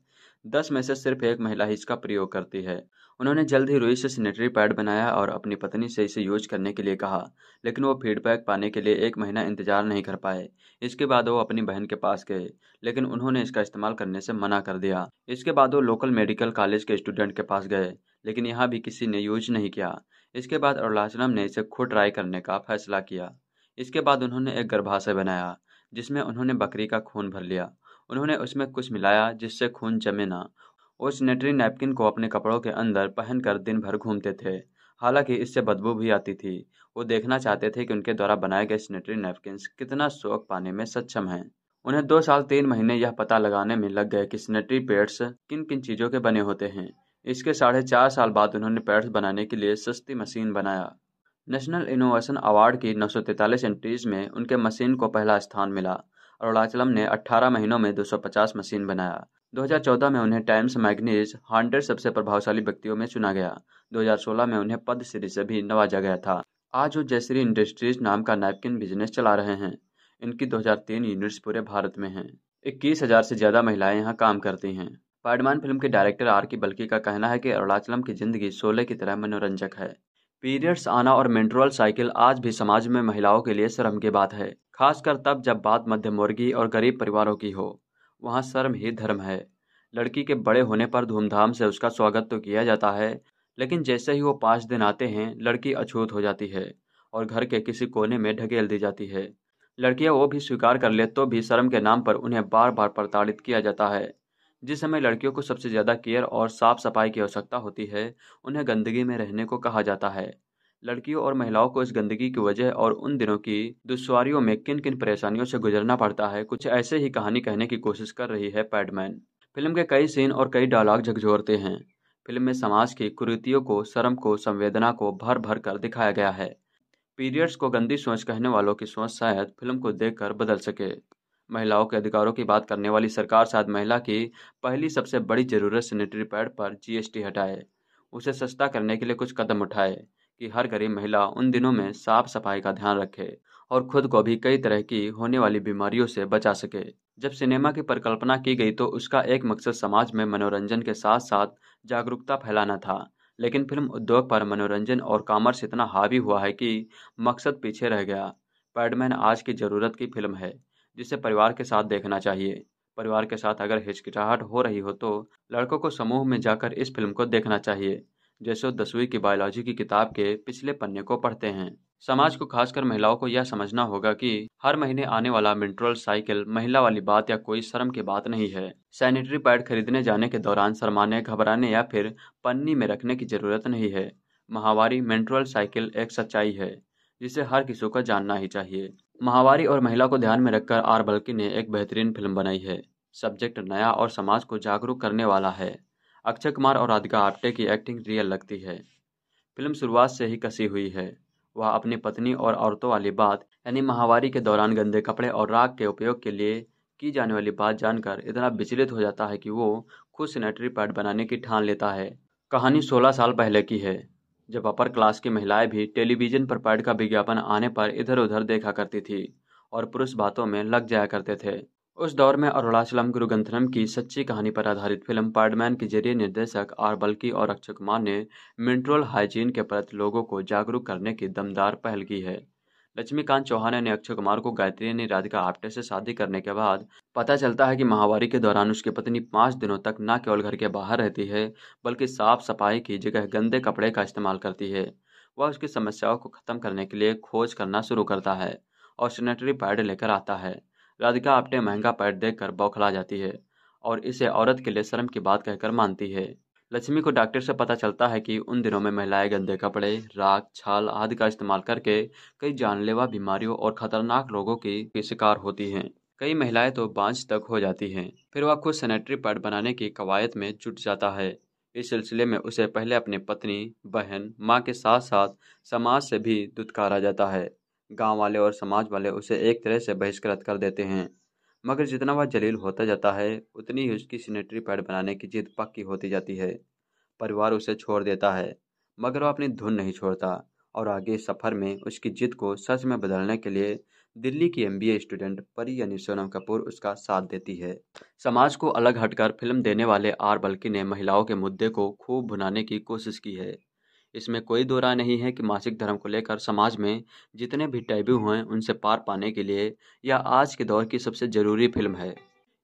दस में से सिर्फ एक महिला ही इसका प्रयोग करती है उन्होंने जल्द ही रोहित से सैनिटरी पैड बनाया और अपनी पत्नी से इसे यूज करने के लिए कहा लेकिन वो फीडबैक पाने के लिए एक महीना इंतजार नहीं कर पाए इसके बाद वो अपनी बहन के पास गए लेकिन उन्होंने इसका इस्तेमाल करने से मना कर दिया इसके बाद वो लोकल मेडिकल कॉलेज के स्टूडेंट के पास गए लेकिन यहाँ भी किसी ने यूज नहीं किया इसके बाद अरुणाचलम ने इसे खुद ट्राई करने का फैसला किया इसके बाद उन्होंने एक गर्भाशय बनाया जिसमें उन्होंने बकरी का खून भर लिया उन्होंने उसमें कुछ मिलाया जिससे खून जमे ना वो सेनेटरी नैपकिन को अपने कपड़ों के अंदर पहनकर दिन भर घूमते थे हालांकि इससे बदबू भी आती थी वो देखना चाहते थे कि उनके द्वारा बनाए गए सेनेटरी नैपकिन कितना शौक पाने में सक्षम हैं उन्हें दो साल तीन महीने यह पता लगाने में लग गए कि सेनेटरी पेड्स किन किन चीज़ों के बने होते हैं इसके साढ़े चार साल बाद उन्होंने पैड्स बनाने के लिए सस्ती मशीन बनाया नेशनल इनोवेशन अवार्ड की नौ सौ तैंतालीस एंट्रीज में उनके मशीन को पहला स्थान मिला अरुणाचलम ने 18 महीनों में 250 मशीन बनाया 2014 में उन्हें टाइम्स मैगनीज हंड्रेड सबसे प्रभावशाली व्यक्तियों में चुना गया 2016 में उन्हें पद श्री से भी नवाजा गया था आज वो जयश्री इंडस्ट्रीज नाम का नैपकिन बिजनेस चला रहे हैं इनकी 2003 यूनिट्स पूरे भारत में हैं इक्कीस हजार से ज्यादा महिलाएं यहाँ काम करती हैं पैडमान फिल्म के डायरेक्टर आर की बल्की का कहना है कि अरुणाचलम की जिंदगी सोलह की तरह मनोरंजक है पीरियड्स आना और मेंट्रोल साइकिल आज भी समाज में महिलाओं के लिए शर्म की बात है खासकर तब जब बात मध्यमवर्गीय और गरीब परिवारों की हो वहाँ शर्म ही धर्म है लड़की के बड़े होने पर धूमधाम से उसका स्वागत तो किया जाता है लेकिन जैसे ही वो पाँच दिन आते हैं लड़की अछूत हो जाती है और घर के किसी कोने में ढकेल दी जाती है लड़कियां वो भी स्वीकार कर ले तो भी शर्म के नाम पर उन्हें बार बार प्रताड़ित किया जाता है जिस समय लड़कियों को सबसे ज़्यादा केयर और साफ सफाई की आवश्यकता होती है उन्हें गंदगी में रहने को कहा जाता है लड़कियों और महिलाओं को इस गंदगी की वजह और उन दिनों की दुश्वारियों में किन किन परेशानियों से गुजरना पड़ता है कुछ ऐसे ही कहानी कहने की कोशिश कर रही है पैडमैन फिल्म के कई सीन और कई डायलॉग झकझोरते हैं फिल्म में समाज की कुरीतियों को शर्म को संवेदना को भर भर कर दिखाया गया है पीरियड्स को गंदी सोच कहने वालों की सोच शायद फिल्म को देख बदल सके महिलाओं के अधिकारों की बात करने वाली सरकार शायद महिला की पहली सबसे बड़ी जरूरत सैनिटरी पैड पर जीएसटी हटाए उसे सस्ता करने के लिए कुछ कदम उठाए कि हर गरीब महिला उन दिनों में साफ सफाई का ध्यान रखे और खुद को भी कई तरह की होने वाली बीमारियों से बचा सके जब सिनेमा की परिकल्पना की गई तो उसका एक मकसद समाज में मनोरंजन के साथ साथ जागरूकता फैलाना था लेकिन फिल्म उद्योग पर मनोरंजन और कॉमर्स इतना हावी हुआ है कि मकसद पीछे रह गया पैडमैन आज की ज़रूरत की फिल्म है जिसे परिवार के साथ देखना चाहिए परिवार के साथ अगर हिचकिचाहट हो रही हो तो लड़कों को समूह में जाकर इस फिल्म को देखना चाहिए जैसे दसवीं की बायोलॉजी की किताब के पिछले पन्ने को पढ़ते हैं समाज को खासकर महिलाओं को यह समझना होगा कि हर महीने आने वाला मिनट्रोल साइकिल महिला वाली बात या कोई शर्म की बात नहीं है सैनिटरी पैड खरीदने जाने के दौरान शर्माने घबराने या फिर पन्नी में रखने की जरूरत नहीं है महावारी मेंट्रल साइकिल एक सच्चाई है जिसे हर किसी को जानना ही चाहिए महावारी और महिला को ध्यान में रखकर आर बल्कि ने एक बेहतरीन फिल्म बनाई है सब्जेक्ट नया और समाज को जागरूक करने वाला है अक्षय कुमार और राधिका आप्टे की एक्टिंग रियल लगती है फिल्म शुरुआत से ही कसी हुई है वह अपनी पत्नी और औरतों वाली बात यानी महावारी के दौरान गंदे कपड़े और राग के उपयोग के लिए की जाने वाली बात जानकर इतना विचलित हो जाता है कि वो खुद सेनेटरी पैड बनाने की ठान लेता है कहानी 16 साल पहले की है जब अपर क्लास की महिलाएं भी टेलीविजन पर पैड का विज्ञापन आने पर इधर उधर देखा करती थी और पुरुष बातों में लग जाया करते थे उस दौर में अरुणाचलम गंथनम की सच्ची कहानी पर आधारित फिल्म पार्डमैन के जरिए निर्देशक आर बल्की और अक्षय कुमार ने मिनरल हाइजीन के प्रति लोगों को जागरूक करने की दमदार पहल की है लक्ष्मीकांत चौहान ने अक्षय कुमार को गायत्री ने राधिका आप्टे से शादी करने के बाद पता चलता है कि माहवारी के दौरान उसकी पत्नी पाँच दिनों तक न केवल घर के बाहर रहती है बल्कि साफ सफाई की जगह गंदे कपड़े का इस्तेमाल करती है वह उसकी समस्याओं को खत्म करने के लिए खोज करना शुरू करता है और सैनिटरी पैड लेकर आता है राधिका अपने महंगा पैड देखकर बौखला जाती है और इसे औरत के लिए शर्म की बात कहकर मानती है लक्ष्मी को डॉक्टर से पता चलता है कि उन दिनों में महिलाएं गंदे कपड़े राख छाल आदि का इस्तेमाल करके कई जानलेवा बीमारियों और खतरनाक रोगों की शिकार होती हैं कई महिलाएं तो बाँझ तक हो जाती हैं फिर वह खुद सैनिटरी पैड बनाने की कवायद में जुट जाता है इस सिलसिले में उसे पहले अपनी पत्नी बहन माँ के साथ साथ समाज से भी दुत्कारा जाता है गांव वाले और समाज वाले उसे एक तरह से बहिष्कृत कर देते हैं मगर जितना वह जलील होता जाता है उतनी ही उसकी सीनेटरी पैड बनाने की जिद पक्की होती जाती है परिवार उसे छोड़ देता है मगर वह अपनी धुन नहीं छोड़ता और आगे सफ़र में उसकी जिद को सच में बदलने के लिए दिल्ली की एमबीए स्टूडेंट परी यानी सोनम कपूर उसका साथ देती है समाज को अलग हटकर फिल्म देने वाले आर बल्कि ने महिलाओं के मुद्दे को खूब भुनाने की कोशिश की है इसमें कोई दो राय नहीं है कि मासिक धर्म को लेकर समाज में जितने भी टैबू हैं उनसे पार पाने के लिए यह आज के दौर की सबसे ज़रूरी फिल्म है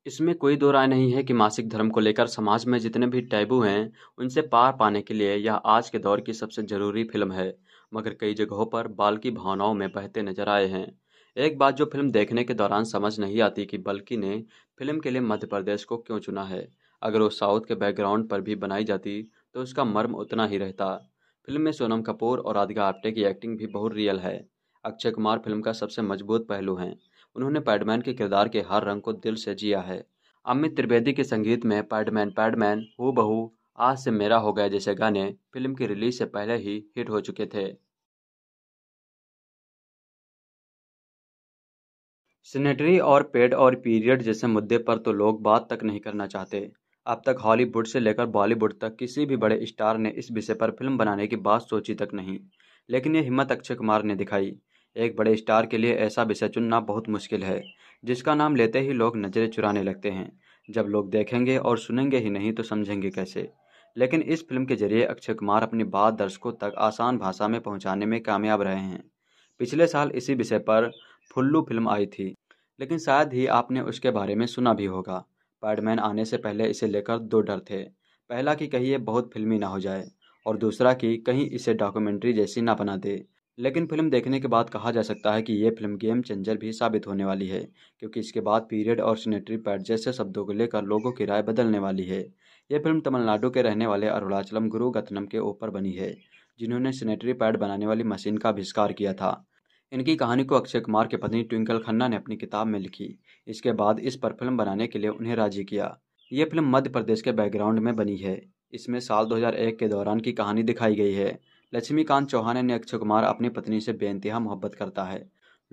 इसमें कोई दो राय नहीं है कि मासिक धर्म को लेकर समाज में जितने भी टैबू हैं उनसे पार पाने के लिए यह आज के दौर की सबसे ज़रूरी फिल्म है मगर कई जगहों पर बाल की भावनाओं में बहते नजर आए हैं एक बात जो फिल्म देखने के दौरान समझ नहीं आती कि बल्कि ने फिल्म के लिए मध्य प्रदेश को क्यों चुना है अगर वो साउथ के बैकग्राउंड पर भी बनाई जाती तो उसका मर्म उतना ही रहता फिल्म में सोनम कपूर और राधिका आप्टे की एक्टिंग भी बहुत रियल है अक्षय कुमार फिल्म का सबसे मजबूत पहलू हैं उन्होंने पैडमैन के किरदार के हर रंग को दिल से जिया है अमित त्रिवेदी के संगीत में पैडमैन पैडमैन हो बहू आज से मेरा हो गया जैसे गाने फिल्म की रिलीज से पहले ही हिट हो चुके थे सेनेटरी और पेड और पीरियड जैसे मुद्दे पर तो लोग बात तक नहीं करना चाहते अब तक हॉलीवुड से लेकर बॉलीवुड तक किसी भी बड़े स्टार ने इस विषय पर फिल्म बनाने की बात सोची तक नहीं लेकिन ये हिम्मत अक्षय कुमार ने दिखाई एक बड़े स्टार के लिए ऐसा विषय चुनना बहुत मुश्किल है जिसका नाम लेते ही लोग नज़रें चुराने लगते हैं जब लोग देखेंगे और सुनेंगे ही नहीं तो समझेंगे कैसे लेकिन इस फिल्म के जरिए अक्षय कुमार अपनी बात दर्शकों तक आसान भाषा में पहुंचाने में कामयाब रहे हैं पिछले साल इसी विषय पर फुल्लू फिल्म आई थी लेकिन शायद ही आपने उसके बारे में सुना भी होगा पैडमैन आने से पहले इसे लेकर दो डर थे पहला कि कहीं ये बहुत फिल्मी ना हो जाए और दूसरा कि कहीं इसे डॉक्यूमेंट्री जैसी ना बना दे लेकिन फिल्म देखने के बाद कहा जा सकता है कि ये फिल्म गेम चेंजर भी साबित होने वाली है क्योंकि इसके बाद पीरियड और सीनेटरी पैड जैसे शब्दों को लेकर लोगों की राय बदलने वाली है यह फिल्म तमिलनाडु के रहने वाले अरुणाचलम गुरु गतनम के ऊपर बनी है जिन्होंने सीनेटरी पैड बनाने वाली मशीन का आविष्कार किया था इनकी कहानी को अक्षय कुमार के पत्नी ट्विंकल खन्ना ने अपनी किताब में लिखी इसके बाद इस पर फिल्म बनाने के लिए उन्हें राजी किया ये फिल्म मध्य प्रदेश के बैकग्राउंड में बनी है इसमें साल 2001 के दौरान की कहानी दिखाई गई है लक्ष्मीकांत चौहान ने अक्षय कुमार अपनी पत्नी से बेानतहा मोहब्बत करता है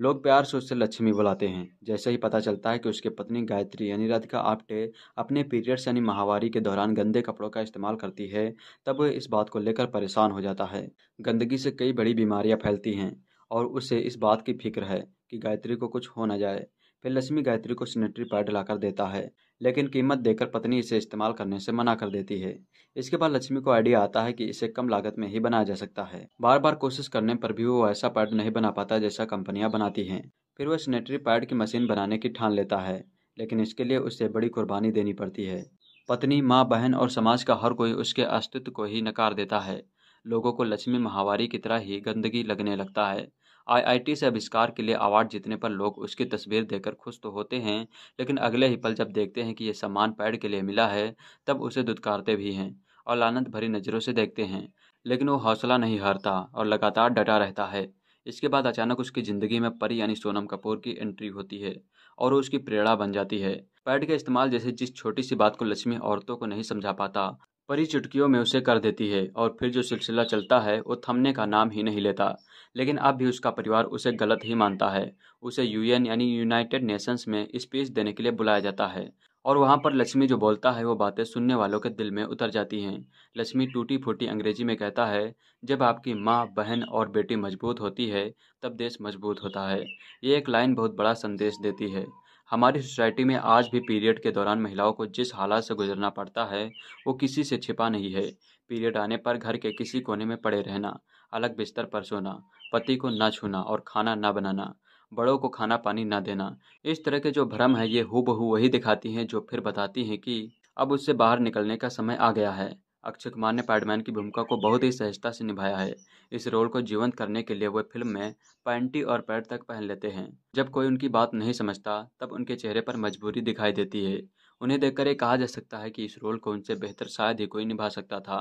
लोग प्यार से उससे लक्ष्मी बुलाते हैं जैसे ही पता चलता है कि उसकी पत्नी गायत्री यानी राधिका आप्टे अपने पीरियड्स यानी माहवारी के दौरान गंदे कपड़ों का इस्तेमाल करती है तब वह इस बात को लेकर परेशान हो जाता है गंदगी से कई बड़ी बीमारियां फैलती हैं और उसे इस बात की फिक्र है कि गायत्री को कुछ हो न जाए फिर लक्ष्मी गायत्री को सैनिटरी पैड लाकर देता है लेकिन कीमत देकर पत्नी इसे इस्तेमाल करने से मना कर देती है इसके बाद लक्ष्मी को आइडिया आता है कि इसे कम लागत में ही बनाया जा सकता है बार बार कोशिश करने पर भी वो ऐसा पैड नहीं बना पाता जैसा कंपनियां बनाती हैं फिर वह सैनिटरी पैड की मशीन बनाने की ठान लेता है लेकिन इसके लिए उसे बड़ी कुर्बानी देनी पड़ती है पत्नी माँ बहन और समाज का हर कोई उसके अस्तित्व को ही नकार देता है लोगों को लक्ष्मी महावारी की तरह ही गंदगी लगने लगता है आईआईटी से आविष्कार के लिए अवार्ड जीतने पर लोग उसकी तस्वीर देखकर खुश तो होते हैं लेकिन अगले ही पल जब देखते हैं कि यह सम्मान पैड के लिए मिला है तब उसे दुदकारते भी हैं और लानंद भरी नज़रों से देखते हैं लेकिन वो हौसला नहीं हारता और लगातार डटा रहता है इसके बाद अचानक उसकी ज़िंदगी में परी यानी सोनम कपूर की एंट्री होती है और वो उसकी प्रेरणा बन जाती है पैड का इस्तेमाल जैसे जिस छोटी सी बात को लक्ष्मी औरतों को नहीं समझा पाता परी चुटकियों में उसे कर देती है और फिर जो सिलसिला चलता है वो थमने का नाम ही नहीं लेता लेकिन अब भी उसका परिवार उसे गलत ही मानता है उसे यूएन यानी यूनाइटेड नेशंस में स्पीच देने के लिए बुलाया जाता है और वहाँ पर लक्ष्मी जो बोलता है वो बातें सुनने वालों के दिल में उतर जाती हैं लक्ष्मी टूटी फूटी अंग्रेजी में कहता है जब आपकी माँ बहन और बेटी मजबूत होती है तब देश मजबूत होता है ये एक लाइन बहुत बड़ा संदेश देती है हमारी सोसाइटी में आज भी पीरियड के दौरान महिलाओं को जिस हालात से गुजरना पड़ता है वो किसी से छिपा नहीं है पीरियड आने पर घर के किसी कोने में पड़े रहना अलग बिस्तर पर सोना पति को ना छूना और खाना न बनाना बड़ों को खाना पानी न देना इस तरह के जो भ्रम है ये हु वही दिखाती हैं जो फिर बताती हैं कि अब उससे बाहर निकलने का समय आ गया है अक्षय कुमार ने पैडमैन की भूमिका को बहुत ही सहजता से निभाया है इस रोल को जीवंत करने के लिए वे फिल्म में पैंटी और पैड तक पहन लेते हैं जब कोई उनकी बात नहीं समझता तब उनके चेहरे पर मजबूरी दिखाई देती है उन्हें देखकर यह कहा जा सकता है कि इस रोल को उनसे बेहतर शायद ही कोई निभा सकता था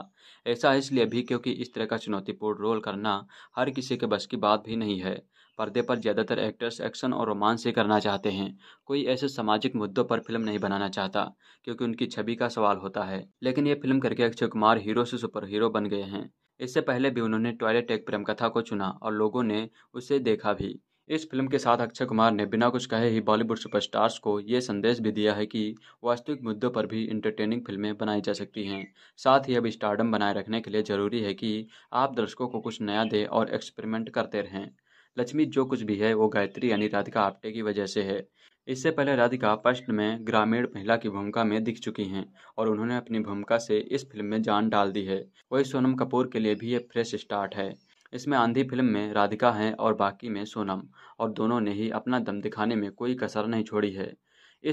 ऐसा इसलिए भी क्योंकि इस तरह का चुनौतीपूर्ण रोल करना हर किसी के बस की बात भी नहीं है पर्दे पर ज़्यादातर एक्टर्स एक्शन और रोमांस ही करना चाहते हैं कोई ऐसे सामाजिक मुद्दों पर फिल्म नहीं बनाना चाहता क्योंकि उनकी छवि का सवाल होता है लेकिन ये फिल्म करके अक्षय कुमार हीरो से सुपर हीरो बन गए हैं इससे पहले भी उन्होंने टॉयलेट एक प्रेम कथा को चुना और लोगों ने उसे देखा भी इस फिल्म के साथ अक्षय कुमार ने बिना कुछ कहे ही बॉलीवुड सुपरस्टार्स को ये संदेश भी दिया है कि वास्तविक मुद्दों पर भी इंटरटेनिंग फिल्में बनाई जा सकती हैं साथ ही अब स्टारडम बनाए रखने के लिए ज़रूरी है कि आप दर्शकों को कुछ नया दें और एक्सपेरिमेंट करते रहें लक्ष्मी जो कुछ भी है वो गायत्री यानी राधिका आप्टे की वजह से है इससे पहले राधिका फर्स्ट में ग्रामीण महिला की भूमिका में दिख चुकी हैं और उन्होंने अपनी भूमिका से इस फिल्म में जान डाल दी है वही सोनम कपूर के लिए भी ये फ्रेश स्टार्ट है इसमें आंधी फिल्म में राधिका हैं और बाकी में सोनम और दोनों ने ही अपना दम दिखाने में कोई कसर नहीं छोड़ी है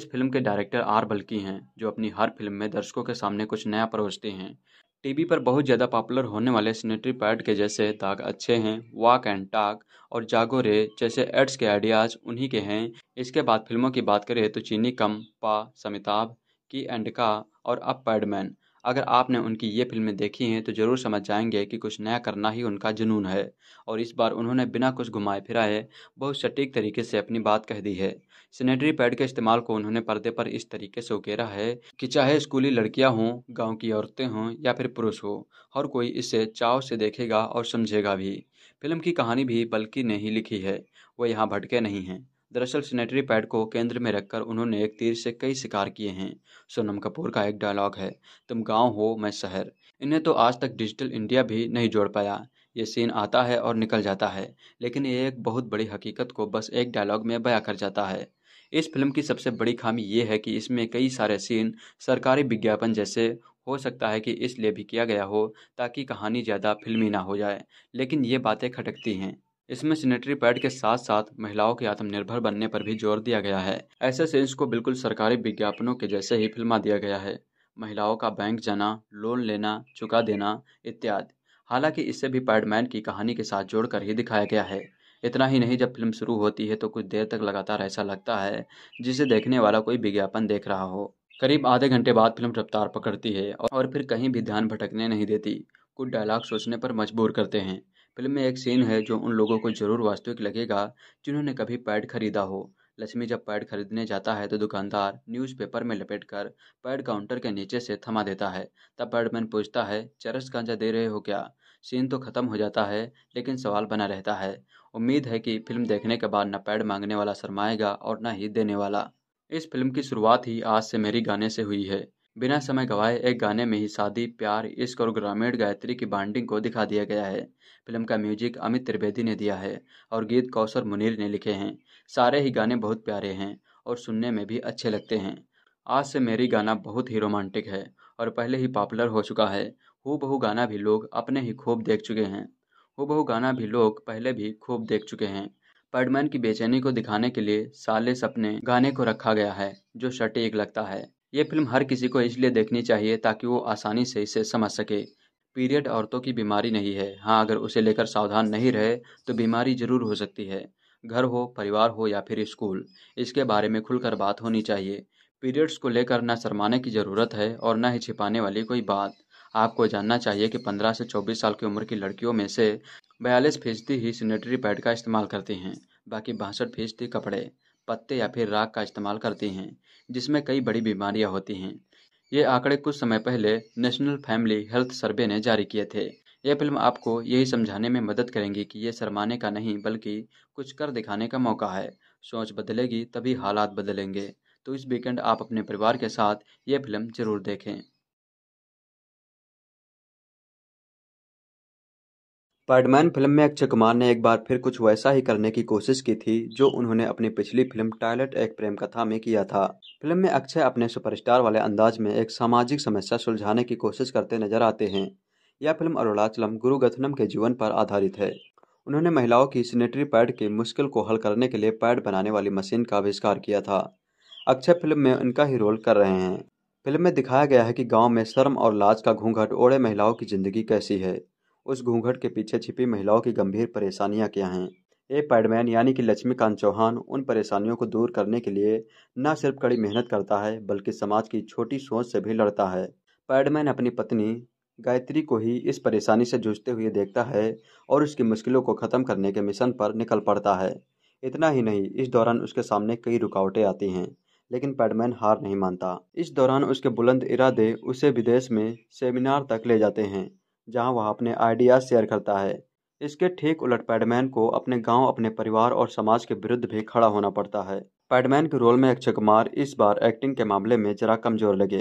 इस फिल्म के डायरेक्टर आर बल्की हैं जो अपनी हर फिल्म में दर्शकों के सामने कुछ नया परोसते हैं टीवी पर बहुत ज़्यादा पॉपुलर होने वाले सैनिटरी पैड के जैसे दाग अच्छे हैं वॉक एंड टाक और जागो रे जैसे एड्स के आइडियाज़ उन्हीं के हैं इसके बाद फिल्मों की बात करें तो चीनी कम पा समिताभ की एंड का और अब पैडमैन अगर आपने उनकी ये फिल्में देखी हैं तो ज़रूर समझ जाएंगे कि कुछ नया करना ही उनका जुनून है और इस बार उन्होंने बिना कुछ घुमाए फिराए बहुत सटीक तरीके से अपनी बात कह दी है सैनिटरी पैड के इस्तेमाल को उन्होंने पर्दे पर इस तरीके से उकेरा है कि चाहे स्कूली लड़कियां हों गांव की औरतें हों या फिर पुरुष हो हर कोई इसे चाव से देखेगा और समझेगा भी फिल्म की कहानी भी बल्कि ने ही लिखी है वो यहाँ भटके नहीं हैं दरअसल सैनिटरी पैड को केंद्र में रखकर उन्होंने एक तीर से कई शिकार किए हैं सोनम कपूर का एक डायलॉग है तुम गांव हो मैं शहर इन्हें तो आज तक डिजिटल इंडिया भी नहीं जोड़ पाया ये सीन आता है और निकल जाता है लेकिन ये एक बहुत बड़ी हकीकत को बस एक डायलॉग में बयां कर जाता है इस फिल्म की सबसे बड़ी खामी ये है कि इसमें कई सारे सीन सरकारी विज्ञापन जैसे हो सकता है कि इसलिए भी किया गया हो ताकि कहानी ज़्यादा फिल्मी ना हो जाए लेकिन ये बातें खटकती हैं इसमें सैनिटरी पैड के साथ साथ महिलाओं के आत्मनिर्भर बनने पर भी जोर दिया गया है ऐसे सीन्स को बिल्कुल सरकारी विज्ञापनों के जैसे ही फिल्मा दिया गया है महिलाओं का बैंक जाना लोन लेना चुका देना इत्यादि हालांकि इसे भी पैडमैन की कहानी के साथ जोड़कर ही दिखाया गया है इतना ही नहीं जब फिल्म शुरू होती है तो कुछ देर तक लगातार ऐसा लगता है जिसे देखने वाला कोई विज्ञापन देख रहा हो करीब आधे घंटे बाद फिल्म रफ्तार पकड़ती है और फिर कहीं भी ध्यान भटकने नहीं देती कुछ डायलॉग सोचने पर मजबूर करते हैं फिल्म में एक सीन है जो उन लोगों को जरूर वास्तविक लगेगा जिन्होंने कभी पैड खरीदा हो लक्ष्मी जब पैड खरीदने जाता है तो दुकानदार न्यूज़पेपर में लपेटकर पैड काउंटर के नीचे से थमा देता है तब पैडमैन पूछता है चरस गांजा दे रहे हो क्या सीन तो खत्म हो जाता है लेकिन सवाल बना रहता है उम्मीद है कि फिल्म देखने के बाद न पैड मांगने वाला सरमाएगा और न ही देने वाला इस फिल्म की शुरुआत ही आज से मेरी गाने से हुई है बिना समय गवाए एक गाने में ही शादी प्यार इश्क और ग्रामीण गायत्री की बांडिंग को दिखा दिया गया है फिल्म का म्यूजिक अमित त्रिवेदी ने दिया है और गीत कौशर मुनीर ने लिखे हैं सारे ही गाने बहुत प्यारे हैं और सुनने में भी अच्छे लगते हैं आज से मेरी गाना बहुत ही रोमांटिक है और पहले ही पॉपुलर हो चुका है हु बहु गाना भी लोग अपने ही खूब देख चुके हैं बहु गाना भी लोग पहले भी खूब देख चुके हैं पर्डमैन की बेचैनी को दिखाने के लिए साले सपने गाने को रखा गया है जो सटीक लगता है ये फिल्म हर किसी को इसलिए देखनी चाहिए ताकि वो आसानी से इसे समझ सके पीरियड औरतों की बीमारी नहीं है हाँ अगर उसे लेकर सावधान नहीं रहे तो बीमारी जरूर हो सकती है घर हो परिवार हो या फिर स्कूल इसके बारे में खुलकर बात होनी चाहिए पीरियड्स को लेकर न शर्माने की ज़रूरत है और न ही छिपाने वाली कोई बात आपको जानना चाहिए कि 15 से 24 साल की उम्र की लड़कियों में से बयालीस फीसदी ही सैनिटरी पैड का इस्तेमाल करती हैं बाकी बासठ फीसदी कपड़े पत्ते या फिर राख का इस्तेमाल करती हैं जिसमें कई बड़ी बीमारियां होती हैं ये आंकड़े कुछ समय पहले नेशनल फैमिली हेल्थ सर्वे ने जारी किए थे यह फिल्म आपको यही समझाने में मदद करेंगी कि ये शरमाने का नहीं बल्कि कुछ कर दिखाने का मौका है सोच बदलेगी तभी हालात बदलेंगे तो इस वीकेंड आप अपने परिवार के साथ ये फिल्म जरूर देखें पैडमैन फिल्म में अक्षय कुमार ने एक बार फिर कुछ वैसा ही करने की कोशिश की थी जो उन्होंने अपनी पिछली फिल्म टॉयलेट एक प्रेम कथा में किया था फिल्म में अक्षय अपने सुपरस्टार वाले अंदाज में एक सामाजिक समस्या सुलझाने की कोशिश करते नजर आते हैं यह फिल्म अरुणाचलम गुरु गथनम के जीवन पर आधारित है उन्होंने महिलाओं की सैनिटरी पैड की मुश्किल को हल करने के लिए पैड बनाने वाली मशीन का आविष्कार किया था अक्षय फिल्म में उनका ही रोल कर रहे हैं फिल्म में दिखाया गया है कि गांव में शर्म और लाज का घूंघट ओढ़े महिलाओं की जिंदगी कैसी है उस घूंघट के पीछे छिपी महिलाओं की गंभीर परेशानियां क्या हैं ए पैडमैन यानी कि लक्ष्मीकांत चौहान उन परेशानियों को दूर करने के लिए न सिर्फ कड़ी मेहनत करता है बल्कि समाज की छोटी सोच से भी लड़ता है पैडमैन अपनी पत्नी गायत्री को ही इस परेशानी से जूझते हुए देखता है और उसकी मुश्किलों को ख़त्म करने के मिशन पर निकल पड़ता है इतना ही नहीं इस दौरान उसके सामने कई रुकावटें आती हैं लेकिन पैडमैन हार नहीं मानता इस दौरान उसके बुलंद इरादे उसे विदेश में सेमिनार तक ले जाते हैं जहां वह अपने आइडियाज शेयर करता है इसके ठीक उलट पैडमैन को अपने गांव अपने परिवार और समाज के विरुद्ध भी खड़ा होना पड़ता है पैडमैन के रोल में अक्षय कुमार इस बार एक्टिंग के मामले में जरा कमजोर लगे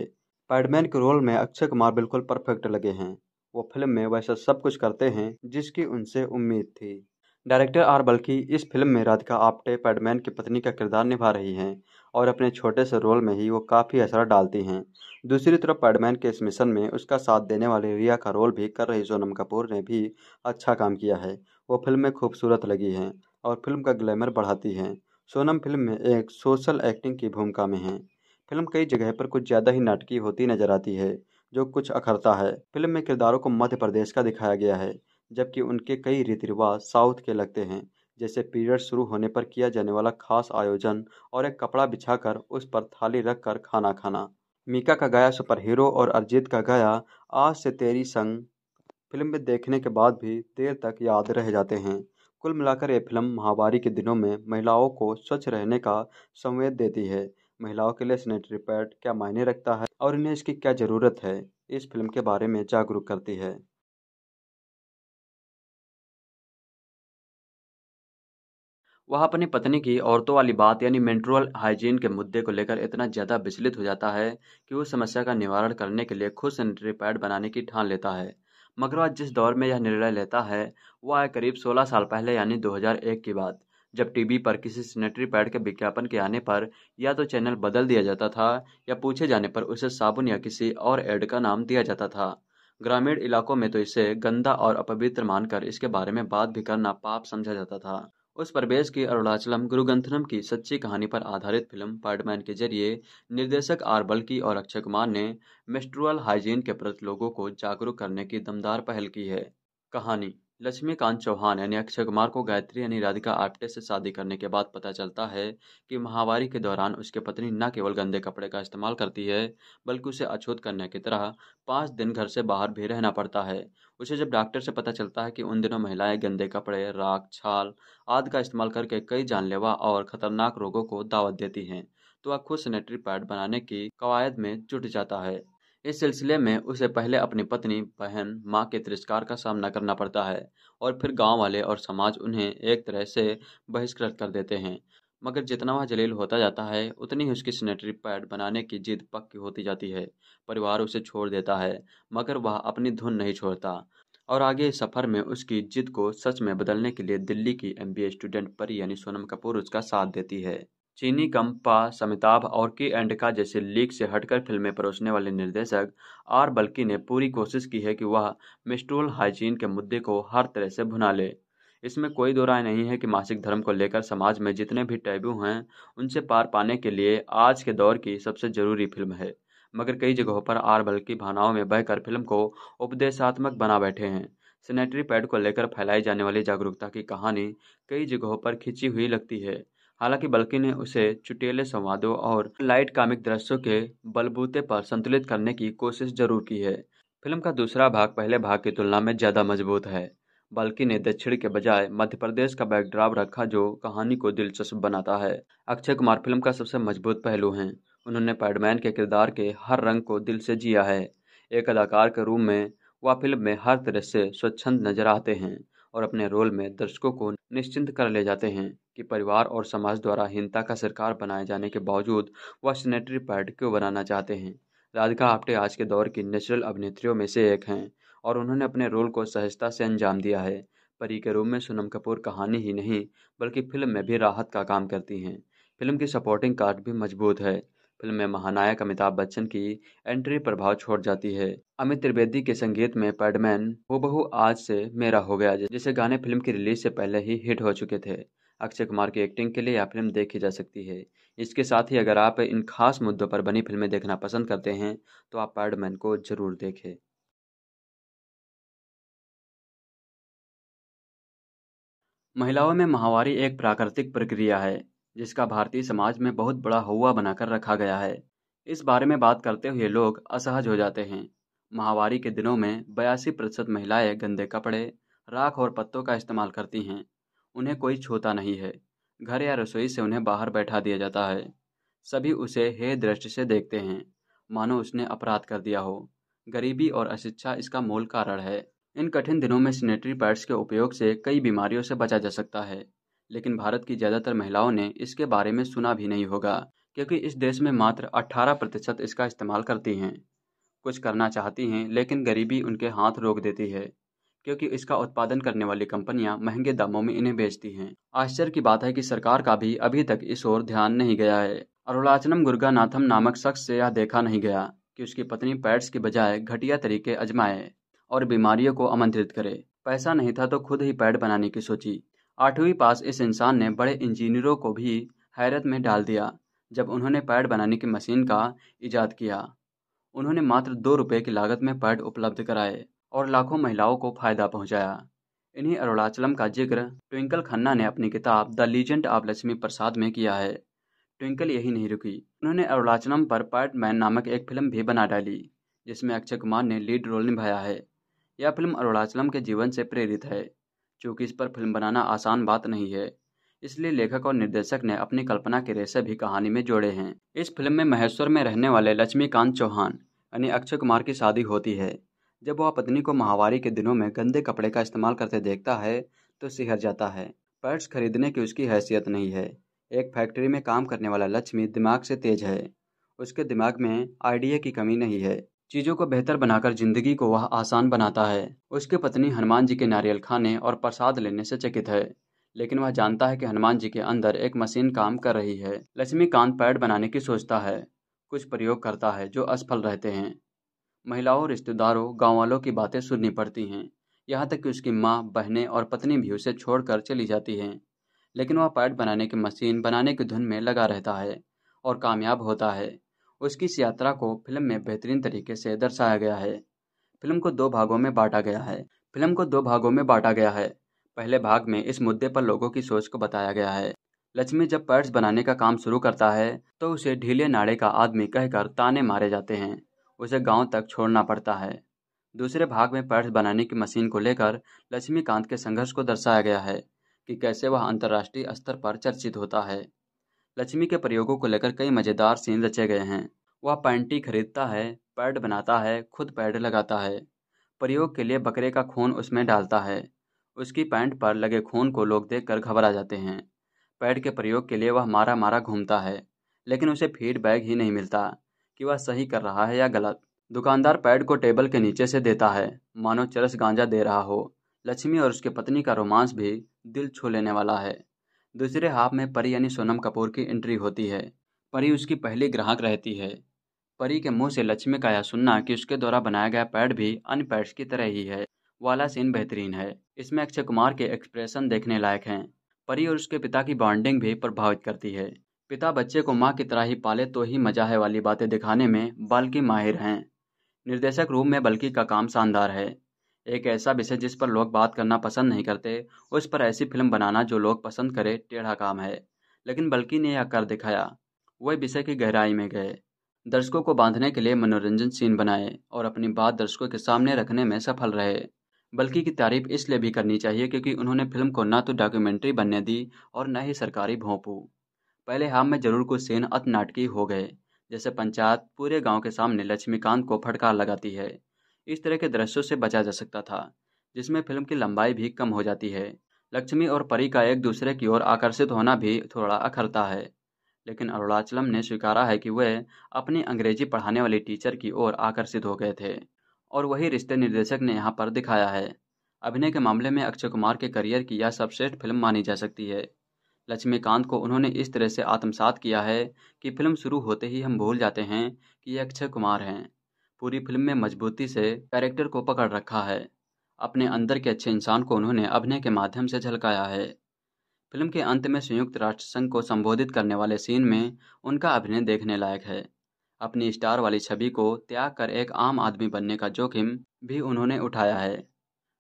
पैडमैन के रोल में अक्षय कुमार बिल्कुल परफेक्ट लगे हैं वो फिल्म में वैसा सब कुछ करते हैं जिसकी उनसे उम्मीद थी डायरेक्टर आर बल्कि इस फिल्म में राधिका आप्टे पैडमैन की पत्नी का किरदार निभा रही हैं और अपने छोटे से रोल में ही वो काफ़ी असर डालती हैं दूसरी तरफ पैडमैन के इस मिशन में उसका साथ देने वाली रिया का रोल भी कर रही सोनम कपूर ने भी अच्छा काम किया है वो फिल्म में खूबसूरत लगी हैं और फिल्म का ग्लैमर बढ़ाती हैं सोनम फिल्म में एक सोशल एक्टिंग की भूमिका में हैं फिल्म कई जगह पर कुछ ज़्यादा ही नाटकी होती नजर आती है जो कुछ अखरता है फिल्म में किरदारों को मध्य प्रदेश का दिखाया गया है जबकि उनके कई रीति रिवाज साउथ के लगते हैं जैसे पीरियड शुरू होने पर किया जाने वाला खास आयोजन और एक कपड़ा बिछाकर उस पर थाली रखकर खाना खाना मीका का गाया सुपरहीरो और अरिजीत का गाया आज से तेरी संग फिल्म में देखने के बाद भी देर तक याद रह जाते हैं कुल मिलाकर ये फिल्म महावारी के दिनों में महिलाओं को स्वच्छ रहने का संवेद देती है महिलाओं के लिए सैनिटरी पैड क्या मायने रखता है और इन्हें इसकी क्या ज़रूरत है इस फिल्म के बारे में जागरूक करती है वह अपनी पत्नी की औरतों वाली बात यानी मेंट्रल हाइजीन के मुद्दे को लेकर इतना ज़्यादा विचलित हो जाता है कि उस समस्या का निवारण करने के लिए खुद सैनिटरी पैड बनाने की ठान लेता है आज जिस दौर में यह निर्णय लेता है वह आए करीब 16 साल पहले यानी 2001 की बात जब टीवी पर किसी सैनिटरी पैड के विज्ञापन के आने पर या तो चैनल बदल दिया जाता था या पूछे जाने पर उसे साबुन या किसी और एड का नाम दिया जाता था ग्रामीण इलाकों में तो इसे गंदा और अपवित्र मानकर इसके बारे में बात भी करना पाप समझा जाता था उस परवेज की अरुणाचलम गुरुगंथनम की सच्ची कहानी पर आधारित फिल्म पार्टमैन के जरिए निर्देशक आर बल्की और अक्षय कुमार ने मेस्ट्रुअल हाइजीन के प्रति लोगों को जागरूक करने की दमदार पहल की है कहानी लक्ष्मीकांत चौहान यानी अक्षय कुमार को गायत्री यानी राधिका आप्टे से शादी करने के बाद पता चलता है कि महावारी के दौरान उसके पत्नी न केवल गंदे कपड़े का इस्तेमाल करती है बल्कि उसे अछूत करने की तरह पाँच दिन घर से बाहर भी रहना पड़ता है उसे जब डॉक्टर से पता चलता है कि उन दिनों महिलाएं गंदे कपड़े राख छाल आदि का इस्तेमाल करके कई जानलेवा और खतरनाक रोगों को दावत देती हैं तो वह खुद सैनिटरी पैड बनाने की कवायद में जुट जाता है इस सिलसिले में उसे पहले अपनी पत्नी बहन माँ के तिरस्कार का सामना करना पड़ता है और फिर गाँव वाले और समाज उन्हें एक तरह से बहिष्कृत कर देते हैं मगर जितना वह जलील होता जाता है उतनी ही उसकी सैनिटरी पैड बनाने की जिद पक्की होती जाती है परिवार उसे छोड़ देता है मगर वह अपनी धुन नहीं छोड़ता और आगे इस सफ़र में उसकी जिद को सच में बदलने के लिए दिल्ली की एमबीए स्टूडेंट परी यानी सोनम कपूर उसका साथ देती है चीनी कंपा समिताभ और की एंडका जैसे लीक से हटकर फिल्में परोसने वाले निर्देशक आर बल्कि ने पूरी कोशिश की है कि वह मिस्टूल हाइजीन के मुद्दे को हर तरह से भुना ले इसमें कोई दो राय नहीं है कि मासिक धर्म को लेकर समाज में जितने भी टैबू हैं उनसे पार पाने के लिए आज के दौर की सबसे ज़रूरी फिल्म है मगर कई जगहों पर आर बल्कि भावनाओं में बहकर फिल्म को उपदेशात्मक बना बैठे हैं सेनेटरी पैड को लेकर फैलाई जाने वाली जागरूकता की कहानी कई जगहों पर खिंची हुई लगती है हालांकि बल्कि ने उसे चुटेले संवादों और लाइट कामिक दृश्यों के बलबूते पर संतुलित करने की कोशिश जरूर की है फिल्म का दूसरा भाग पहले भाग की तुलना में ज़्यादा मजबूत है बल्कि ने दक्षिण के बजाय मध्य प्रदेश का बैकड्रॉप रखा जो कहानी को दिलचस्प बनाता है अक्षय कुमार फिल्म का सबसे मजबूत पहलू हैं उन्होंने पैडमैन के किरदार के हर रंग को दिल से जिया है एक अदाकार के रूप में वह फिल्म में हर तरह से स्वच्छंद नजर आते हैं और अपने रोल में दर्शकों को निश्चिंत कर ले जाते हैं कि परिवार और समाज द्वारा हीनता का सरकार बनाए जाने के बावजूद वह सैनिटरी पैड क्यों बनाना चाहते हैं राधिका आप्टे आज के दौर की नेचुरल अभिनेत्रियों में से एक हैं और उन्होंने अपने रोल को सहजता से अंजाम दिया है परी के रूप में सोनम कपूर कहानी ही नहीं बल्कि फिल्म में भी राहत का काम करती हैं फिल्म की सपोर्टिंग कार्ड भी मजबूत है फिल्म में महानायक अमिताभ बच्चन की एंट्री प्रभाव छोड़ जाती है अमित त्रिवेदी के संगीत में पैडमैन बहु आज से मेरा हो गया जिसे गाने फिल्म की रिलीज से पहले ही हिट हो चुके थे अक्षय कुमार की एक्टिंग के लिए यह फिल्म देखी जा सकती है इसके साथ ही अगर आप इन खास मुद्दों पर बनी फिल्में देखना पसंद करते हैं तो आप पैडमैन को जरूर देखें महिलाओं में महावारी एक प्राकृतिक प्रक्रिया है जिसका भारतीय समाज में बहुत बड़ा हौवा बनाकर रखा गया है इस बारे में बात करते हुए लोग असहज हो जाते हैं महावारी के दिनों में बयासी प्रतिशत महिलाएं गंदे कपड़े राख और पत्तों का इस्तेमाल करती हैं उन्हें कोई छूता नहीं है घर या रसोई से उन्हें बाहर बैठा दिया जाता है सभी उसे हे दृष्टि से देखते हैं मानो उसने अपराध कर दिया हो गरीबी और अशिक्षा इसका मूल कारण है इन कठिन दिनों में सैनिटरी पैड्स के उपयोग से कई बीमारियों से बचा जा सकता है लेकिन भारत की ज़्यादातर महिलाओं ने इसके बारे में सुना भी नहीं होगा क्योंकि इस देश में मात्र 18 प्रतिशत इसका इस्तेमाल करती हैं कुछ करना चाहती हैं लेकिन गरीबी उनके हाथ रोक देती है क्योंकि इसका उत्पादन करने वाली कंपनियां महंगे दामों में इन्हें बेचती हैं आश्चर्य की बात है कि सरकार का भी अभी तक इस ओर ध्यान नहीं गया है अरुणाचलम गुर्गानाथम नामक शख्स से यह देखा नहीं गया कि उसकी पत्नी पैड्स की बजाय घटिया तरीके अजमाए और बीमारियों को आमंत्रित करे पैसा नहीं था तो खुद ही पैड बनाने की सोची आठवीं पास इस इंसान ने बड़े इंजीनियरों को भी हैरत में डाल दिया जब उन्होंने पैड बनाने की मशीन का इजाद किया उन्होंने मात्र दो रुपये की लागत में पैड उपलब्ध कराए और लाखों महिलाओं को फायदा पहुंचाया इन्हीं अरुणाचलम का जिक्र ट्विंकल खन्ना ने अपनी किताब the legend of Lakshmi Prasad में किया है ट्विंकल यही नहीं रुकी उन्होंने अरुणाचलम पर पैड मैन नामक एक फिल्म भी बना डाली जिसमें अक्षय कुमार ने लीड रोल निभाया है यह फिल्म अरुणाचलम के जीवन से प्रेरित है चूँकि इस पर फिल्म बनाना आसान बात नहीं है इसलिए लेखक और निर्देशक ने अपनी कल्पना के रेसे भी कहानी में जोड़े हैं इस फिल्म में महेश्वर में रहने वाले लक्ष्मीकांत चौहान यानी अक्षय कुमार की शादी होती है जब वह पत्नी को माहवारी के दिनों में गंदे कपड़े का इस्तेमाल करते देखता है तो सिहर जाता है पैड्स खरीदने की उसकी हैसियत नहीं है एक फैक्ट्री में काम करने वाला लक्ष्मी दिमाग से तेज है उसके दिमाग में आइडिया की कमी नहीं है चीज़ों को बेहतर बनाकर जिंदगी को वह आसान बनाता है उसकी पत्नी हनुमान जी के नारियल खाने और प्रसाद लेने से चकित है लेकिन वह जानता है कि हनुमान जी के अंदर एक मशीन काम कर रही है लक्ष्मीकांत पैड बनाने की सोचता है कुछ प्रयोग करता है जो असफल रहते हैं महिलाओं रिश्तेदारों गाँव वालों की बातें सुननी पड़ती हैं यहाँ तक कि उसकी माँ बहनें और पत्नी भी उसे छोड़कर चली जाती हैं लेकिन वह पैड बनाने की मशीन बनाने की धुन में लगा रहता है और कामयाब होता है उसकी इस यात्रा को फिल्म में बेहतरीन तरीके से दर्शाया गया है फिल्म को दो भागों में बांटा गया है फिल्म को दो भागों में बांटा गया है पहले भाग में इस मुद्दे पर लोगों की सोच को बताया गया है लक्ष्मी जब पर्स बनाने का काम शुरू करता है तो उसे ढीले नाड़े का आदमी कहकर ताने मारे जाते हैं उसे गांव तक छोड़ना पड़ता है दूसरे भाग में पर्स बनाने की मशीन को लेकर लक्ष्मीकांत के संघर्ष को दर्शाया गया है कि कैसे वह अंतर्राष्ट्रीय स्तर पर चर्चित होता है लक्ष्मी के प्रयोगों को लेकर कई मज़ेदार सीन रचे गए हैं वह पैंटी खरीदता है पैड बनाता है खुद पैड लगाता है प्रयोग के लिए बकरे का खून उसमें डालता है उसकी पैंट पर लगे खून को लोग देख कर घबरा जाते हैं पैड के प्रयोग के लिए वह मारा मारा घूमता है लेकिन उसे फीडबैक ही नहीं मिलता कि वह सही कर रहा है या गलत दुकानदार पैड को टेबल के नीचे से देता है मानो चरस गांजा दे रहा हो लक्ष्मी और उसके पत्नी का रोमांस भी दिल छू लेने वाला है दूसरे हाफ में परी यानी सोनम कपूर की एंट्री होती है परी उसकी पहली ग्राहक रहती है परी के मुंह से लक्ष्मी का यह सुनना कि उसके द्वारा बनाया गया पैड भी अन्य पैड्स की तरह ही है वाला सीन बेहतरीन है इसमें अक्षय कुमार के एक्सप्रेशन देखने लायक हैं परी और उसके पिता की बॉन्डिंग भी प्रभावित करती है पिता बच्चे को माँ की तरह ही पाले तो ही मजा है वाली बातें दिखाने में बल्कि माहिर हैं निर्देशक रूप में बल्कि का काम शानदार है एक ऐसा विषय जिस पर लोग बात करना पसंद नहीं करते उस पर ऐसी फिल्म बनाना जो लोग पसंद करें टेढ़ा काम है लेकिन बल्कि ने यह कर दिखाया वह विषय की गहराई में गए दर्शकों को बांधने के लिए मनोरंजन सीन बनाए और अपनी बात दर्शकों के सामने रखने में सफल रहे बल्कि की तारीफ इसलिए भी करनी चाहिए क्योंकि उन्होंने फिल्म को न तो डॉक्यूमेंट्री बनने दी और न ही सरकारी भोंपू पहले हाम में जरूर कुछ सीन अतनाटकी हो गए जैसे पंचायत पूरे गांव के सामने लक्ष्मीकांत को फटकार लगाती है इस तरह के दृश्यों से बचा जा सकता था जिसमें फिल्म की लंबाई भी कम हो जाती है लक्ष्मी और परी का एक दूसरे की ओर आकर्षित होना भी थोड़ा अखरता है लेकिन अरुणाचलम ने स्वीकारा है कि वह अपनी अंग्रेजी पढ़ाने वाली टीचर की ओर आकर्षित हो गए थे और वही रिश्ते निर्देशक ने यहाँ पर दिखाया है अभिनय के मामले में अक्षय कुमार के करियर की यह सर्वश्रेष्ठ फिल्म मानी जा सकती है लक्ष्मीकांत को उन्होंने इस तरह से आत्मसात किया है कि फिल्म शुरू होते ही हम भूल जाते हैं कि ये अक्षय कुमार हैं पूरी फिल्म में मजबूती से कैरेक्टर को पकड़ रखा है अपने अंदर के अच्छे इंसान को उन्होंने अभिनय के माध्यम से झलकाया है फिल्म के अंत में संयुक्त राष्ट्र संघ को संबोधित करने वाले सीन में उनका अभिनय देखने लायक है अपनी स्टार वाली छवि को त्याग कर एक आम आदमी बनने का जोखिम भी उन्होंने उठाया है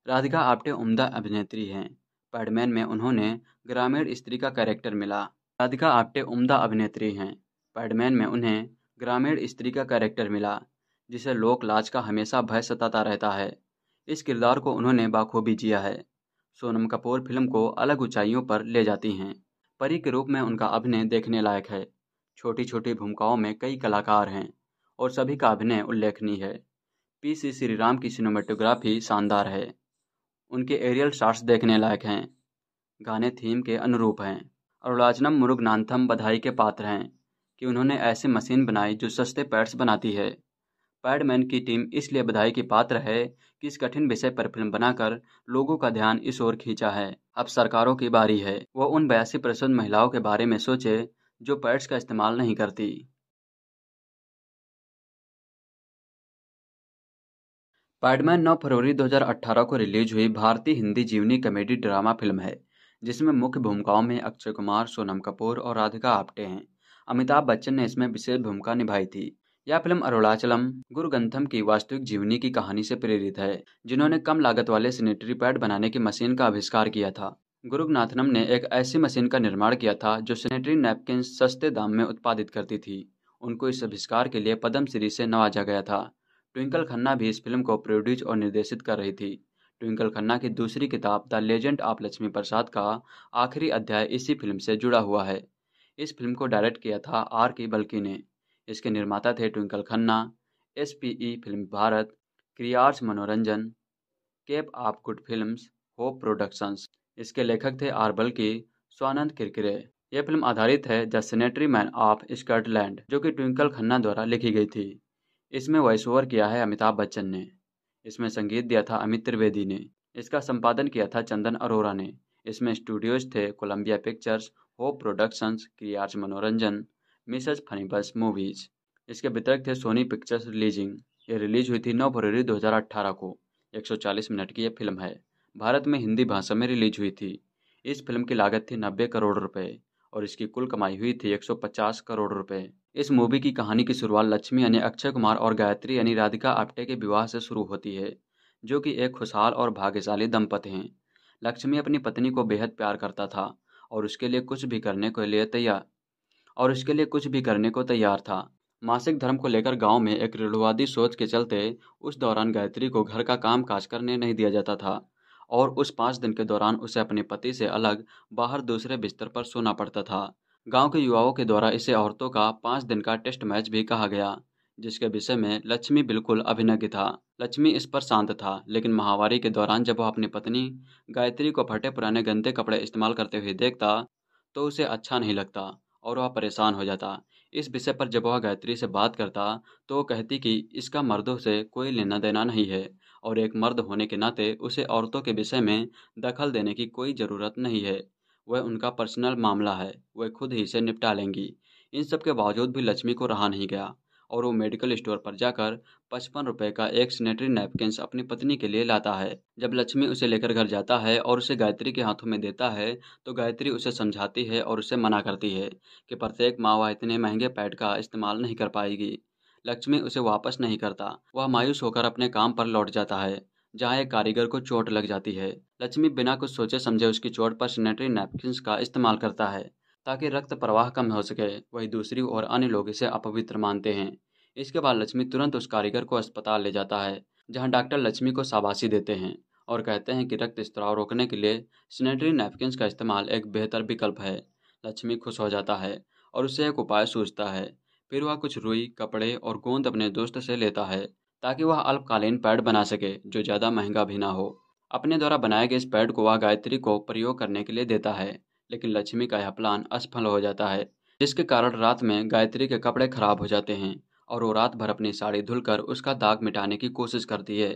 राधिका आप्टे उम्दा अभिनेत्री हैं पैडमैन में उन्होंने ग्रामीण स्त्री का कैरेक्टर मिला राधिका आप्टे उम्दा अभिनेत्री हैं पैडमैन में उन्हें ग्रामीण स्त्री का कैरेक्टर मिला जिसे लोक लाज का हमेशा भय सताता रहता है इस किरदार को उन्होंने बाखूबी जिया है सोनम कपूर फिल्म को अलग ऊंचाइयों पर ले जाती हैं परी के रूप में उनका अभिनय देखने लायक है छोटी छोटी भूमिकाओं में कई कलाकार हैं और सभी का अभिनय उल्लेखनीय है पी सी श्रीराम की सिनेमेटोग्राफी शानदार है उनके एरियल शार्ट्स देखने लायक हैं गाने थीम के अनुरूप हैं अरुणाचनम मुरुगनाथम बधाई के पात्र हैं कि उन्होंने ऐसी मशीन बनाई जो सस्ते पैड्स बनाती है पैडमैन की टीम इसलिए बधाई की पात्र है कि इस कठिन विषय पर फिल्म बनाकर लोगों का ध्यान इस ओर खींचा है अब सरकारों की बारी है वो उन बयासी प्रतिशत महिलाओं के बारे में सोचे जो पैड्स का इस्तेमाल नहीं करती पैडमैन 9 फरवरी 2018 को रिलीज हुई भारतीय हिंदी जीवनी कॉमेडी ड्रामा फिल्म है जिसमें मुख्य भूमिकाओं में अक्षय कुमार सोनम कपूर और राधिका आप्टे हैं अमिताभ बच्चन ने इसमें विशेष भूमिका निभाई थी यह फिल्म अरुणाचलम गुरु गंथम की वास्तविक जीवनी की कहानी से प्रेरित है जिन्होंने कम लागत वाले सैनिटरी पैड बनाने की मशीन का आविष्कार किया था गुरुनाथनम ने एक ऐसी मशीन का निर्माण किया था जो सेनेटरी नैपकिन सस्ते दाम में उत्पादित करती थी उनको इस आविष्कार के लिए पद्म श्री से नवाजा गया था ट्विंकल खन्ना भी इस फिल्म को प्रोड्यूस और निर्देशित कर रही थी ट्विंकल खन्ना की दूसरी किताब the legend of Lakshmi Prasad का आखिरी अध्याय इसी फिल्म से जुड़ा हुआ है इस फिल्म को डायरेक्ट किया था आर के बल्कि ने इसके निर्माता थे Twinkle Khanna S P E film Bharat क्रियार्स मनोरंजन केप आप गुड फिल्म्स होप प्रोडक्शंस इसके लेखक थे आर बल्कि स्वानंद किरकिरे यह फिल्म आधारित है the sanitary man of Scotland जो कि ट्विंकल खन्ना द्वारा लिखी गई थी इसमें वॉइस ओवर किया है अमिताभ बच्चन ने इसमें संगीत दिया था अमित त्रिवेदी ने इसका संपादन किया था चंदन अरोरा ने इसमें स्टूडियोज थे कोलंबिया पिक्चर्स होप प्रोडक्शंस क्रियार्स मनोरंजन मिसेज फनीपस मूवीज इसके वितरक थे सोनी पिक्चर्स रिलीजिंग ये रिलीज हुई थी नौ फरवरी 2018 को 140 मिनट की यह फिल्म है भारत में हिंदी भाषा में रिलीज हुई थी इस फिल्म की लागत थी नब्बे करोड़ रुपए और इसकी कुल कमाई हुई थी 150 करोड़ रुपए इस मूवी की कहानी की शुरुआत लक्ष्मी यानी अक्षय कुमार और गायत्री यानी राधिका आप्टे के विवाह से शुरू होती है जो कि एक खुशहाल और भाग्यशाली दंपति हैं लक्ष्मी अपनी पत्नी को बेहद प्यार करता था और उसके लिए कुछ भी करने के लिए तैयार और इसके लिए कुछ भी करने को तैयार था मासिक धर्म को लेकर गांव में एक रूढ़वादी सोच के चलते उस दौरान गायत्री को घर का काम काज करने नहीं दिया जाता था और उस पाँच दिन के दौरान उसे अपने पति से अलग बाहर दूसरे बिस्तर पर सोना पड़ता था गांव के युवाओं के द्वारा इसे औरतों का पाँच दिन का टेस्ट मैच भी कहा गया जिसके विषय में लक्ष्मी बिल्कुल अभिनज्ञ था लक्ष्मी इस पर शांत था लेकिन महावारी के दौरान जब वह अपनी पत्नी गायत्री को फटे पुराने गंदे कपड़े इस्तेमाल करते हुए देखता तो उसे अच्छा नहीं लगता और वह परेशान हो जाता इस विषय पर जब वह गायत्री से बात करता तो वह कहती कि इसका मर्दों से कोई लेना देना नहीं है और एक मर्द होने के नाते उसे औरतों के विषय में दखल देने की कोई ज़रूरत नहीं है वह उनका पर्सनल मामला है वह खुद ही से निपटा लेंगी इन सब के बावजूद भी लक्ष्मी को रहा नहीं गया और वो मेडिकल स्टोर पर जाकर पचपन रुपए का एक सैनिटरी नैपकिन अपनी पत्नी के लिए लाता है जब लक्ष्मी उसे लेकर घर जाता है और उसे गायत्री के हाथों में देता है तो गायत्री उसे समझाती है और उसे मना करती है कि प्रत्येक माँ वह इतने महंगे पैड का इस्तेमाल नहीं कर पाएगी लक्ष्मी उसे वापस नहीं करता वह मायूस होकर अपने काम पर लौट जाता है जहाँ एक कारीगर को चोट लग जाती है लक्ष्मी बिना कुछ सोचे समझे उसकी चोट पर सैनिटरी नैपकिन का इस्तेमाल करता है ताकि रक्त प्रवाह कम हो सके वही दूसरी और अन्य लोग इसे अपवित्र मानते हैं इसके बाद लक्ष्मी तुरंत उस कारीगर को अस्पताल ले जाता है जहाँ डॉक्टर लक्ष्मी को शाबाशी देते हैं और कहते हैं कि रक्त स्त्राव रोकने के लिए सैनिटरी नैपकिन का इस्तेमाल एक बेहतर विकल्प है लक्ष्मी खुश हो जाता है और उसे एक उपाय सूझता है फिर वह कुछ रुई कपड़े और गोंद अपने दोस्त से लेता है ताकि वह अल्पकालीन पैड बना सके जो ज़्यादा महंगा भी ना हो अपने द्वारा बनाए गए इस पैड को वह गायत्री को प्रयोग करने के लिए देता है लेकिन लक्ष्मी का यह प्लान असफल हो जाता है जिसके कारण रात में गायत्री के कपड़े खराब हो जाते हैं और वो रात भर अपनी साड़ी धुलकर उसका दाग मिटाने की कोशिश करती है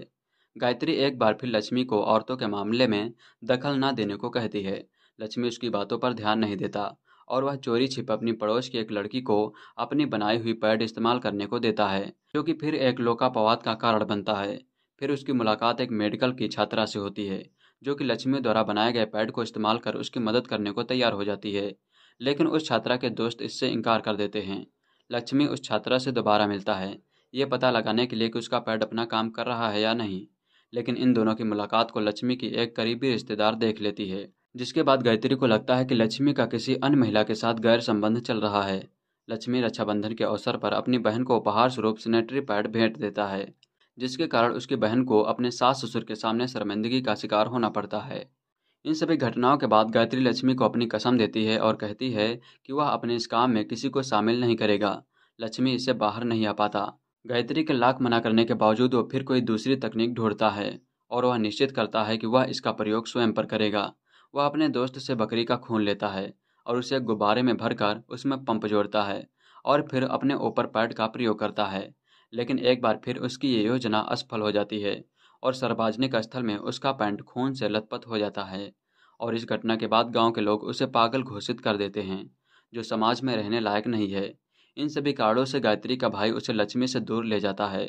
गायत्री एक बार फिर लक्ष्मी को औरतों के मामले में दखल ना देने को कहती है लक्ष्मी उसकी बातों पर ध्यान नहीं देता और वह चोरी छिप अपनी पड़ोस की एक लड़की को अपनी बनाई हुई पैड इस्तेमाल करने को देता है जो कि फिर एक लोकापवाद का कारण बनता है फिर उसकी मुलाकात एक मेडिकल की छात्रा से होती है जो कि लक्ष्मी द्वारा बनाए गए पैड को इस्तेमाल कर उसकी मदद करने को तैयार हो जाती है लेकिन उस छात्रा के दोस्त इससे इनकार कर देते हैं लक्ष्मी उस छात्रा से दोबारा मिलता है ये पता लगाने के लिए कि उसका पैड अपना काम कर रहा है या नहीं लेकिन इन दोनों की मुलाकात को लक्ष्मी की एक करीबी रिश्तेदार देख लेती है जिसके बाद गायत्री को लगता है कि लक्ष्मी का किसी अन्य महिला के साथ गैर संबंध चल रहा है लक्ष्मी रक्षाबंधन के अवसर पर अपनी बहन को उपहार स्वरूप सेनेटरी पैड भेंट देता है जिसके कारण उसकी बहन को अपने सास ससुर के सामने शर्मिंदगी का शिकार होना पड़ता है इन सभी घटनाओं के बाद गायत्री लक्ष्मी को अपनी कसम देती है और कहती है कि वह अपने इस काम में किसी को शामिल नहीं करेगा लक्ष्मी इससे बाहर नहीं आ पाता गायत्री के लाख मना करने के बावजूद वो फिर कोई दूसरी तकनीक ढूंढता है और वह निश्चित करता है कि वह इसका प्रयोग स्वयं पर करेगा वह अपने दोस्त से बकरी का खून लेता है और उसे गुब्बारे में भरकर उसमें पंप जोड़ता है और फिर अपने ऊपर पैड का प्रयोग करता है लेकिन एक बार फिर उसकी ये योजना असफल हो जाती है और सार्वजनिक स्थल में उसका पैंट खून से लथपथ हो जाता है और इस घटना के बाद गांव के लोग उसे पागल घोषित कर देते हैं जो समाज में रहने लायक नहीं है इन सभी कारणों से गायत्री का भाई उसे लक्ष्मी से दूर ले जाता है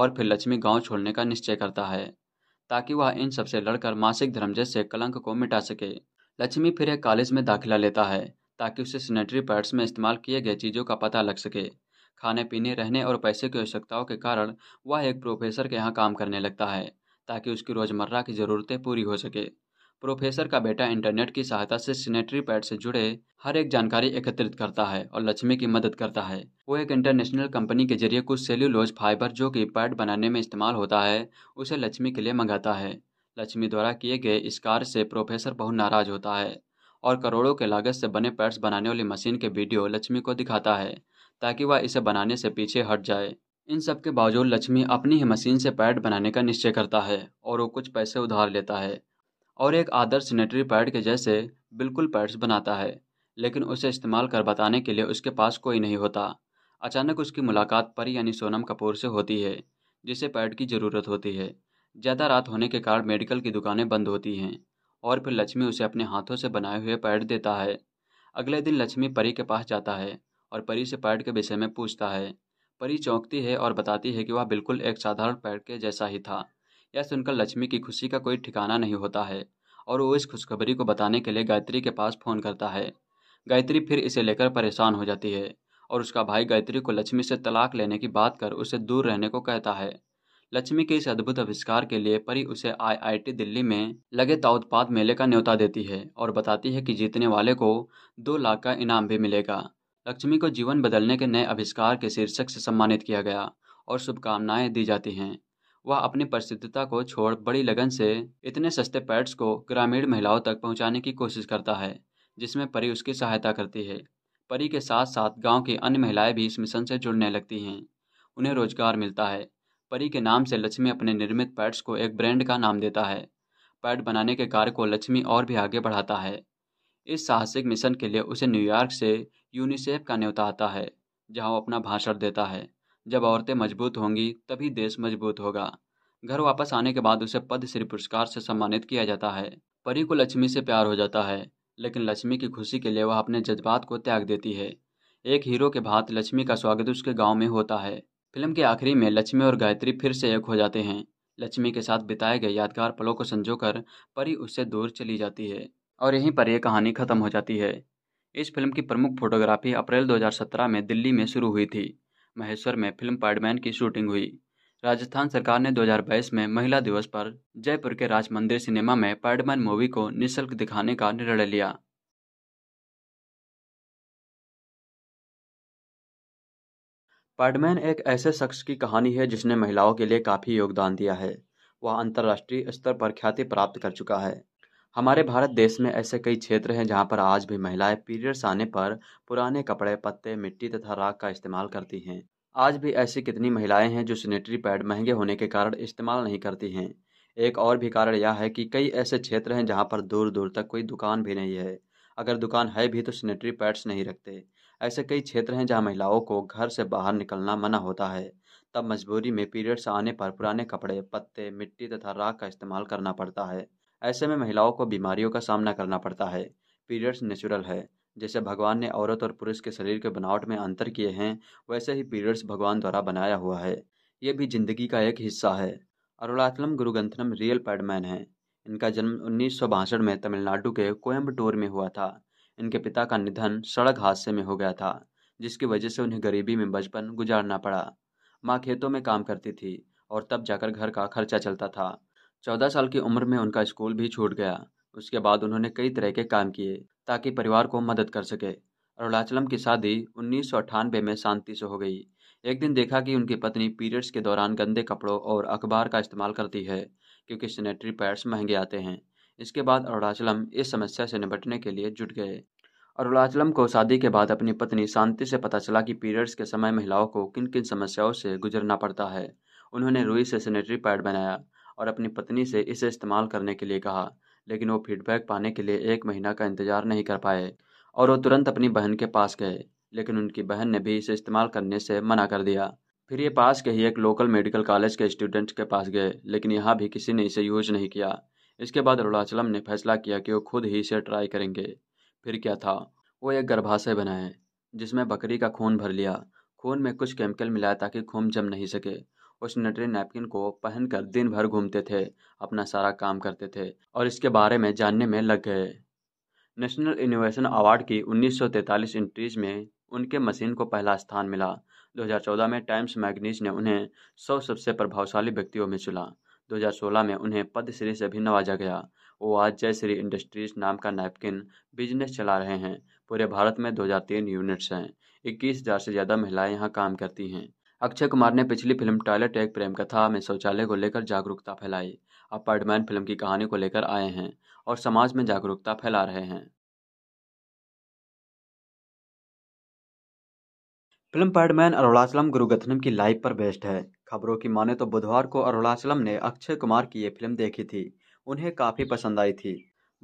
और फिर लक्ष्मी गांव छोड़ने का निश्चय करता है ताकि वह इन सबसे लड़कर मासिक धर्म जैसे कलंक को मिटा सके लक्ष्मी फिर एक कॉलेज में दाखिला लेता है ताकि उसे सैनिटरी पैड्स में इस्तेमाल किए गए चीज़ों का पता लग सके खाने पीने रहने और पैसे की आवश्यकताओं के कारण वह एक प्रोफेसर के यहाँ काम करने लगता है ताकि उसकी रोज़मर्रा की ज़रूरतें पूरी हो सके प्रोफेसर का बेटा इंटरनेट की सहायता से सीनेटरी पैड से जुड़े हर एक जानकारी एकत्रित करता है और लक्ष्मी की मदद करता है वो एक इंटरनेशनल कंपनी के जरिए कुछ सेल्यूलोज फाइबर जो कि पैड बनाने में इस्तेमाल होता है उसे लक्ष्मी के लिए मंगाता है लक्ष्मी द्वारा किए गए इस कार्य से प्रोफेसर बहुत नाराज होता है और करोड़ों के लागत से बने पैड्स बनाने वाली मशीन के वीडियो लक्ष्मी को दिखाता है ताकि वह इसे बनाने से पीछे हट जाए इन सब के बावजूद लक्ष्मी अपनी ही मशीन से पैड बनाने का निश्चय करता है और वो कुछ पैसे उधार लेता है और एक आदर्श सैनिटरी पैड के जैसे बिल्कुल पैड्स बनाता है लेकिन उसे इस्तेमाल कर बताने के लिए उसके पास कोई नहीं होता अचानक उसकी मुलाकात परी यानी सोनम कपूर से होती है जिसे पैड की ज़रूरत होती है ज़्यादा रात होने के कारण मेडिकल की दुकानें बंद होती हैं और फिर लक्ष्मी उसे अपने हाथों से बनाए हुए पैड देता है अगले दिन लक्ष्मी परी के पास जाता है और परी से पैड के विषय में पूछता है परी चौंकती है और बताती है कि वह बिल्कुल एक साधारण पैड के जैसा ही था यह सुनकर लक्ष्मी की खुशी का कोई ठिकाना नहीं होता है और वो इस खुशखबरी को बताने के लिए गायत्री के पास फ़ोन करता है गायत्री फिर इसे लेकर परेशान हो जाती है और उसका भाई गायत्री को लक्ष्मी से तलाक लेने की बात कर उसे दूर रहने को कहता है लक्ष्मी के इस अद्भुत आविष्कार के लिए परी उसे आईआईटी दिल्ली में लगे ताउत्पाद मेले का न्योता देती है और बताती है कि जीतने वाले को दो लाख का इनाम भी मिलेगा लक्ष्मी को जीवन बदलने के नए आविष्कार के शीर्षक से सम्मानित किया गया और शुभकामनाएं दी जाती हैं वह अपनी प्रसिद्धता को छोड़ बड़ी लगन से इतने सस्ते पैड्स को ग्रामीण महिलाओं तक पहुंचाने की कोशिश करता है जिसमें परी उसकी सहायता करती है परी के साथ साथ गांव की अन्य महिलाएं भी इस मिशन से जुड़ने लगती हैं उन्हें रोजगार मिलता है परी के नाम से लक्ष्मी अपने निर्मित पैड्स को एक ब्रांड का नाम देता है पैड बनाने के कार्य को लक्ष्मी और भी आगे बढ़ाता है इस साहसिक मिशन के लिए उसे न्यूयॉर्क से यूनिसेफ का न्योता आता है जहां वो अपना भाषण देता है जब औरतें मजबूत होंगी तभी देश मजबूत होगा घर वापस आने के बाद उसे पद्मश्री पुरस्कार से सम्मानित किया जाता है परी को लक्ष्मी से प्यार हो जाता है लेकिन लक्ष्मी की खुशी के लिए वह अपने जज्बात को त्याग देती है एक हीरो के भात लक्ष्मी का स्वागत उसके गांव में होता है फिल्म के आखिरी में लक्ष्मी और गायत्री फिर से एक हो जाते हैं लक्ष्मी के साथ बिताए गए यादगार पलों को संजोकर परी उससे दूर चली जाती है और यहीं पर यह कहानी खत्म हो जाती है इस फिल्म की प्रमुख फोटोग्राफी अप्रैल 2017 में दिल्ली में शुरू हुई थी महेश्वर में फिल्म पैडमैन की शूटिंग हुई राजस्थान सरकार ने 2022 में महिला दिवस पर जयपुर के राजमंदिर सिनेमा में पैडमैन मूवी को निशुल्क दिखाने का निर्णय लिया पैडमैन एक ऐसे शख्स की कहानी है जिसने महिलाओं के लिए काफ़ी योगदान दिया है वह अंतर्राष्ट्रीय स्तर पर ख्याति प्राप्त कर चुका है हमारे भारत देश में ऐसे कई क्षेत्र हैं जहाँ पर आज भी महिलाएं पीरियड्स आने पर पुराने कपड़े पत्ते मिट्टी तथा राख का इस्तेमाल करती हैं आज भी ऐसी कितनी महिलाएं हैं जो सैनिटरी पैड महंगे होने के कारण इस्तेमाल नहीं करती हैं एक और भी कारण यह है कि कई ऐसे क्षेत्र हैं जहाँ पर दूर दूर तक कोई दुकान भी नहीं है अगर दुकान है भी तो सैनिटरी पैड्स नहीं रखते ऐसे कई क्षेत्र हैं जहाँ महिलाओं को घर से बाहर निकलना मना होता है तब मजबूरी में पीरियड्स आने पर पुराने कपड़े पत्ते मिट्टी तथा राख का इस्तेमाल करना पड़ता है ऐसे में महिलाओं को बीमारियों का सामना करना पड़ता है पीरियड्स नेचुरल है जैसे भगवान ने औरत और पुरुष के शरीर के बनावट में अंतर किए हैं वैसे ही पीरियड्स भगवान द्वारा बनाया हुआ है ये भी जिंदगी का एक हिस्सा है अरुणाचलम गुरुगंथनम रियल पैडमैन है इनका जन्म उन्नीस में तमिलनाडु के कोयम्बटूर में हुआ था इनके पिता का निधन सड़क हादसे में हो गया था जिसकी वजह से उन्हें गरीबी में बचपन गुजारना पड़ा माँ खेतों में काम करती थी और तब जाकर घर का खर्चा चलता था चौदह साल की उम्र में उनका स्कूल भी छूट गया उसके बाद उन्होंने कई तरह के काम किए ताकि परिवार को मदद कर सके अरुणाचलम की शादी उन्नीस में शांति से हो गई एक दिन देखा कि उनकी पत्नी पीरियड्स के दौरान गंदे कपड़ों और अखबार का इस्तेमाल करती है क्योंकि सैनिटरी पैड्स महंगे आते हैं इसके बाद अरुणाचलम इस समस्या से निपटने के लिए जुट गए अरुणाचलम को शादी के बाद अपनी पत्नी शांति से पता चला कि पीरियड्स के समय महिलाओं को किन किन समस्याओं से गुजरना पड़ता है उन्होंने रुई से सैनिटरी पैड बनाया और अपनी पत्नी से इसे इस्तेमाल करने के लिए कहा लेकिन वो फीडबैक पाने के लिए एक महीना का इंतजार नहीं कर पाए और वो तुरंत अपनी बहन के पास गए लेकिन उनकी बहन ने भी इसे इस्तेमाल करने से मना कर दिया फिर ये पास के ही एक लोकल मेडिकल कॉलेज के स्टूडेंट के पास गए लेकिन यहाँ भी किसी ने इसे यूज नहीं किया इसके बाद अरुणाचलम ने फैसला किया कि वो खुद ही इसे ट्राई करेंगे फिर क्या था वो एक गर्भाशय बनाए जिसमें बकरी का खून भर लिया खून में कुछ केमिकल मिलाया ताकि खून जम नहीं सके उस नटरे नैपकिन को पहनकर दिन भर घूमते थे अपना सारा काम करते थे और इसके बारे में जानने में लग गए नेशनल इनोवेशन अवार्ड की 1943 इंट्रीज में उनके मशीन को पहला स्थान मिला 2014 में टाइम्स मैगनीज ने उन्हें सौ सबसे प्रभावशाली व्यक्तियों में चुना 2016 में उन्हें पद्मश्री से भी नवाजा गया वो आज जयश्री इंडस्ट्रीज नाम का नैपकिन बिजनेस चला रहे हैं पूरे भारत में 2003 यूनिट्स हैं 21,000 से ज़्यादा महिलाएं यहाँ काम करती हैं अक्षय कुमार ने पिछली फिल्म टॉयलेट एक प्रेम कथा में शौचालय को लेकर जागरूकता फैलाई अब पर्डमैन फिल्म की कहानी को लेकर आए हैं और समाज में जागरूकता फैला रहे हैं फिल्म पैडमैन अरुणाचलम गुरुगथनम की लाइव पर बेस्ड है खबरों की माने तो बुधवार को अरुणाचलम ने अक्षय कुमार की ये फिल्म देखी थी उन्हें काफ़ी पसंद आई थी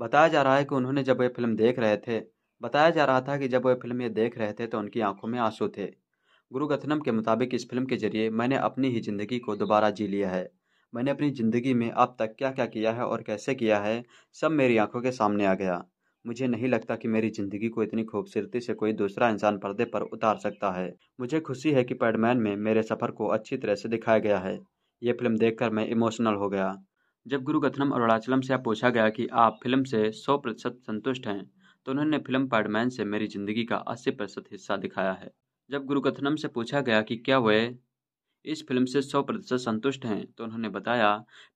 बताया जा रहा है कि उन्होंने जब ये फिल्म देख रहे थे बताया जा रहा था कि जब वे फिल्म ये देख रहे थे तो उनकी आंखों में आंसू थे गुरुकथनम के मुताबिक इस फिल्म के जरिए मैंने अपनी ही ज़िंदगी को दोबारा जी लिया है मैंने अपनी ज़िंदगी में अब तक क्या क्या किया है और कैसे किया है सब मेरी आंखों के सामने आ गया मुझे नहीं लगता कि मेरी ज़िंदगी को इतनी खूबसूरती से कोई दूसरा इंसान पर्दे पर उतार सकता है मुझे खुशी है कि पैडमैन में मेरे सफ़र को अच्छी तरह से दिखाया गया है ये फिल्म देखकर मैं इमोशनल हो गया जब गुरु कथनम अरुणाचलम से पूछा गया कि आप फिल्म से सौ प्रतिशत संतुष्ट हैं तो उन्होंने फिल्म पैडमैन से मेरी ज़िंदगी का अस्सी प्रतिशत हिस्सा दिखाया है जब गुरुकथनम से पूछा गया कि क्या वे इस फिल्म से सौ प्रतिशत संतुष्ट हैं तो उन्होंने बताया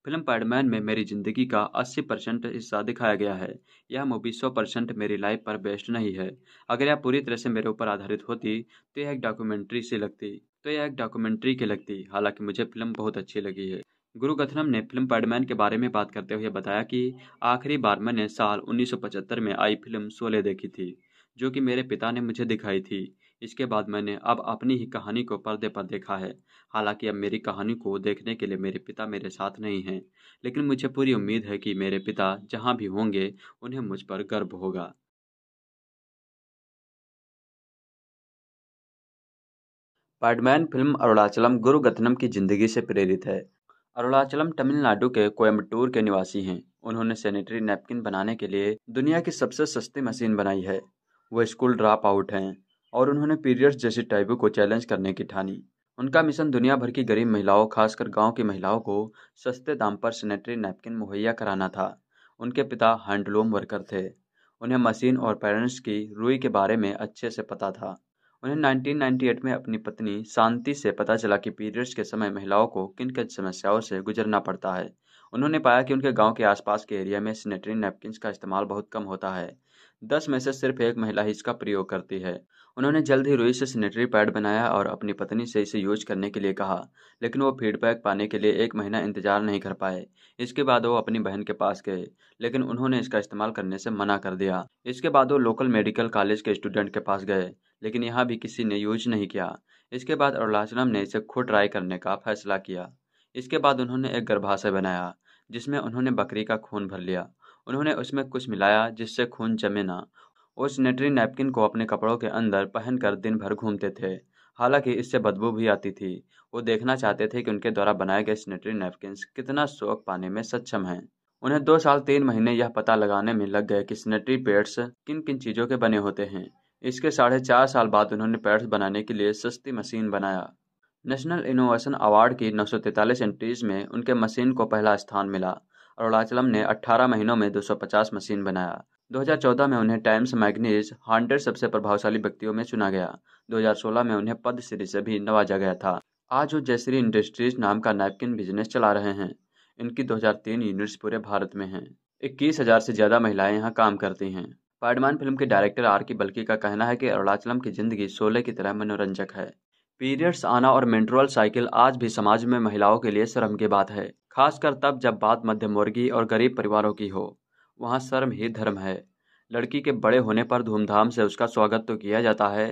फिल्म पैडमैन में मेरी ज़िंदगी का अस्सी परसेंट हिस्सा दिखाया गया है यह मूवी सौ परसेंट मेरी लाइफ पर बेस्ड नहीं है अगर यह पूरी तरह से मेरे ऊपर आधारित होती तो यह एक डॉक्यूमेंट्री सी लगती तो यह एक डॉक्यूमेंट्री की लगती हालांकि मुझे फिल्म बहुत अच्छी लगी है गुरु कथनम ने फिल्म पैडमैन के बारे में बात करते हुए बताया कि आखिरी बार मैंने साल उन्नीस में आई फिल्म शोले देखी थी जो कि मेरे पिता ने मुझे दिखाई थी इसके बाद मैंने अब अपनी ही कहानी को पर्दे पर देखा है हालांकि अब मेरी कहानी को देखने के लिए मेरे पिता मेरे साथ नहीं हैं लेकिन मुझे पूरी उम्मीद है कि मेरे पिता जहां भी होंगे उन्हें मुझ पर गर्व होगा पैडमैन फिल्म अरुणाचलम गुरु गथनम की जिंदगी से प्रेरित है अरुणाचलम तमिलनाडु के कोयम्बटूर के निवासी हैं उन्होंने सैनिटरी नैपकिन बनाने के लिए दुनिया की सबसे सस्ती मशीन बनाई है वो स्कूल ड्रॉप आउट हैं और उन्होंने पीरियड्स जैसे टाइबू को चैलेंज करने की ठानी उनका मिशन दुनिया भर की गरीब महिलाओं खासकर गांव की महिलाओं को सस्ते दाम पर सैनिटरी नैपकिन मुहैया कराना था उनके पिता हैंडलूम वर्कर थे उन्हें मशीन और पेरेंट्स की रुई के बारे में अच्छे से पता था उन्हें 1998 में अपनी पत्नी शांति से पता चला कि पीरियड्स के समय महिलाओं को किन किन समस्याओं से गुजरना पड़ता है उन्होंने पाया कि उनके गांव के आसपास के एरिया में सैनिटरी नैपकिन का इस्तेमाल बहुत कम होता है दस में से सिर्फ एक महिला ही इसका प्रयोग करती है उन्होंने जल्द ही रोई से सैनिटरी पैड बनाया और अपनी पत्नी से इसे यूज करने के लिए कहा लेकिन वो फीडबैक पाने के लिए एक महीना इंतजार नहीं कर पाए इसके बाद वो अपनी बहन के पास गए लेकिन उन्होंने इसका इस्तेमाल करने से मना कर दिया इसके बाद वो लोकल मेडिकल कॉलेज के स्टूडेंट के पास गए लेकिन यहाँ भी किसी ने यूज नहीं किया इसके बाद अरुणाचलम ने इसे खुद ट्राई करने का फैसला किया इसके बाद उन्होंने एक गर्भाशय बनाया जिसमें उन्होंने बकरी का खून भर लिया उन्होंने उसमें कुछ मिलाया जिससे खून जमे ना और सैनिटरी नैपकिन को अपने कपड़ों के अंदर पहनकर दिन भर घूमते थे हालांकि इससे बदबू भी आती थी वो देखना चाहते थे कि उनके द्वारा बनाए गए सैनिटरी नैपकिन कितना शौक पाने में सक्षम हैं उन्हें दो साल तीन महीने यह पता लगाने में लग गए कि सैनिटरी पेड्स किन किन चीज़ों के बने होते हैं इसके साढ़े चार साल बाद उन्होंने पेड्स बनाने के लिए सस्ती मशीन बनाया नेशनल इनोवेशन अवार्ड की नौ सौ में उनके मशीन को पहला स्थान मिला अरुणाचलम ने 18 महीनों में 250 मशीन बनाया 2014 में उन्हें टाइम्स मैगनीज हंड्रेड सबसे प्रभावशाली व्यक्तियों में चुना गया 2016 में उन्हें पद श्री से भी नवाजा गया था आज वो जयश्री इंडस्ट्रीज नाम का नैपकिन बिजनेस चला रहे हैं इनकी 2003 यूनिट्स पूरे भारत में हैं इक्कीस हजार से ज्यादा महिलाएं यहाँ काम करती हैं पैडमान फिल्म के डायरेक्टर आर की बल्कि का कहना है कि अरुणाचलम की जिंदगी शोले की तरह मनोरंजक है पीरियड्स आना और मेंट्रुअल साइकिल आज भी समाज में महिलाओं के लिए शर्म की बात है खासकर तब जब बात मध्यम वर्गीय और गरीब परिवारों की हो वहाँ शर्म ही धर्म है लड़की के बड़े होने पर धूमधाम से उसका स्वागत तो किया जाता है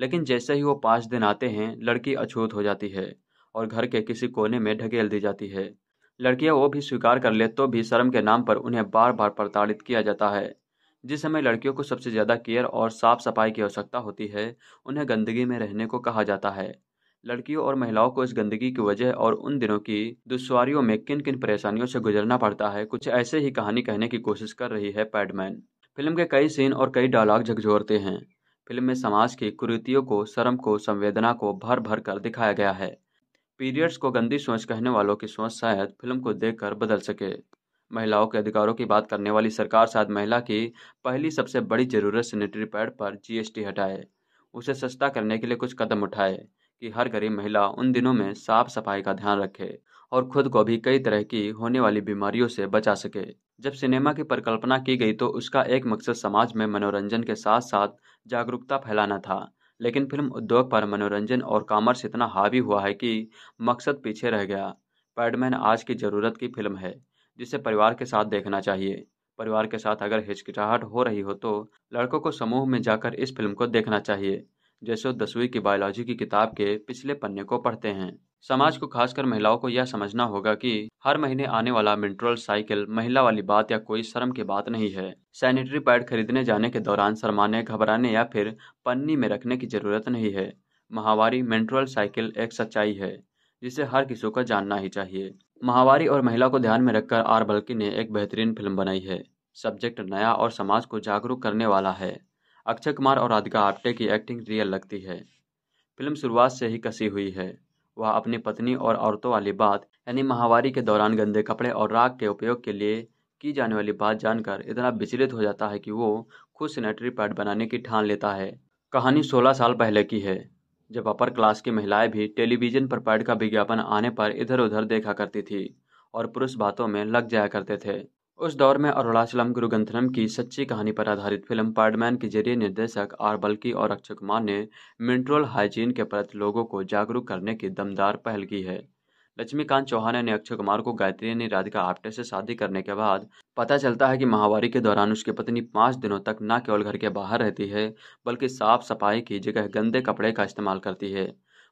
लेकिन जैसे ही वो पाँच दिन आते हैं लड़की अछूत हो जाती है और घर के किसी कोने में ढकेल दी जाती है लड़कियां वो भी स्वीकार कर ले तो भी शर्म के नाम पर उन्हें बार बार प्रताड़ित किया जाता है जिस समय लड़कियों को सबसे ज़्यादा केयर और साफ सफाई की आवश्यकता होती है उन्हें गंदगी में रहने को कहा जाता है लड़कियों और महिलाओं को इस गंदगी की वजह और उन दिनों की दुश्वारियों में किन किन परेशानियों से गुजरना पड़ता है कुछ ऐसे ही कहानी कहने की कोशिश कर रही है पैडमैन फिल्म के कई सीन और कई डायलॉग झकझोरते हैं फिल्म में समाज की कुरीतियों को शर्म को संवेदना को भर भर कर दिखाया गया है पीरियड्स को गंदी सोच कहने वालों की सोच शायद फिल्म को देखकर बदल सके महिलाओं के अधिकारों की बात करने वाली सरकार शायद महिला की पहली सबसे बड़ी जरूरत सैनिटरी पैड पर जीएसटी हटाए उसे सस्ता करने के लिए कुछ कदम उठाए कि हर गरीब महिला उन दिनों में साफ सफाई का ध्यान रखे और खुद को भी कई तरह की होने वाली बीमारियों से बचा सके जब सिनेमा की परिकल्पना की गई तो उसका एक मकसद समाज में मनोरंजन के साथ साथ जागरूकता फैलाना था लेकिन फिल्म उद्योग पर मनोरंजन और कॉमर्स इतना हावी हुआ है कि मकसद पीछे रह गया पैडमैन आज की ज़रूरत की फिल्म है जिसे परिवार के साथ देखना चाहिए परिवार के साथ अगर हिचकिचाहट हो रही हो तो लड़कों को समूह में जाकर इस फिल्म को देखना चाहिए जैसे दसवीं की बायोलॉजी की किताब के पिछले पन्ने को पढ़ते हैं समाज को खासकर महिलाओं को यह समझना होगा कि हर महीने आने वाला मिनट्रोल साइकिल महिला वाली बात या कोई शर्म की बात नहीं है सैनिटरी पैड खरीदने जाने के दौरान शर्माने घबराने या फिर पन्नी में रखने की जरूरत नहीं है महावारी मेंट्रल साइकिल एक सच्चाई है जिसे हर किसी को जानना ही चाहिए महावारी और महिला को ध्यान में रखकर आर बल्कि ने एक बेहतरीन फिल्म बनाई है सब्जेक्ट नया और समाज को जागरूक करने वाला है अक्षय कुमार और राधिका आप्टे की एक्टिंग रियल लगती है फिल्म शुरुआत से ही कसी हुई है वह अपनी पत्नी और औरतों वाली बात यानी महावारी के दौरान गंदे कपड़े और राग के उपयोग के लिए की जाने वाली बात जानकर इतना विचलित हो जाता है कि वो खुद सैनिटरी पैड बनाने की ठान लेता है कहानी 16 साल पहले की है जब अपर क्लास की महिलाएं भी टेलीविजन पर पैड का विज्ञापन आने पर इधर उधर देखा करती थी और पुरुष बातों में लग जाया करते थे उस दौर में अरुणाचलम गुरुगंथनम की सच्ची कहानी पर आधारित फिल्म पैडमैन के जरिए निर्देशक आर बल्की और अक्षय कुमार ने मिंट्रोल हाइजीन के प्रति लोगों को जागरूक करने की दमदार पहल की है लक्ष्मीकांत चौहान ने अक्षय कुमार को गायत्री ने राधिका आप्टे से शादी करने के बाद पता चलता है कि महावारी के दौरान उसकी पत्नी पाँच दिनों तक न केवल घर के बाहर रहती है बल्कि साफ सफाई की जगह गंदे कपड़े का इस्तेमाल करती है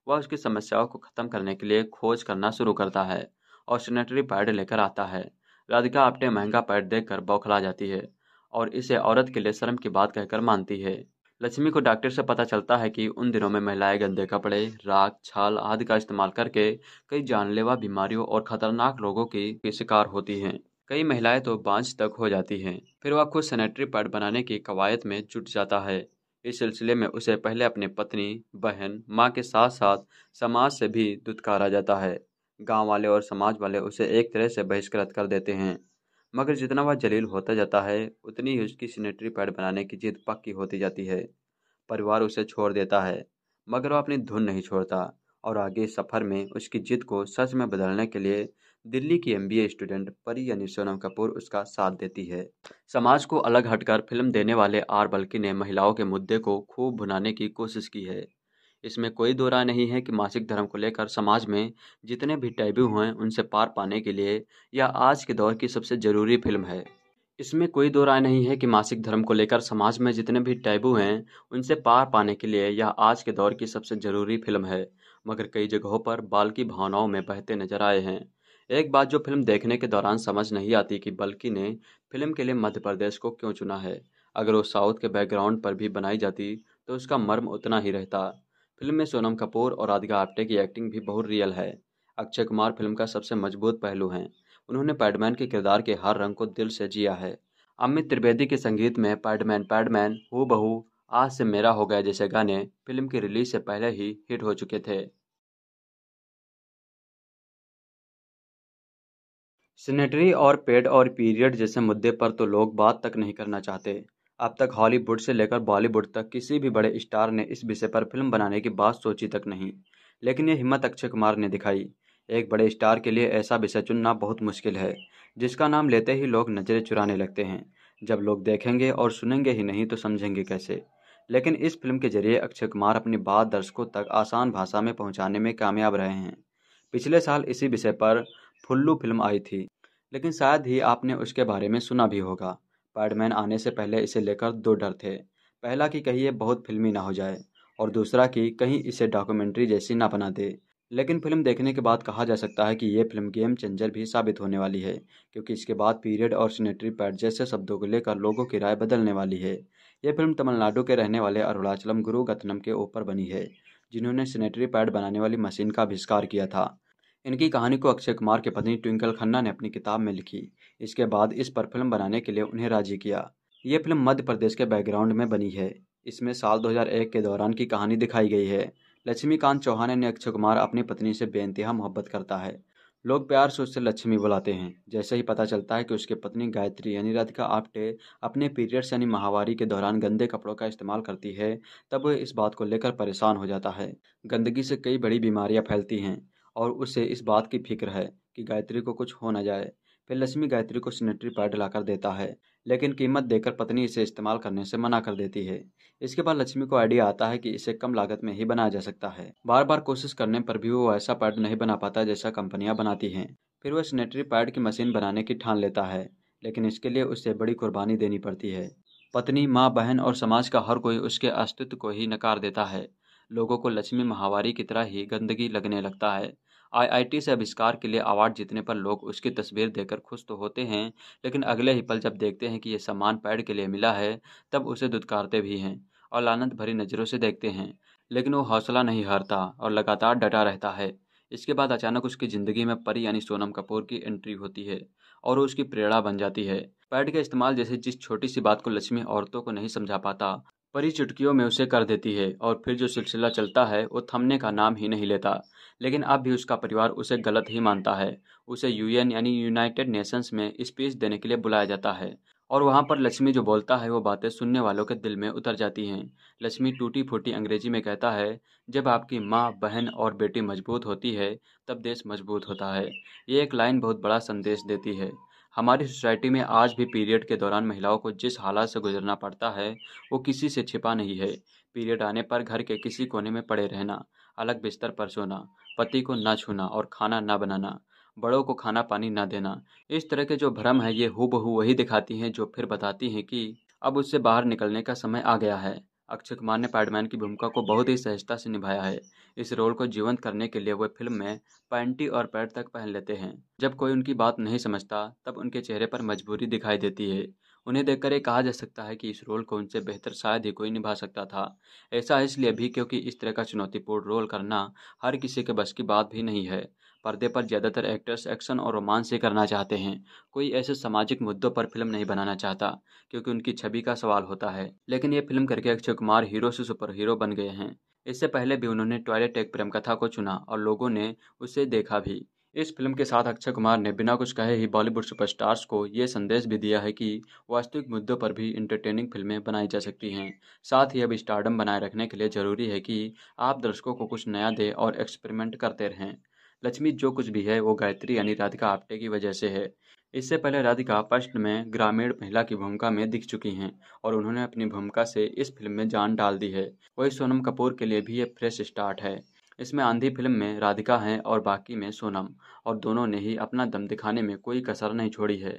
वह उसकी समस्याओं को खत्म करने के लिए खोज करना शुरू करता है और सैनिटरी पैड लेकर आता है राधिका आप्टे महंगा पैड देखकर बौखला जाती है और इसे औरत के लिए शर्म की बात कहकर मानती है लक्ष्मी को डॉक्टर से पता चलता है कि उन दिनों में महिलाएं गंदे कपड़े राख छाल आदि का इस्तेमाल करके कई जानलेवा बीमारियों और खतरनाक रोगों की शिकार होती हैं कई महिलाएं तो बांझ तक हो जाती हैं फिर वह खुद सैनिटरी पैड बनाने की कवायद में जुट जाता है इस सिलसिले में उसे पहले अपनी पत्नी बहन माँ के साथ साथ समाज से भी दुत्कारा जाता है गांव वाले और समाज वाले उसे एक तरह से बहिष्कृत कर देते हैं मगर जितना वह जलील होता जाता है उतनी ही उसकी सैनिटरी पैड बनाने की जिद पक्की होती जाती है परिवार उसे छोड़ देता है मगर वह अपनी धुन नहीं छोड़ता और आगे सफ़र में उसकी जिद को सच में बदलने के लिए दिल्ली की एमबीए स्टूडेंट परी यानी सोनम कपूर उसका साथ देती है समाज को अलग हटकर फिल्म देने वाले आर बल्कि ने महिलाओं के मुद्दे को खूब भुनाने की कोशिश की है इसमें कोई दो राय नहीं है कि मासिक धर्म को लेकर समाज में जितने भी टैबू हैं उनसे पार पाने के लिए यह आज के दौर की सबसे ज़रूरी फिल्म है इसमें कोई दो राय नहीं है कि मासिक धर्म को लेकर समाज में जितने भी टैबू हैं उनसे पार पाने के लिए यह आज के दौर की सबसे ज़रूरी फिल्म है मगर कई जगहों पर बाल की भावनाओं में बहते नजर आए हैं एक बात जो फिल्म देखने के दौरान समझ नहीं आती कि बल्कि ने फिल्म के लिए मध्य प्रदेश को क्यों चुना है अगर वो साउथ के बैकग्राउंड पर भी बनाई जाती तो उसका मर्म उतना ही रहता फिल्म में सोनम कपूर और राधिका आप्टे की एक्टिंग भी बहुत रियल है अक्षय कुमार फिल्म का सबसे मजबूत पहलू हैं उन्होंने पैडमैन के किरदार के हर रंग को दिल से जिया है अमित त्रिवेदी के संगीत में पैडमैन पैडमैन हु बहू आज से मेरा हो गया जैसे गाने फिल्म की रिलीज से पहले ही हिट हो चुके थे सेनेटरी और पेड और पीरियड जैसे मुद्दे पर तो लोग बात तक नहीं करना चाहते अब तक हॉलीवुड से लेकर बॉलीवुड तक किसी भी बड़े स्टार ने इस विषय पर फिल्म बनाने की बात सोची तक नहीं लेकिन ये हिम्मत अक्षय कुमार ने दिखाई एक बड़े स्टार के लिए ऐसा विषय चुनना बहुत मुश्किल है जिसका नाम लेते ही लोग नज़रें चुराने लगते हैं जब लोग देखेंगे और सुनेंगे ही नहीं तो समझेंगे कैसे लेकिन इस फिल्म के जरिए अक्षय कुमार अपनी बात दर्शकों तक आसान भाषा में पहुंचाने में कामयाब रहे हैं पिछले साल इसी विषय पर फुल्लू फिल्म आई थी लेकिन शायद ही आपने उसके बारे में सुना भी होगा पैडमैन आने से पहले इसे लेकर दो डर थे पहला कि कहीं ये बहुत फिल्मी ना हो जाए और दूसरा कि कहीं इसे डॉक्यूमेंट्री जैसी ना बना दे लेकिन फिल्म देखने के बाद कहा जा सकता है कि ये फिल्म गेम चेंजर भी साबित होने वाली है क्योंकि इसके बाद पीरियड और सीनेटरी पैड जैसे शब्दों को लेकर लोगों की राय बदलने वाली है ये फिल्म तमिलनाडु के रहने वाले अरुणाचलम गुरु गतनम के ऊपर बनी है जिन्होंने सीनेटरी पैड बनाने वाली मशीन का आविष्कार किया था इनकी कहानी को अक्षय कुमार की पत्नी ट्विंकल खन्ना ने अपनी किताब में लिखी इसके बाद इस पर फिल्म बनाने के लिए उन्हें राजी किया ये फिल्म मध्य प्रदेश के बैकग्राउंड में बनी है इसमें साल 2001 के दौरान की कहानी दिखाई गई है लक्ष्मीकांत चौहान ने अक्षय कुमार अपनी पत्नी से बेनतहा मोहब्बत करता है लोग प्यार से उससे लक्ष्मी बुलाते हैं जैसे ही पता चलता है कि उसकी पत्नी गायत्री यानी राधिका आप्टे अपने पीरियड्स यानी माहवारी के दौरान गंदे कपड़ों का इस्तेमाल करती है तब वह इस बात को लेकर परेशान हो जाता है गंदगी से कई बड़ी बीमारियां फैलती हैं और उसे इस बात की फिक्र है कि गायत्री को कुछ हो न जाए फिर लक्ष्मी गायत्री को सैनिटरी पैड लाकर देता है लेकिन कीमत देकर पत्नी इसे इस्तेमाल करने से मना कर देती है इसके बाद लक्ष्मी को आइडिया आता है कि इसे कम लागत में ही बनाया जा सकता है बार बार कोशिश करने पर भी वो ऐसा पैड नहीं बना पाता जैसा कंपनियां बनाती हैं फिर वह सैनिटरी पैड की मशीन बनाने की ठान लेता है लेकिन इसके लिए उसे बड़ी कुर्बानी देनी पड़ती है पत्नी माँ बहन और समाज का हर कोई उसके अस्तित्व को ही नकार देता है लोगों को लक्ष्मी महावारी की तरह ही गंदगी लगने लगता है आईआईटी से आविष्कार के लिए अवार्ड जीतने पर लोग उसकी तस्वीर देखकर खुश तो होते हैं लेकिन अगले ही पल जब देखते हैं कि यह सम्मान पैड के लिए मिला है तब उसे दुदकारते भी हैं और लानंद भरी नज़रों से देखते हैं लेकिन वो हौसला नहीं हारता और लगातार डटा रहता है इसके बाद अचानक उसकी ज़िंदगी में परी यानी सोनम कपूर की एंट्री होती है और उसकी प्रेरणा बन जाती है पैड के इस्तेमाल जैसे जिस छोटी सी बात को लक्ष्मी औरतों को नहीं समझा पाता परी चुटकियों में उसे कर देती है और फिर जो सिलसिला चलता है वो थमने का नाम ही नहीं लेता लेकिन अब भी उसका परिवार उसे गलत ही मानता है उसे यूएन यानी यूनाइटेड नेशंस में स्पीच देने के लिए बुलाया जाता है और वहाँ पर लक्ष्मी जो बोलता है वो बातें सुनने वालों के दिल में उतर जाती हैं लक्ष्मी टूटी फूटी अंग्रेजी में कहता है जब आपकी माँ बहन और बेटी मजबूत होती है तब देश मजबूत होता है ये एक लाइन बहुत बड़ा संदेश देती है हमारी सोसाइटी में आज भी पीरियड के दौरान महिलाओं को जिस हालात से गुजरना पड़ता है वो किसी से छिपा नहीं है पीरियड आने पर घर के किसी कोने में पड़े रहना अलग बिस्तर पर सोना पति को ना छूना और खाना ना बनाना बड़ों को खाना पानी ना देना इस तरह के जो भ्रम है ये हु वही दिखाती हैं जो फिर बताती हैं कि अब उससे बाहर निकलने का समय आ गया है अक्षय कुमार ने पैडमैन की भूमिका को बहुत ही सहजता से निभाया है इस रोल को जीवंत करने के लिए वे फिल्म में पैंटी और पैड तक पहन लेते हैं जब कोई उनकी बात नहीं समझता तब उनके चेहरे पर मजबूरी दिखाई देती है उन्हें देखकर ये कहा जा सकता है कि इस रोल को उनसे बेहतर शायद ही कोई निभा सकता था ऐसा इसलिए भी क्योंकि इस तरह का चुनौतीपूर्ण रोल करना हर किसी के बस की बात भी नहीं है पर्दे पर ज़्यादातर एक्टर्स एक्शन और रोमांस ही करना चाहते हैं कोई ऐसे सामाजिक मुद्दों पर फिल्म नहीं बनाना चाहता क्योंकि उनकी छवि का सवाल होता है लेकिन ये फिल्म करके अक्षय कुमार हीरो से सुपर हीरो बन गए हैं इससे पहले भी उन्होंने टॉयलेट एक प्रेम कथा को चुना और लोगों ने उसे देखा भी इस फिल्म के साथ अक्षय कुमार ने बिना कुछ कहे ही बॉलीवुड सुपरस्टार्स को ये संदेश भी दिया है कि वास्तविक मुद्दों पर भी इंटरटेनिंग फिल्में बनाई जा सकती हैं साथ ही अब स्टारडम बनाए रखने के लिए ज़रूरी है कि आप दर्शकों को कुछ नया दें और एक्सपेरिमेंट करते रहें लक्ष्मी जो कुछ भी है वो गायत्री यानी राधिका आप्टे की वजह से है इससे पहले राधिका फर्स्ट में ग्रामीण महिला की भूमिका में दिख चुकी हैं और उन्होंने अपनी भूमिका से इस फिल्म में जान डाल दी है वही सोनम कपूर के लिए भी ये फ्रेश स्टार्ट है इसमें आंधी फिल्म में राधिका हैं और बाकी में सोनम और दोनों ने ही अपना दम दिखाने में कोई कसर नहीं छोड़ी है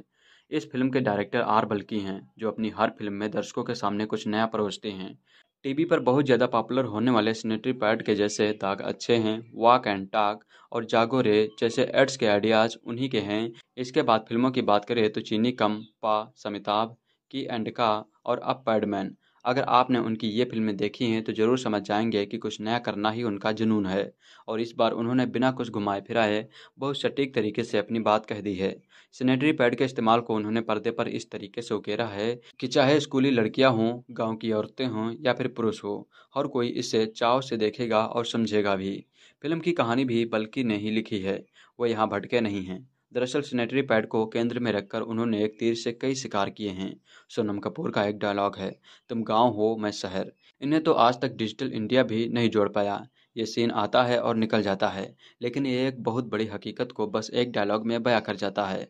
इस फिल्म के डायरेक्टर आर बल्की हैं जो अपनी हर फिल्म में दर्शकों के सामने कुछ नया परोसते हैं टीवी पर बहुत ज़्यादा पॉपुलर होने वाले सीनेटरी पैड के जैसे दाग अच्छे हैं वाक एंड टाक और जागो रे जैसे एड्स के आइडियाज उन्हीं के हैं इसके बाद फिल्मों की बात करें तो चीनी कम पा समिताभ की एंड का और अब पैडमैन अगर आपने उनकी ये फिल्में देखी हैं तो ज़रूर समझ जाएंगे कि कुछ नया करना ही उनका जुनून है और इस बार उन्होंने बिना कुछ घुमाए फिराए बहुत सटीक तरीके से अपनी बात कह दी है सैनिटरी पैड के इस्तेमाल को उन्होंने पर्दे पर इस तरीके से उकेरा है कि चाहे स्कूली लड़कियां हों गांव की औरतें हों या फिर पुरुष हो हर कोई इसे चाव से देखेगा और समझेगा भी फिल्म की कहानी भी बल्कि ने ही लिखी है वो यहाँ भटके नहीं हैं दरअसल सैनिटरी पैड को केंद्र में रखकर उन्होंने एक तीर से कई शिकार किए हैं सोनम कपूर का एक डायलॉग है तुम गांव हो मैं शहर इन्हें तो आज तक डिजिटल इंडिया भी नहीं जोड़ पाया ये सीन आता है और निकल जाता है लेकिन ये एक बहुत बड़ी हकीकत को बस एक डायलॉग में बया कर जाता है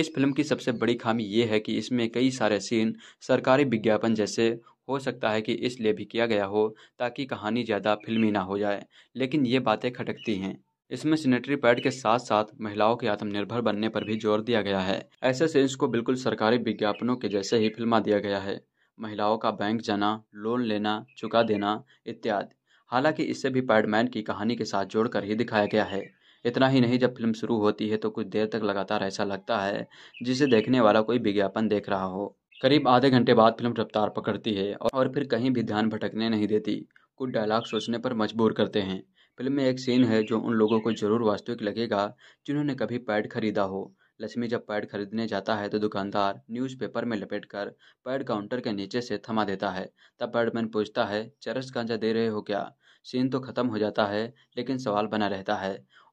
इस फिल्म की सबसे बड़ी खामी ये है कि इसमें कई सारे सीन सरकारी विज्ञापन जैसे हो सकता है कि इसलिए भी किया गया हो ताकि कहानी ज़्यादा फिल्मी ना हो जाए लेकिन ये बातें खटकती हैं इसमें सैनिटरी पैड के साथ साथ महिलाओं के आत्मनिर्भर बनने पर भी जोर दिया गया है ऐसे सेल्स को बिल्कुल सरकारी विज्ञापनों के जैसे ही फिल्मा दिया गया है महिलाओं का बैंक जाना लोन लेना चुका देना इत्यादि हालांकि इसे भी पैडमैन की कहानी के साथ जोड़कर ही दिखाया गया है इतना ही नहीं जब फिल्म शुरू होती है तो कुछ देर तक लगातार ऐसा लगता है जिसे देखने वाला कोई विज्ञापन देख रहा हो करीब आधे घंटे बाद फिल्म रफ्तार पकड़ती है और फिर कहीं भी ध्यान भटकने नहीं देती कुछ डायलॉग सोचने पर मजबूर करते हैं फिल्म में एक सीन है जो उन लोगों को जरूर वास्तविक लगेगा जिन्होंने कभी पैड खरीदा हो लक्ष्मी जब पैड खरीदने जाता है तो दुकानदार न्यूज़पेपर में लपेटकर पैड काउंटर के नीचे से थमा देता है तब पैडमैन पूछता है चरस गांजा दे रहे हो क्या सीन तो खत्म हो जाता है लेकिन सवाल बना रहता है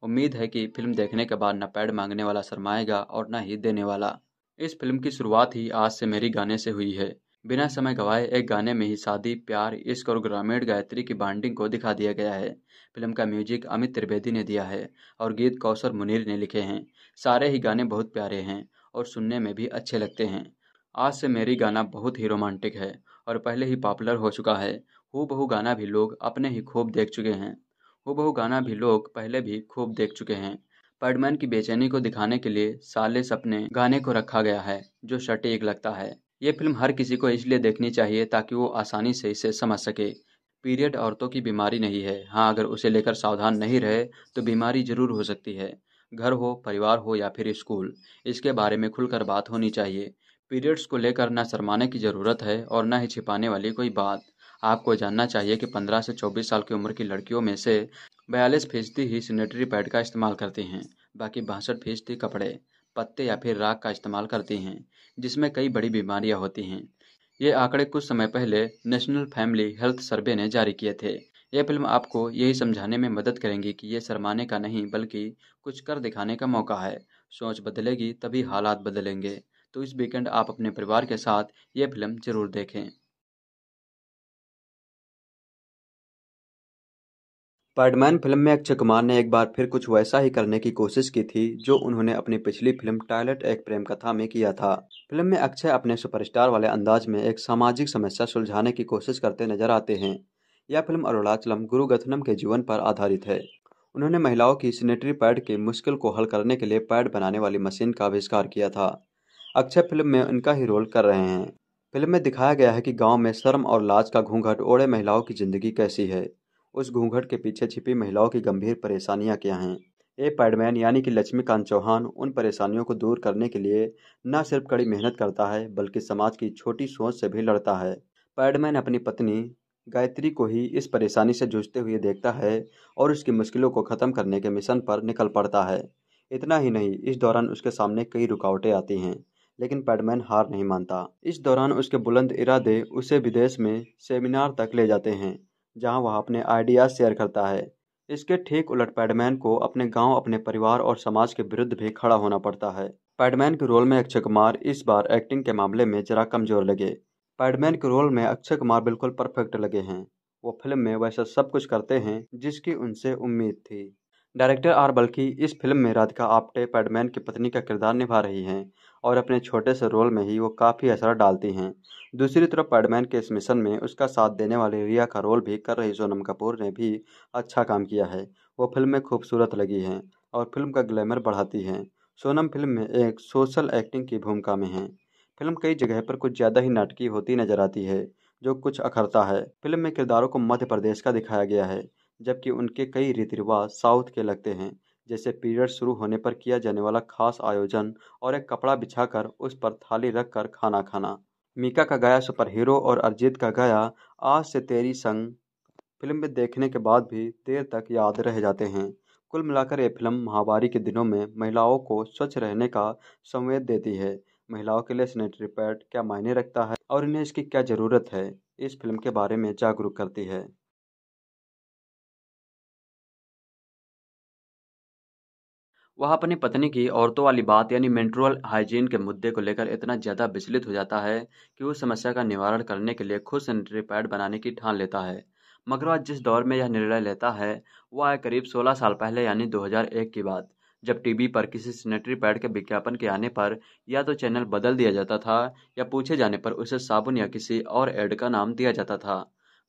उम्मीद है कि फिल्म देखने के बाद न पैड मांगने वाला शरमाएगा और न ही देने वाला इस फिल्म की शुरुआत ही आज से मेरी गाने से हुई है बिना समय गवाए एक गाने में ही शादी प्यार इश्क और ग्रामीण गायत्री की बॉन्डिंग को दिखा दिया गया है फिल्म का म्यूजिक अमित त्रिवेदी ने दिया है और गीत कौशर मुनीर ने लिखे हैं सारे ही गाने बहुत प्यारे हैं और सुनने में भी अच्छे लगते हैं आज से मेरी गाना बहुत ही रोमांटिक है और पहले ही पॉपुलर हो चुका है हु बहु गाना भी लोग अपने ही खूब देख चुके हैं हु बहु गाना भी लोग पहले भी खूब देख चुके हैं पैडमैन की बेचैनी को दिखाने के लिए साले सपने गाने को रखा गया है जो सटीक लगता है ये फिल्म हर किसी को इसलिए देखनी चाहिए ताकि वो आसानी से इसे समझ सके पीरियड औरतों की बीमारी नहीं है हाँ अगर उसे लेकर सावधान नहीं रहे तो बीमारी जरूर हो सकती है घर हो परिवार हो या फिर स्कूल इसके बारे में खुलकर बात होनी चाहिए पीरियड्स को लेकर न शरमाने की ज़रूरत है और न ही छिपाने वाली कोई बात आपको जानना चाहिए कि 15 से 24 साल की उम्र की लड़कियों में से बयालीस फीसदी ही सैनिटरी पैड का इस्तेमाल करती हैं बाकी बासठ फीसदी कपड़े पत्ते या फिर राख का इस्तेमाल करती हैं जिसमें कई बड़ी बीमारियां होती हैं ये आंकड़े कुछ समय पहले नेशनल फैमिली हेल्थ सर्वे ने जारी किए थे यह फिल्म आपको यही समझाने में मदद करेंगी कि ये शरमाने का नहीं बल्कि कुछ कर दिखाने का मौका है सोच बदलेगी तभी हालात बदलेंगे तो इस वीकेंड आप अपने परिवार के साथ ये फिल्म जरूर देखें पैडमैन फिल्म में अक्षय कुमार ने एक बार फिर कुछ वैसा ही करने की कोशिश की थी जो उन्होंने अपनी पिछली फिल्म टॉयलेट एक प्रेम कथा में किया था फिल्म में अक्षय अपने सुपरस्टार वाले अंदाज में एक सामाजिक समस्या सुलझाने की कोशिश करते नजर आते हैं यह फिल्म अरुणाचलम गुरु गथनम के जीवन पर आधारित है उन्होंने महिलाओं की सैनिटरी पैड की मुश्किल को हल करने के लिए पैड बनाने वाली मशीन का आविष्कार किया था अक्षय फिल्म में उनका ही रोल कर रहे हैं फिल्म में दिखाया गया है कि गांव में शर्म और लाज का घूंघट ओढ़े महिलाओं की जिंदगी कैसी है उस घूंघट के पीछे छिपी महिलाओं की गंभीर परेशानियां क्या हैं ए पैडमैन यानी कि लक्ष्मीकांत चौहान उन परेशानियों को दूर करने के लिए न सिर्फ कड़ी मेहनत करता है बल्कि समाज की छोटी सोच से भी लड़ता है पैडमैन अपनी पत्नी गायत्री को ही इस परेशानी से जूझते हुए देखता है और उसकी मुश्किलों को ख़त्म करने के मिशन पर निकल पड़ता है इतना ही नहीं इस दौरान उसके सामने कई रुकावटें आती हैं लेकिन पैडमैन हार नहीं मानता इस दौरान उसके बुलंद इरादे उसे विदेश में सेमिनार तक ले जाते हैं जहां वह अपने आइडियाज़ शेयर करता है इसके ठीक उलट पैडमैन को अपने गांव अपने परिवार और समाज के विरुद्ध भी खड़ा होना पड़ता है पैडमैन के रोल में अक्षय कुमार इस बार एक्टिंग के मामले में जरा कमज़ोर लगे पैडमैन के रोल में अक्षय कुमार बिल्कुल परफेक्ट लगे हैं वो फिल्म में वैसा सब कुछ करते हैं जिसकी उनसे उम्मीद थी डायरेक्टर आर बल्कि इस फिल्म में राधिका आप्टे पैडमैन की पत्नी का किरदार निभा रही हैं और अपने छोटे से रोल में ही वो काफ़ी असर डालती हैं दूसरी तरफ पैडमैन के इस मिशन में उसका साथ देने वाली रिया का रोल भी कर रही सोनम कपूर ने भी अच्छा काम किया है वो फिल्म में खूबसूरत लगी हैं और फिल्म का ग्लैमर बढ़ाती हैं सोनम फिल्म में एक सोशल एक्टिंग की भूमिका में हैं फिल्म कई जगह पर कुछ ज़्यादा ही नाटकीय होती नजर आती है जो कुछ अखरता है फिल्म में किरदारों को मध्य प्रदेश का दिखाया गया है जबकि उनके कई रीति रिवाज साउथ के लगते हैं जैसे पीरियड शुरू होने पर किया जाने वाला खास आयोजन और एक कपड़ा बिछाकर उस पर थाली रखकर खाना खाना मीका का गाया सुपरहीरो और अरिजीत का गाया आज से तेरी संग फिल्म देखने के बाद भी देर तक याद रह जाते हैं कुल मिलाकर ये फिल्म महावारी के दिनों में महिलाओं को स्वच्छ रहने का संवेद देती है महिलाओं के लिए सैनिटरी पैड क्या मायने रखता है और इन्हें इसकी क्या ज़रूरत है इस फिल्म के बारे में जागरूक करती है वह अपनी पत्नी की औरतों वाली बात यानी मेंट्रल हाइजीन के मुद्दे को लेकर इतना ज़्यादा विचलित हो जाता है कि उस समस्या का निवारण करने के लिए खुद सैनिटरी पैड बनाने की ठान लेता है मगर वह जिस दौर में यह निर्णय लेता है वह है करीब 16 साल पहले यानी 2001 की बात जब टीवी पर किसी सैनिटरी पैड के विज्ञापन के आने पर या तो चैनल बदल दिया जाता था या पूछे जाने पर उसे साबुन या किसी और एड का नाम दिया जाता था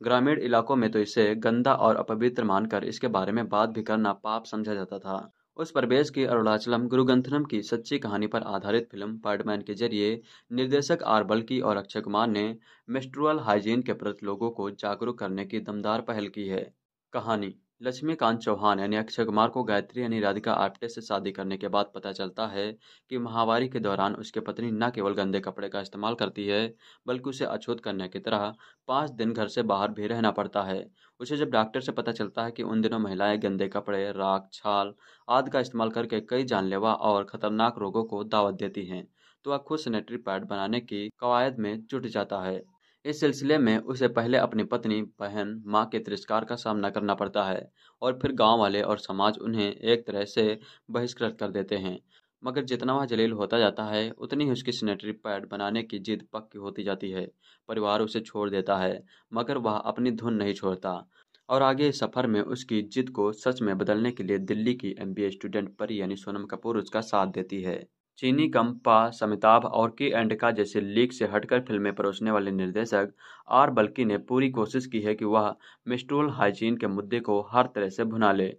ग्रामीण इलाकों में तो इसे गंदा और अपवित्र मानकर इसके बारे में बात भी करना पाप समझा जाता था उस परवेज की अरुणाचलम गुरुगंथनम की सच्ची कहानी पर आधारित फिल्म पार्टमैन के जरिए निर्देशक आर बल्की और अक्षय कुमार ने मेस्ट्रुअल हाइजीन के प्रति लोगों को जागरूक करने की दमदार पहल की है कहानी लक्ष्मीकांत चौहान यानी अक्षय कुमार को गायत्री यानी राधिका आप्टे से शादी करने के बाद पता चलता है कि महावारी के दौरान उसके पत्नी न केवल गंदे कपड़े का इस्तेमाल करती है बल्कि उसे अछूत करने की तरह पाँच दिन घर से बाहर भी रहना पड़ता है उसे जब डॉक्टर से पता चलता है कि उन दिनों महिलाएं गंदे कपड़े राख छाल आदि का इस्तेमाल करके कई जानलेवा और खतरनाक रोगों को दावत देती हैं तो वह खुद सैनिटरी पैड बनाने की कवायद में जुट जाता है इस सिलसिले में उसे पहले अपनी पत्नी बहन माँ के तिरस्कार का सामना करना पड़ता है और फिर गांव वाले और समाज उन्हें एक तरह से बहिष्कृत कर देते हैं मगर जितना वह जलील होता जाता है उतनी ही उसकी सैनिटरी पैड बनाने की जिद पक्की होती जाती है परिवार उसे छोड़ देता है मगर वह अपनी धुन नहीं छोड़ता और आगे इस सफ़र में उसकी जिद को सच में बदलने के लिए दिल्ली की एमबीए स्टूडेंट परी यानी सोनम कपूर उसका साथ देती है चीनी कंपा समिताभ और के एंडका जैसे लीक से हटकर फिल्में परोसने वाले निर्देशक आर बल्कि ने पूरी कोशिश की है कि वह मिस्ट्रोल हाइजीन के मुद्दे को हर तरह से भुना ले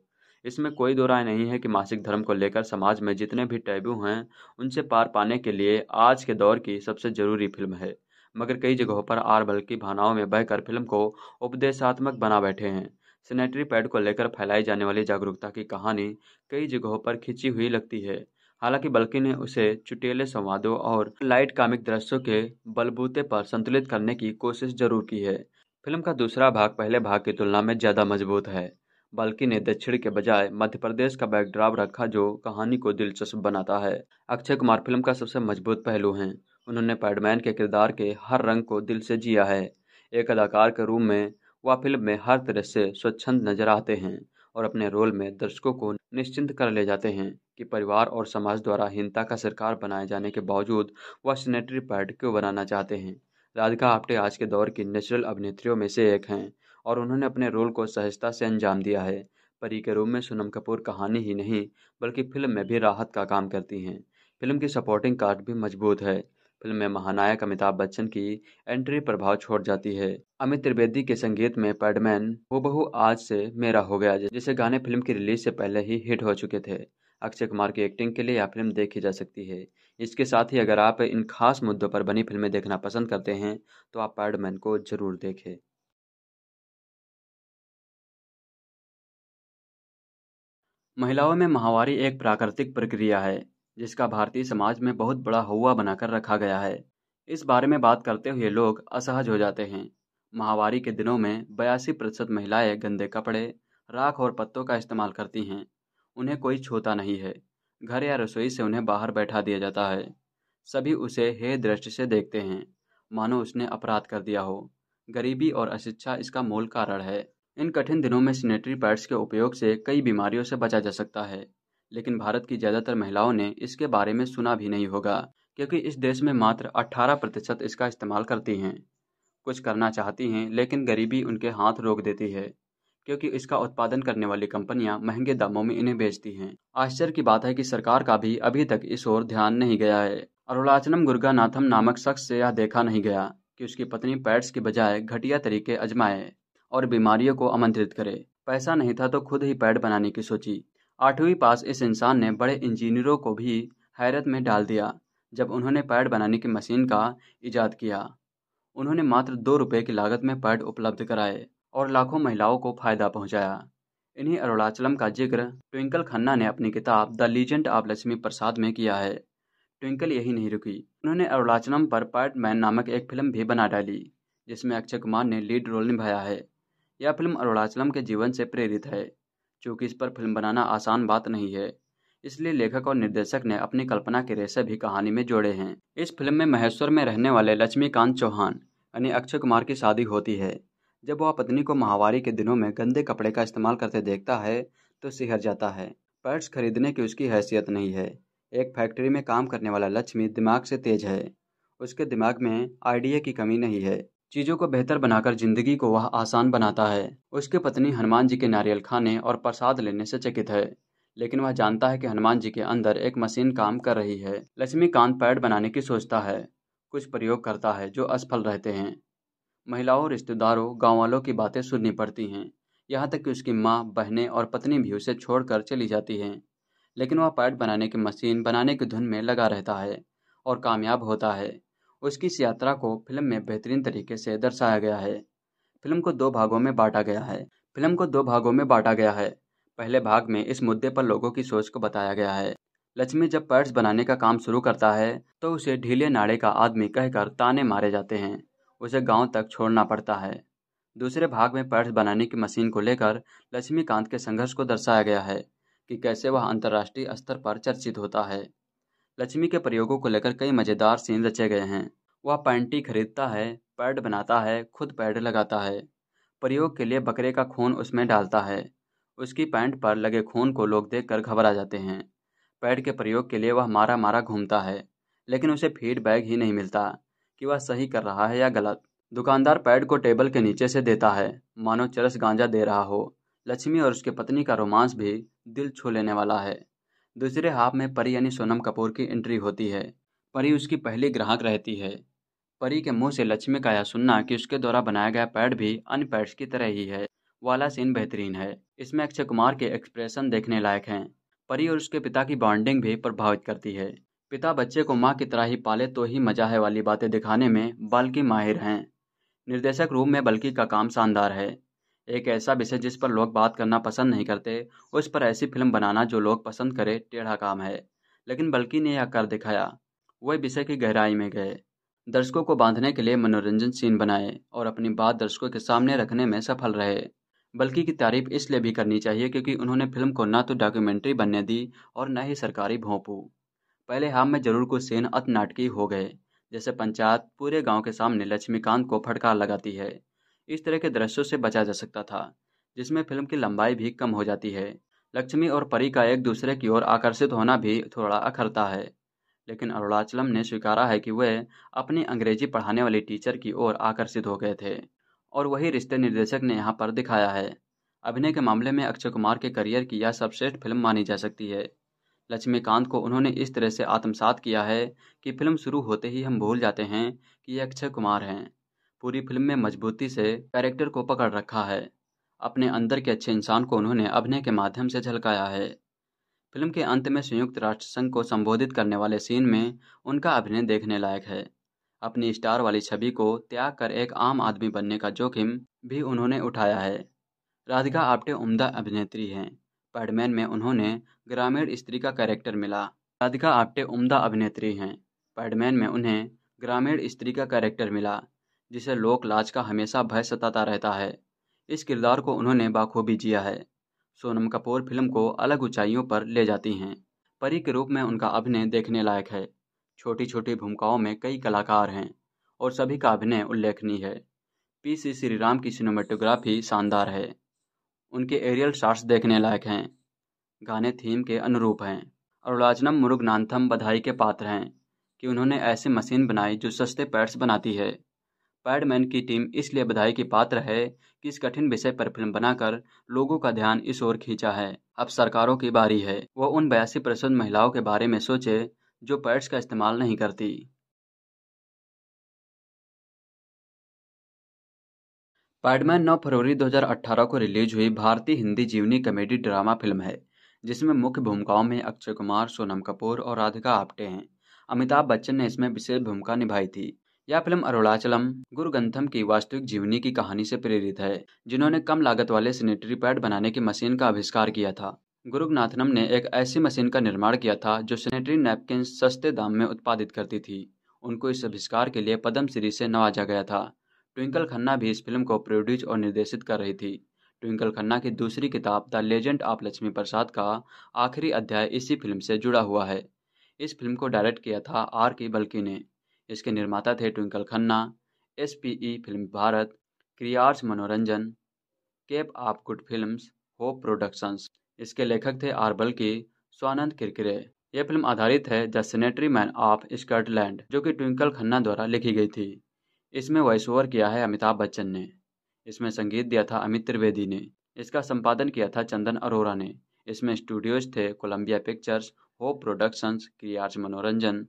इसमें कोई दो राय नहीं है कि मासिक धर्म को लेकर समाज में जितने भी टैबू हैं उनसे पार पाने के लिए आज के दौर की सबसे ज़रूरी फिल्म है मगर कई जगहों पर आर बल्कि भावनाओं में बहकर फिल्म को उपदेशात्मक बना बैठे हैं सैनिटरी पैड को लेकर फैलाई जाने वाली जागरूकता की कहानी कई जगहों पर खिंची हुई लगती है हालांकि बल्कि ने उसे चुटेले संवादों और लाइट कामिक दृश्यों के बलबूते पर संतुलित करने की कोशिश जरूर की है फिल्म का दूसरा भाग पहले भाग की तुलना में ज़्यादा मजबूत है बल्कि ने दक्षिण के बजाय मध्य प्रदेश का बैकड्रॉप रखा जो कहानी को दिलचस्प बनाता है अक्षय कुमार फिल्म का सबसे मजबूत पहलू है उन्होंने पैडमैन के किरदार के हर रंग को दिल से जिया है एक अदाकार के रूप में वह फिल्म में हर तरह से स्वच्छंद नजर आते हैं और अपने रोल में दर्शकों को निश्चिंत कर ले जाते हैं कि परिवार और समाज द्वारा हीनता का सरकार बनाए जाने के बावजूद वह सैनिटरी पैड क्यों बनाना चाहते हैं राधिका आप्टे आज के दौर की नेचुरल अभिनेत्रियों में से एक हैं और उन्होंने अपने रोल को सहजता से अंजाम दिया है परी के रूप में सोनम कपूर कहानी ही नहीं बल्कि फिल्म में भी राहत का काम करती हैं फिल्म की सपोर्टिंग कार्ड भी मजबूत है फिल्म में महानायक अमिताभ बच्चन की एंट्री प्रभाव छोड़ जाती है अमित त्रिवेदी के संगीत में पैडमैन बहु आज से मेरा हो गया जिसे गाने फिल्म की रिलीज से पहले ही हिट हो चुके थे अक्षय कुमार की एक्टिंग के लिए यह फिल्म देखी जा सकती है इसके साथ ही अगर आप इन खास मुद्दों पर बनी फिल्में देखना पसंद करते हैं तो आप पैडमैन को जरूर देखें महिलाओं में माहवारी एक प्राकृतिक प्रक्रिया है जिसका भारतीय समाज में बहुत बड़ा हवा बनाकर रखा गया है इस बारे में बात करते हुए लोग असहज हो जाते हैं महावारी के दिनों में बयासी प्रतिशत महिलाएं गंदे कपड़े राख और पत्तों का इस्तेमाल करती हैं उन्हें कोई छूता नहीं है घर या रसोई से उन्हें बाहर बैठा दिया जाता है सभी उसे हे दृष्टि से देखते हैं मानो उसने अपराध कर दिया हो गरीबी और अशिक्षा इसका मूल कारण है इन कठिन दिनों में सैनिटरी पैड्स के उपयोग से कई बीमारियों से बचा जा सकता है लेकिन भारत की ज़्यादातर महिलाओं ने इसके बारे में सुना भी नहीं होगा क्योंकि इस देश में मात्र 18 प्रतिशत इसका इस्तेमाल करती हैं कुछ करना चाहती हैं लेकिन गरीबी उनके हाथ रोक देती है क्योंकि इसका उत्पादन करने वाली कंपनियां महंगे दामों में इन्हें बेचती हैं आश्चर्य की बात है कि सरकार का भी अभी तक इस ओर ध्यान नहीं गया है अरुणाचलम गुर्गानाथम नामक शख्स से यह देखा नहीं गया कि उसकी पत्नी पैड्स के बजाय घटिया तरीके अजमाए और बीमारियों को आमंत्रित करे पैसा नहीं था तो खुद ही पैड बनाने की सोची आठवीं पास इस इंसान ने बड़े इंजीनियरों को भी हैरत में डाल दिया जब उन्होंने पैड बनाने की मशीन का इजाद किया उन्होंने मात्र दो रुपये की लागत में पैड उपलब्ध कराए और लाखों महिलाओं को फायदा पहुंचाया इन्हीं अरुणाचलम का जिक्र ट्विंकल खन्ना ने अपनी किताब the legend of Lakshmi Prasad में किया है ट्विंकल यही नहीं रुकी उन्होंने अरुणाचलम पर मैन नामक एक फिल्म भी बना डाली जिसमें अक्षय कुमार ने लीड रोल निभाया है यह फिल्म अरुणाचलम के जीवन से प्रेरित है क्योंकि इस पर फिल्म बनाना आसान बात नहीं है इसलिए लेखक और निर्देशक ने अपनी कल्पना के रेसे भी कहानी में जोड़े हैं इस फिल्म में महेश्वर में रहने वाले लक्ष्मीकांत चौहान यानी अक्षय कुमार की शादी होती है जब वह पत्नी को माहवारी के दिनों में गंदे कपड़े का इस्तेमाल करते देखता है तो सिहर जाता है पैड्स खरीदने की उसकी हैसियत नहीं है एक फैक्ट्री में काम करने वाला लक्ष्मी दिमाग से तेज है उसके दिमाग में आइडिया की कमी नहीं है चीज़ों को बेहतर बनाकर जिंदगी को वह आसान बनाता है उसके पत्नी हनुमान जी के नारियल खाने और प्रसाद लेने से चकित है लेकिन वह जानता है कि हनुमान जी के अंदर एक मशीन काम कर रही है लक्ष्मीकांत पैड बनाने की सोचता है कुछ प्रयोग करता है जो असफल रहते हैं महिलाओं रिश्तेदारों गाँव वालों की बातें सुननी पड़ती हैं यहाँ तक कि उसकी माँ बहनें और पत्नी भी उसे छोड़कर चली जाती हैं लेकिन वह पैड बनाने की मशीन बनाने की धुन में लगा रहता है और कामयाब होता है उसकी इस यात्रा को फिल्म में बेहतरीन तरीके से दर्शाया गया है फिल्म को दो भागों में बांटा गया है फिल्म को दो भागों में बांटा गया है पहले भाग में इस मुद्दे पर लोगों की सोच को बताया गया है लक्ष्मी जब पर्स बनाने का काम शुरू करता है तो उसे ढीले नाड़े का आदमी कहकर ताने मारे जाते हैं उसे गांव तक छोड़ना पड़ता है दूसरे भाग में पर्स बनाने की मशीन को लेकर लक्ष्मीकांत के संघर्ष को दर्शाया गया है कि कैसे वह अंतर्राष्ट्रीय स्तर पर चर्चित होता है लक्ष्मी के प्रयोगों को लेकर कई मज़ेदार सीन रचे गए हैं वह पैंटी खरीदता है पैड बनाता है खुद पैड लगाता है प्रयोग के लिए बकरे का खून उसमें डालता है उसकी पैंट पर लगे खून को लोग देख कर घबरा जाते हैं पैड के प्रयोग के लिए वह मारा मारा घूमता है लेकिन उसे फीडबैक ही नहीं मिलता कि वह सही कर रहा है या गलत दुकानदार पैड को टेबल के नीचे से देता है मानो चरस गांजा दे रहा हो लक्ष्मी और उसके पत्नी का रोमांस भी दिल छू लेने वाला है दूसरे हाफ में परी यानी सोनम कपूर की एंट्री होती है परी उसकी पहली ग्राहक रहती है परी के मुंह से लक्ष्मी का यह सुनना कि उसके द्वारा बनाया गया पैड भी अन्य पैड्स की तरह ही है वाला सीन बेहतरीन है इसमें अक्षय कुमार के एक्सप्रेशन देखने लायक हैं परी और उसके पिता की बॉन्डिंग भी प्रभावित करती है पिता बच्चे को माँ की तरह ही पाले तो ही मजा है वाली बातें दिखाने में बल्कि माहिर हैं निर्देशक रूप में बल्कि का काम शानदार है एक ऐसा विषय जिस पर लोग बात करना पसंद नहीं करते उस पर ऐसी फिल्म बनाना जो लोग पसंद करे टेढ़ा काम है लेकिन बल्कि ने यह कर दिखाया वह विषय की गहराई में गए दर्शकों को बांधने के लिए मनोरंजन सीन बनाए और अपनी बात दर्शकों के सामने रखने में सफल रहे बल्कि की तारीफ इसलिए भी करनी चाहिए क्योंकि उन्होंने फिल्म को न तो डॉक्यूमेंट्री बनने दी और न ही सरकारी भोंपू पहले हाम में जरूर कुछ सीन अत नाटकीय हो गए जैसे पंचायत पूरे गांव के सामने लक्ष्मीकांत को फटकार लगाती है इस तरह के दृश्यों से बचा जा सकता था जिसमें फिल्म की लंबाई भी कम हो जाती है लक्ष्मी और परी का एक दूसरे की ओर आकर्षित होना भी थोड़ा अखरता है लेकिन अरुणाचलम ने स्वीकारा है कि वह अपनी अंग्रेजी पढ़ाने वाली टीचर की ओर आकर्षित हो गए थे और वही रिश्ते निर्देशक ने यहाँ पर दिखाया है अभिनय के मामले में अक्षय कुमार के करियर की यह सर्वश्रेष्ठ फिल्म मानी जा सकती है लक्ष्मीकांत को उन्होंने इस तरह से आत्मसात किया है कि फिल्म शुरू होते ही हम भूल जाते हैं कि ये अक्षय कुमार हैं पूरी फिल्म में मजबूती से कैरेक्टर को पकड़ रखा है अपने अंदर के अच्छे इंसान को उन्होंने अभिनय के माध्यम से झलकाया है फिल्म के अंत में संयुक्त राष्ट्र संघ को संबोधित करने वाले सीन में उनका अभिनय देखने लायक है अपनी स्टार वाली छवि को त्याग कर एक आम आदमी बनने का जोखिम भी उन्होंने उठाया है राधिका आप्टे उम्दा अभिनेत्री हैं पैडमैन में उन्होंने ग्रामीण स्त्री का कैरेक्टर मिला राधिका आप्टे उम्दा अभिनेत्री हैं पैडमैन में उन्हें ग्रामीण स्त्री का कैरेक्टर मिला जिसे लोक लाज का हमेशा भय सताता रहता है इस किरदार को उन्होंने बाखूबी जिया है सोनम कपूर फिल्म को अलग ऊंचाइयों पर ले जाती हैं परी के रूप में उनका अभिनय देखने लायक है छोटी छोटी भूमिकाओं में कई कलाकार हैं और सभी का अभिनय उल्लेखनीय है पी सी श्रीराम की सिनेमाटोग्राफी शानदार है उनके एरियल शार्ट्स देखने लायक हैं गाने थीम के अनुरूप हैं अरुणाजनम मुरुगनाथम बधाई के पात्र हैं कि उन्होंने ऐसी मशीन बनाई जो सस्ते पैड्स बनाती है पैडमैन की टीम इसलिए बधाई की पात्र है कि इस कठिन विषय पर फिल्म बनाकर लोगों का ध्यान इस ओर खींचा है अब सरकारों की बारी है वो उन बयासी प्रतिशत महिलाओं के बारे में सोचे जो पैड्स का इस्तेमाल नहीं करती पैडमैन 9 फरवरी 2018 को रिलीज हुई भारतीय हिंदी जीवनी कॉमेडी ड्रामा फिल्म है जिसमें मुख्य भूमिकाओं में अक्षय कुमार सोनम कपूर और राधिका आप्टे हैं अमिताभ बच्चन ने इसमें विशेष भूमिका निभाई थी यह फिल्म अरुणाचलम गुरु गंथम की वास्तविक जीवनी की कहानी से प्रेरित है जिन्होंने कम लागत वाले सैनिटरी पैड बनाने की मशीन का आविष्कार किया था गुरुनाथनम ने एक ऐसी मशीन का निर्माण किया था जो सेनेटरी नैपकिन सस्ते दाम में उत्पादित करती थी उनको इस आविष्कार के लिए पद्म श्री से नवाजा गया था ट्विंकल खन्ना भी इस फिल्म को प्रोड्यूस और निर्देशित कर रही थी ट्विंकल खन्ना की दूसरी किताब the legend of Lakshmi Prasad का आखिरी अध्याय इसी फिल्म से जुड़ा हुआ है इस फिल्म को डायरेक्ट किया था आर के बल्कि ने इसके निर्माता थे Twinkle Khanna S P E film Bharat क्रियार्स मनोरंजन केप आप गुड फिल्म्स होप प्रोडक्शंस इसके लेखक थे आरबल की स्वानंद किरकिरे यह फिल्म आधारित है the sanitary man of Scotland जो कि ट्विंकल खन्ना द्वारा लिखी गई थी इसमें वॉइस ओवर किया है अमिताभ बच्चन ने इसमें संगीत दिया था अमित त्रिवेदी ने इसका संपादन किया था चंदन अरोरा ने इसमें स्टूडियोज थे कोलंबिया पिक्चर्स होप प्रोडक्शंस क्रियार्स मनोरंजन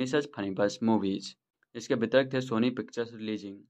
मिसेज बस मूवीज इसके वितरक थे सोनी पिक्चर्स रिलीजिंग